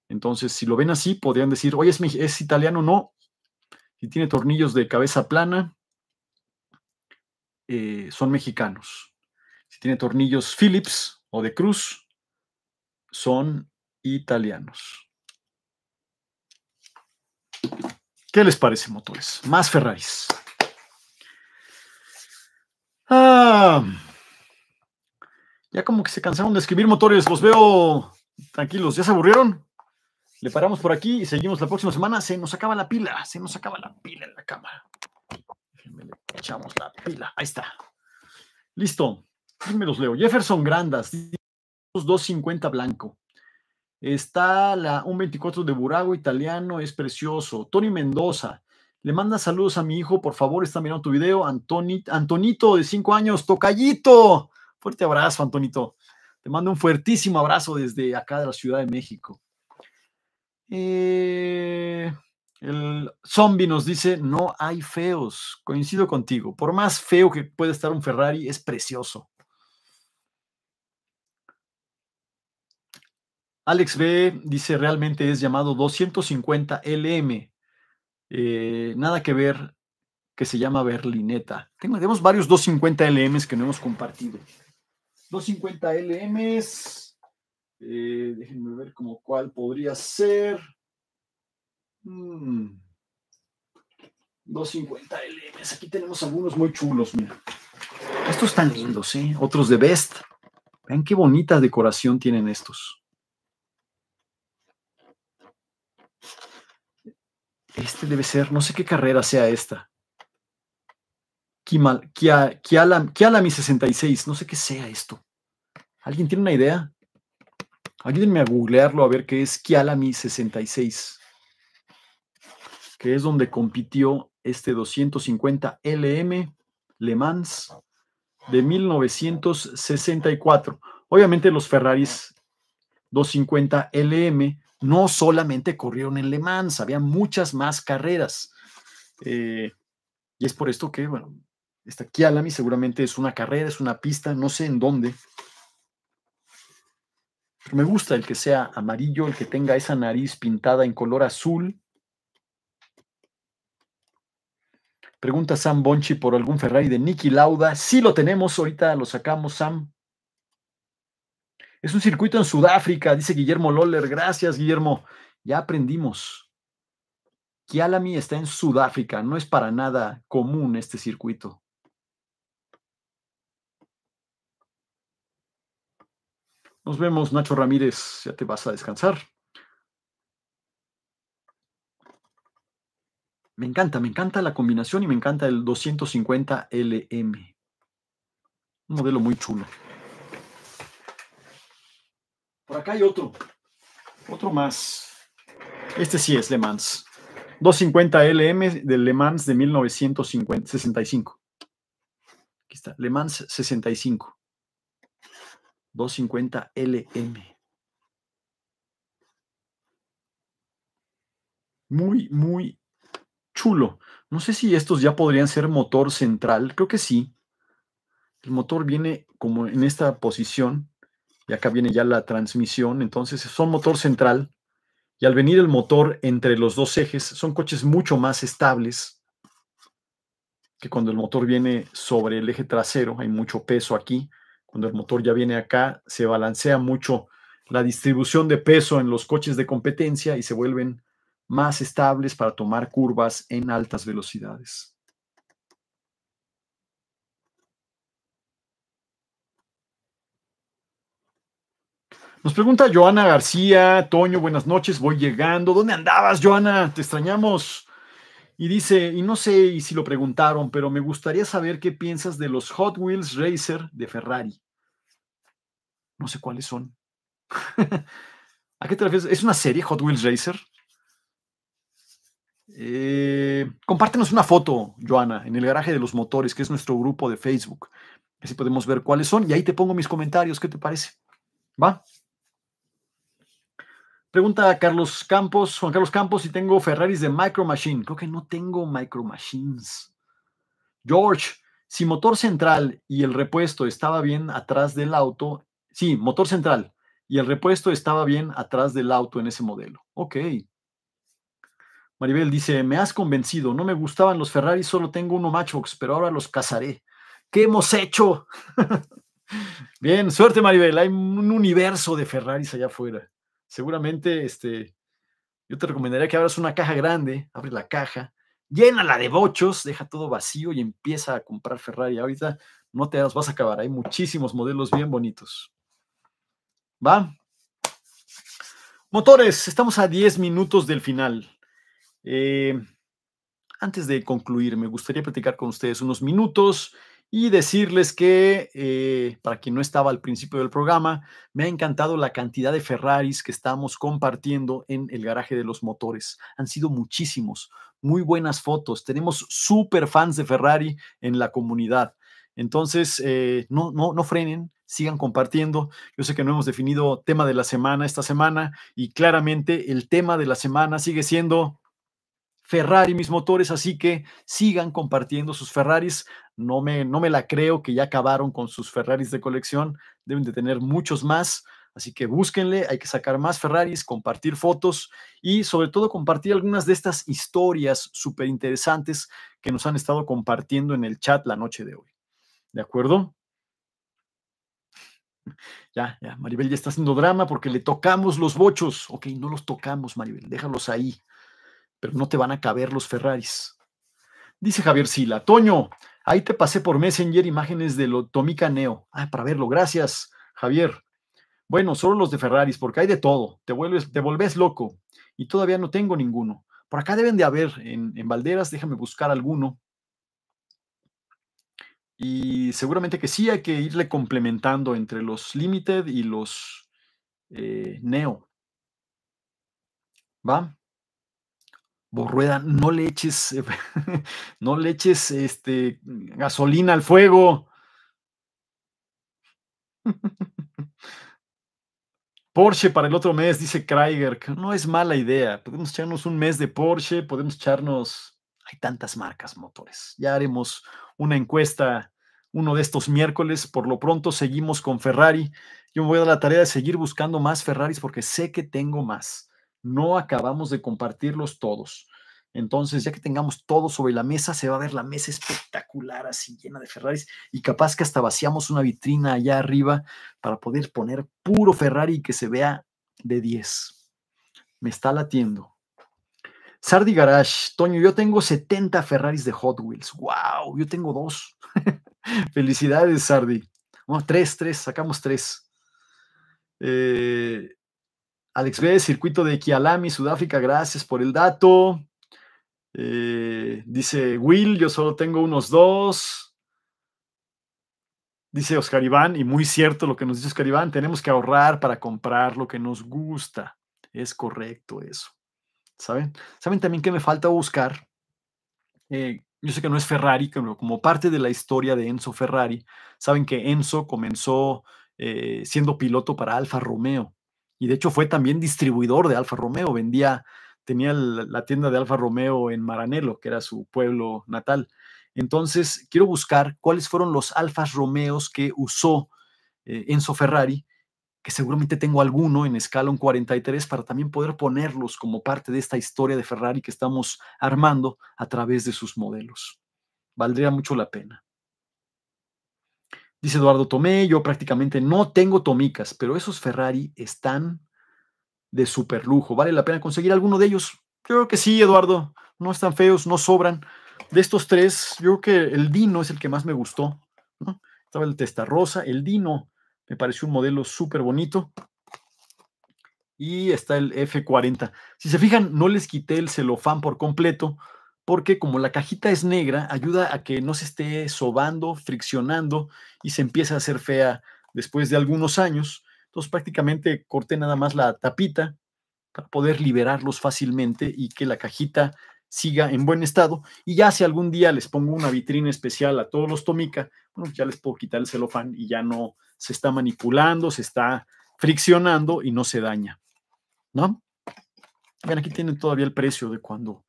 Entonces, si lo ven así, podrían decir, oye, es, es italiano, no. Si tiene tornillos de cabeza plana, eh, son mexicanos. Si tiene tornillos Phillips o de cruz, son italianos. ¿Qué les parece, motores? Más Ferraris. Ah, ya como que se cansaron de escribir motores, los veo tranquilos, ¿ya se aburrieron? Le paramos por aquí y seguimos la próxima semana. Se nos acaba la pila, se nos acaba la pila en la cámara. echamos la pila, ahí está. Listo, me los leo. Jefferson Grandas 250 blanco. Está la, un 24 de Burago italiano, es precioso. Tony Mendoza, le manda saludos a mi hijo, por favor, está mirando tu video. Antoni, Antonito, de 5 años, Tocayito. Fuerte abrazo, Antonito. Te mando un fuertísimo abrazo desde acá de la Ciudad de México. Eh, el zombie nos dice, no hay feos. Coincido contigo. Por más feo que pueda estar un Ferrari, es precioso. Alex B dice, realmente es llamado 250 LM. Eh, nada que ver que se llama Berlineta. Tenemos varios 250 LM que no hemos compartido. 250 LMs. Eh, déjenme ver como cuál podría ser. 250 mm. LM. Aquí tenemos algunos muy chulos, mira. Estos están lindos, ¿eh? Otros de Best. Vean qué bonita decoración tienen estos. Este debe ser, no sé qué carrera sea esta. Kimal, Kialami 66, no sé qué sea esto. ¿Alguien tiene una idea? Ayúdenme a googlearlo a ver qué es Kialami 66, que es donde compitió este 250 LM Le Mans de 1964. Obviamente los Ferraris 250 LM no solamente corrieron en Le Mans, había muchas más carreras. Eh, y es por esto que, bueno, esta Kialami seguramente es una carrera, es una pista, no sé en dónde. Pero me gusta el que sea amarillo, el que tenga esa nariz pintada en color azul. Pregunta Sam Bonchi por algún Ferrari de Niki Lauda. Sí lo tenemos, ahorita lo sacamos, Sam. Es un circuito en Sudáfrica, dice Guillermo Loller. Gracias, Guillermo. Ya aprendimos. Kialami está en Sudáfrica. No es para nada común este circuito. Nos vemos, Nacho Ramírez. Ya te vas a descansar. Me encanta, me encanta la combinación y me encanta el 250 LM. Un modelo muy chulo. Por acá hay otro. Otro más. Este sí es Le Mans. 250 LM de Le Mans de 1965. Aquí está, Le Mans 65. 250 LM. Muy, muy chulo. No sé si estos ya podrían ser motor central. Creo que sí. El motor viene como en esta posición y acá viene ya la transmisión, entonces son motor central y al venir el motor entre los dos ejes son coches mucho más estables que cuando el motor viene sobre el eje trasero, hay mucho peso aquí, cuando el motor ya viene acá se balancea mucho la distribución de peso en los coches de competencia y se vuelven más estables para tomar curvas en altas velocidades. Nos pregunta Joana García, Toño, buenas noches, voy llegando. ¿Dónde andabas, Joana? Te extrañamos. Y dice, y no sé si lo preguntaron, pero me gustaría saber qué piensas de los Hot Wheels Racer de Ferrari. No sé cuáles son. ¿A qué te refieres? ¿Es una serie Hot Wheels Racer? Eh, compártenos una foto, Joana, en el garaje de los motores, que es nuestro grupo de Facebook. Así podemos ver cuáles son y ahí te pongo mis comentarios. ¿Qué te parece? ¿Va? Pregunta a Carlos Campos, Juan Carlos Campos, si tengo Ferraris de Micro Machine. Creo que no tengo Micro Machines. George, si motor central y el repuesto estaba bien atrás del auto. Sí, motor central y el repuesto estaba bien atrás del auto en ese modelo. Ok. Maribel dice, me has convencido, no me gustaban los Ferraris, solo tengo uno Matchbox, pero ahora los cazaré. ¿Qué hemos hecho? bien, suerte Maribel, hay un universo de Ferraris allá afuera seguramente este, yo te recomendaría que abras una caja grande, abre la caja, llénala de bochos, deja todo vacío y empieza a comprar Ferrari. Ahorita no te vas a acabar, hay muchísimos modelos bien bonitos. ¿Va? Motores, estamos a 10 minutos del final. Eh, antes de concluir, me gustaría platicar con ustedes unos minutos y decirles que, eh, para quien no estaba al principio del programa, me ha encantado la cantidad de Ferraris que estamos compartiendo en el garaje de los motores. Han sido muchísimos, muy buenas fotos. Tenemos súper fans de Ferrari en la comunidad. Entonces, eh, no, no, no frenen, sigan compartiendo. Yo sé que no hemos definido tema de la semana esta semana y claramente el tema de la semana sigue siendo Ferrari mis motores, así que sigan compartiendo sus Ferraris. No me, no me la creo que ya acabaron con sus Ferraris de colección, deben de tener muchos más. Así que búsquenle, hay que sacar más Ferraris, compartir fotos y sobre todo compartir algunas de estas historias súper interesantes que nos han estado compartiendo en el chat la noche de hoy. ¿De acuerdo? Ya, ya, Maribel ya está haciendo drama porque le tocamos los bochos. Ok, no los tocamos, Maribel, déjalos ahí pero no te van a caber los Ferraris. Dice Javier Sila, Toño, ahí te pasé por Messenger imágenes de lo Tomica Neo. Ah, para verlo, gracias, Javier. Bueno, solo los de Ferraris, porque hay de todo. Te vuelves, te volvés loco. Y todavía no tengo ninguno. Por acá deben de haber en, en Valderas, déjame buscar alguno. Y seguramente que sí hay que irle complementando entre los Limited y los eh, Neo. ¿Va? Borrueda, no le eches, no le eches este, gasolina al fuego. Porsche para el otro mes, dice Krieger, no es mala idea. Podemos echarnos un mes de Porsche, podemos echarnos. Hay tantas marcas motores. Ya haremos una encuesta uno de estos miércoles. Por lo pronto seguimos con Ferrari. Yo me voy a dar la tarea de seguir buscando más Ferraris porque sé que tengo más no acabamos de compartirlos todos. Entonces, ya que tengamos todo sobre la mesa, se va a ver la mesa espectacular, así llena de Ferraris, y capaz que hasta vaciamos una vitrina allá arriba para poder poner puro Ferrari y que se vea de 10. Me está latiendo. Sardi Garage, Toño, yo tengo 70 Ferraris de Hot Wheels. ¡Wow! Yo tengo dos. Felicidades, Sardi. Bueno, tres, tres, sacamos tres. Eh, Alex B, circuito de Kialami, Sudáfrica, gracias por el dato. Eh, dice Will, yo solo tengo unos dos. Dice Oscar Iván, y muy cierto lo que nos dice Oscar Iván, tenemos que ahorrar para comprar lo que nos gusta. Es correcto eso. ¿Saben? ¿Saben también qué me falta buscar? Eh, yo sé que no es Ferrari, pero como parte de la historia de Enzo Ferrari, saben que Enzo comenzó eh, siendo piloto para Alfa Romeo y de hecho fue también distribuidor de Alfa Romeo, vendía, tenía la tienda de Alfa Romeo en Maranello, que era su pueblo natal. Entonces, quiero buscar cuáles fueron los Alfas Romeos que usó eh, Enzo Ferrari, que seguramente tengo alguno en Scalon 43 para también poder ponerlos como parte de esta historia de Ferrari que estamos armando a través de sus modelos. Valdría mucho la pena. Dice Eduardo Tomé, yo prácticamente no tengo tomicas, pero esos Ferrari están de super lujo. ¿Vale la pena conseguir alguno de ellos? Yo creo que sí, Eduardo. No están feos, no sobran. De estos tres, yo creo que el Dino es el que más me gustó. Estaba el rosa, el Dino me pareció un modelo súper bonito. Y está el F40. Si se fijan, no les quité el celofán por completo porque como la cajita es negra, ayuda a que no se esté sobando, friccionando y se empieza a hacer fea después de algunos años. Entonces prácticamente corté nada más la tapita para poder liberarlos fácilmente y que la cajita siga en buen estado. Y ya si algún día les pongo una vitrina especial a todos los Tomica, bueno, pues ya les puedo quitar el celofán y ya no se está manipulando, se está friccionando y no se daña. ¿No? Bien, aquí tienen todavía el precio de cuando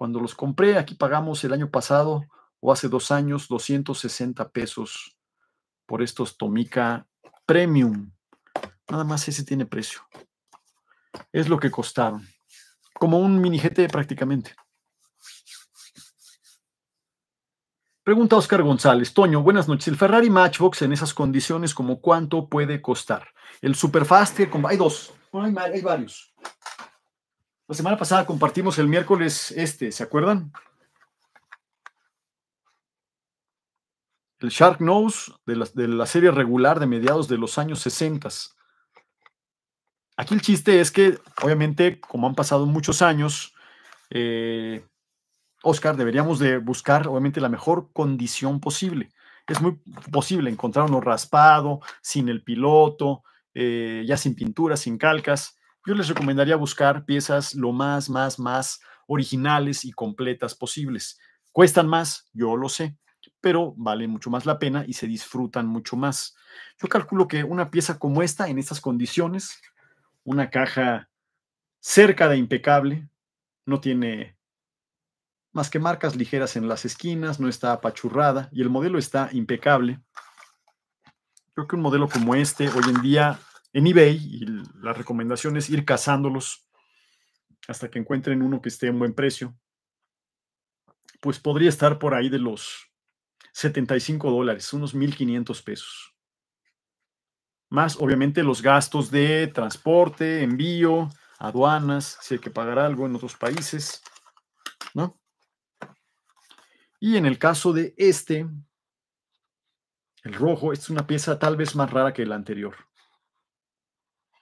cuando los compré, aquí pagamos el año pasado o hace dos años 260 pesos por estos Tomica Premium. Nada más ese tiene precio. Es lo que costaron. Como un mini GT prácticamente. Pregunta Oscar González. Toño, buenas noches. El Ferrari Matchbox en esas condiciones, ¿cómo cuánto puede costar? El Superfast, hay dos, hay, hay varios. La semana pasada compartimos el miércoles este, ¿se acuerdan? El Shark Nose de la, serie regular de mediados de los años 60. Aquí el chiste es que, obviamente, como han pasado muchos años, eh, Oscar, deberíamos de buscar, obviamente, la mejor condición posible. Es muy posible encontrar uno raspado, sin el piloto, eh, ya sin pintura, sin calcas yo les recomendaría buscar piezas lo más, más, más originales y completas posibles. Cuestan más, yo lo sé, pero vale mucho más la pena y se disfrutan mucho más. Yo calculo que una pieza como esta, en estas condiciones, una caja cerca de impecable, no tiene más que marcas ligeras en las esquinas, no está apachurrada y el modelo está impecable. Creo que un modelo como este hoy en día en eBay y la recomendación es ir cazándolos hasta que encuentren uno que esté en buen precio. Pues podría estar por ahí de los 75 dólares, unos 1.500 pesos. Más obviamente los gastos de transporte, envío, aduanas, si hay que pagar algo en otros países, ¿no? Y en el caso de este, el rojo, es una pieza tal vez más rara que la anterior.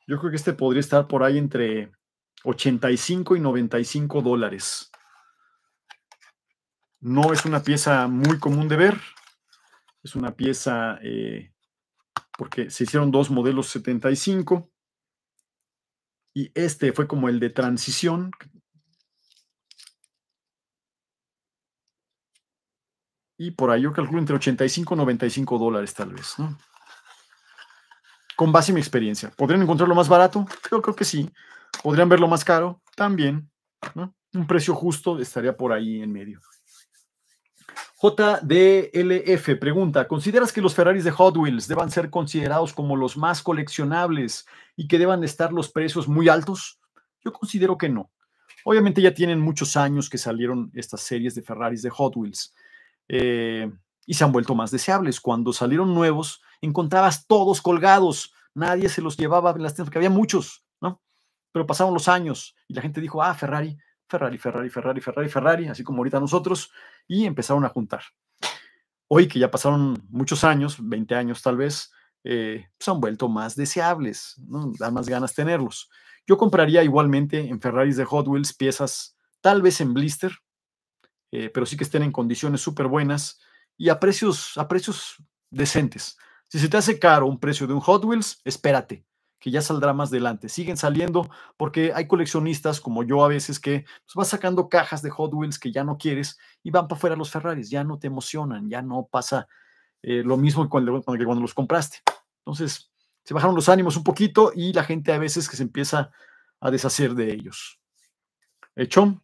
Yo creo que este podría estar por ahí entre 85 y 95 dólares. No es una pieza muy común de ver. Es una pieza eh, porque se hicieron dos modelos 75 y este fue como el de transición. Y por ahí yo calculo entre 85 y 95 dólares tal vez, ¿no? con base en mi experiencia. ¿Podrían encontrarlo más barato? Yo creo que sí. ¿Podrían verlo más caro? También. Un precio justo estaría por ahí en medio. JDLF pregunta, ¿consideras que los Ferraris de Hot Wheels deban ser considerados como los más coleccionables y que deban estar los precios muy altos? Yo considero que no. Obviamente ya tienen muchos años que salieron estas series de Ferraris de Hot Wheels. Eh, y se han vuelto más deseables. Cuando salieron nuevos, encontrabas todos colgados, nadie se los llevaba en las tiendas, porque había muchos, ¿no? Pero pasaron los años y la gente dijo, ah, Ferrari, Ferrari, Ferrari, Ferrari, Ferrari, Ferrari, así como ahorita nosotros, y empezaron a juntar. Hoy que ya pasaron muchos años, 20 años tal vez, eh, pues, se han vuelto más deseables, ¿no? da más ganas tenerlos. Yo compraría igualmente en Ferraris de Hot Wheels piezas, tal vez en blister, eh, pero sí que estén en condiciones súper buenas, y a precios, a precios decentes. Si se te hace caro un precio de un Hot Wheels, espérate, que ya saldrá más adelante. Siguen saliendo porque hay coleccionistas como yo a veces que pues, vas sacando cajas de Hot Wheels que ya no quieres y van para afuera los Ferraris, ya no te emocionan, ya no pasa eh, lo mismo que cuando, cuando los compraste. Entonces, se bajaron los ánimos un poquito y la gente a veces que se empieza a deshacer de ellos. Hecho,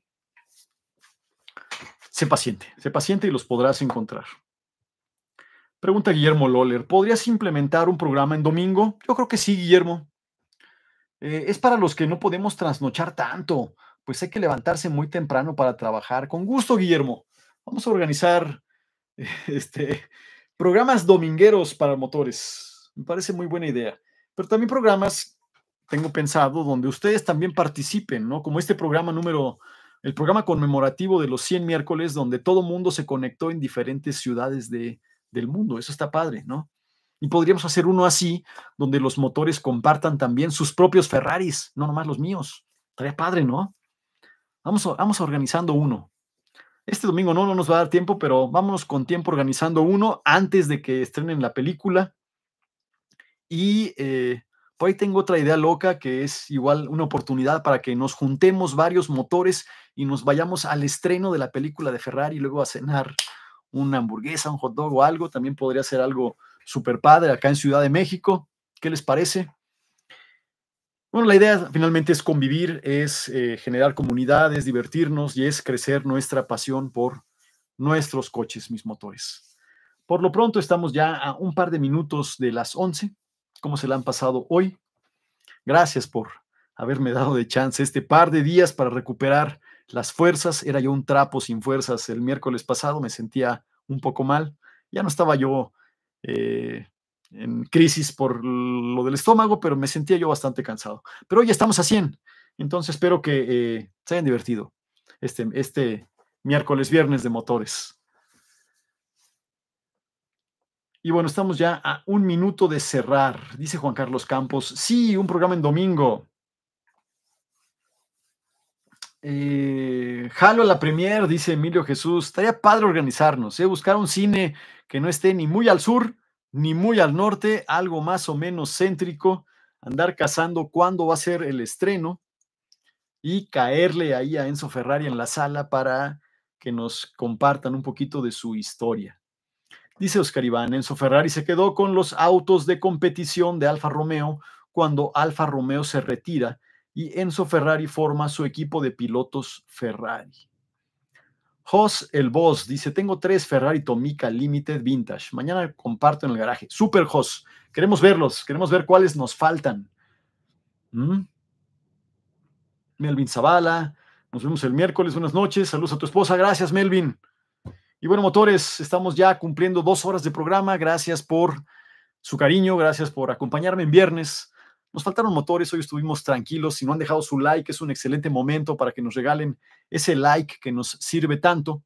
sé paciente, sé paciente y los podrás encontrar. Pregunta Guillermo Loller, ¿podrías implementar un programa en domingo? Yo creo que sí, Guillermo. Eh, es para los que no podemos trasnochar tanto, pues hay que levantarse muy temprano para trabajar. Con gusto, Guillermo. Vamos a organizar este, programas domingueros para motores. Me parece muy buena idea. Pero también programas, tengo pensado, donde ustedes también participen, ¿no? Como este programa número, el programa conmemorativo de los 100 miércoles, donde todo mundo se conectó en diferentes ciudades de, del mundo. Eso está padre, ¿no? Y podríamos hacer uno así, donde los motores compartan también sus propios Ferraris, no nomás los míos. Estaría padre, ¿no? Vamos, vamos organizando uno. Este domingo no, no nos va a dar tiempo, pero vámonos con tiempo organizando uno antes de que estrenen la película. Y eh, por ahí tengo otra idea loca que es igual una oportunidad para que nos juntemos varios motores y nos vayamos al estreno de la película de Ferrari luego a cenar una hamburguesa, un hot dog o algo, también podría ser algo super padre acá en Ciudad de México. ¿Qué les parece? Bueno, la idea finalmente es convivir, es eh, generar comunidades, divertirnos y es crecer nuestra pasión por nuestros coches, mis motores. Por lo pronto estamos ya a un par de minutos de las 11. ¿Cómo se la han pasado hoy? Gracias por haberme dado de chance este par de días para recuperar las fuerzas, era yo un trapo sin fuerzas. El miércoles pasado me sentía un poco mal, ya no estaba yo eh, en crisis por lo del estómago, pero me sentía yo bastante cansado. Pero hoy estamos a 100, entonces espero que eh, se hayan divertido este, este miércoles, viernes de motores. Y bueno, estamos ya a un minuto de cerrar, dice Juan Carlos Campos. Sí, un programa en domingo. Eh, jalo a la premier, dice Emilio Jesús. Estaría padre organizarnos, eh, buscar un cine que no esté ni muy al sur ni muy al norte, algo más o menos céntrico, andar cazando cuándo va a ser el estreno y caerle ahí a Enzo Ferrari en la sala para que nos compartan un poquito de su historia. Dice Oscar Iván, Enzo Ferrari se quedó con los autos de competición de Alfa Romeo cuando Alfa Romeo se retira y Enzo Ferrari forma su equipo de pilotos Ferrari. Jos el Boss dice: Tengo tres Ferrari Tomica Limited Vintage. Mañana comparto en el garaje. Super Jos, queremos verlos, queremos ver cuáles nos faltan. ¿Mm? Melvin Zavala, nos vemos el miércoles. Buenas noches, saludos a tu esposa. Gracias, Melvin. Y bueno, motores, estamos ya cumpliendo dos horas de programa. Gracias por su cariño, gracias por acompañarme en viernes. Nos faltaron motores, hoy estuvimos tranquilos. Si no han dejado su like, es un excelente momento para que nos regalen ese like que nos sirve tanto.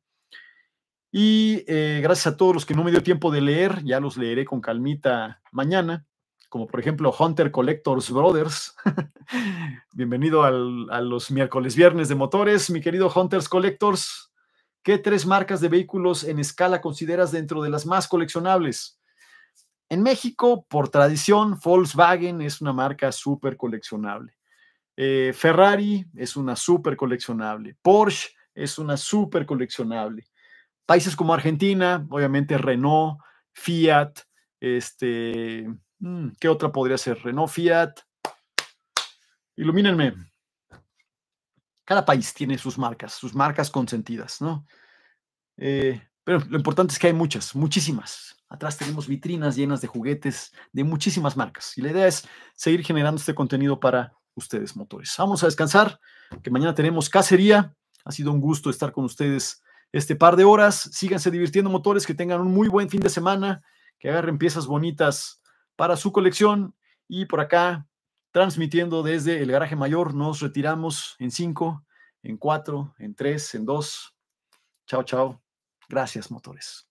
Y eh, gracias a todos los que no me dio tiempo de leer, ya los leeré con calmita mañana, como por ejemplo Hunter Collectors Brothers. Bienvenido a los miércoles viernes de motores, mi querido Hunters Collectors. ¿Qué tres marcas de vehículos en escala consideras dentro de las más coleccionables? En México, por tradición, Volkswagen es una marca súper coleccionable. Eh, Ferrari es una súper coleccionable. Porsche es una súper coleccionable. Países como Argentina, obviamente Renault, Fiat, este, mm, ¿qué otra podría ser? Renault, Fiat. Ilumínenme. Cada país tiene sus marcas, sus marcas consentidas, ¿no? Eh, pero lo importante es que hay muchas, muchísimas, Atrás tenemos vitrinas llenas de juguetes de muchísimas marcas. Y la idea es seguir generando este contenido para ustedes, motores. Vamos a descansar, que mañana tenemos cacería. Ha sido un gusto estar con ustedes este par de horas. Síganse divirtiendo, motores, que tengan un muy buen fin de semana, que agarren piezas bonitas para su colección. Y por acá, transmitiendo desde el garaje mayor, nos retiramos en 5, en 4, en 3, en dos Chao, chao. Gracias, motores.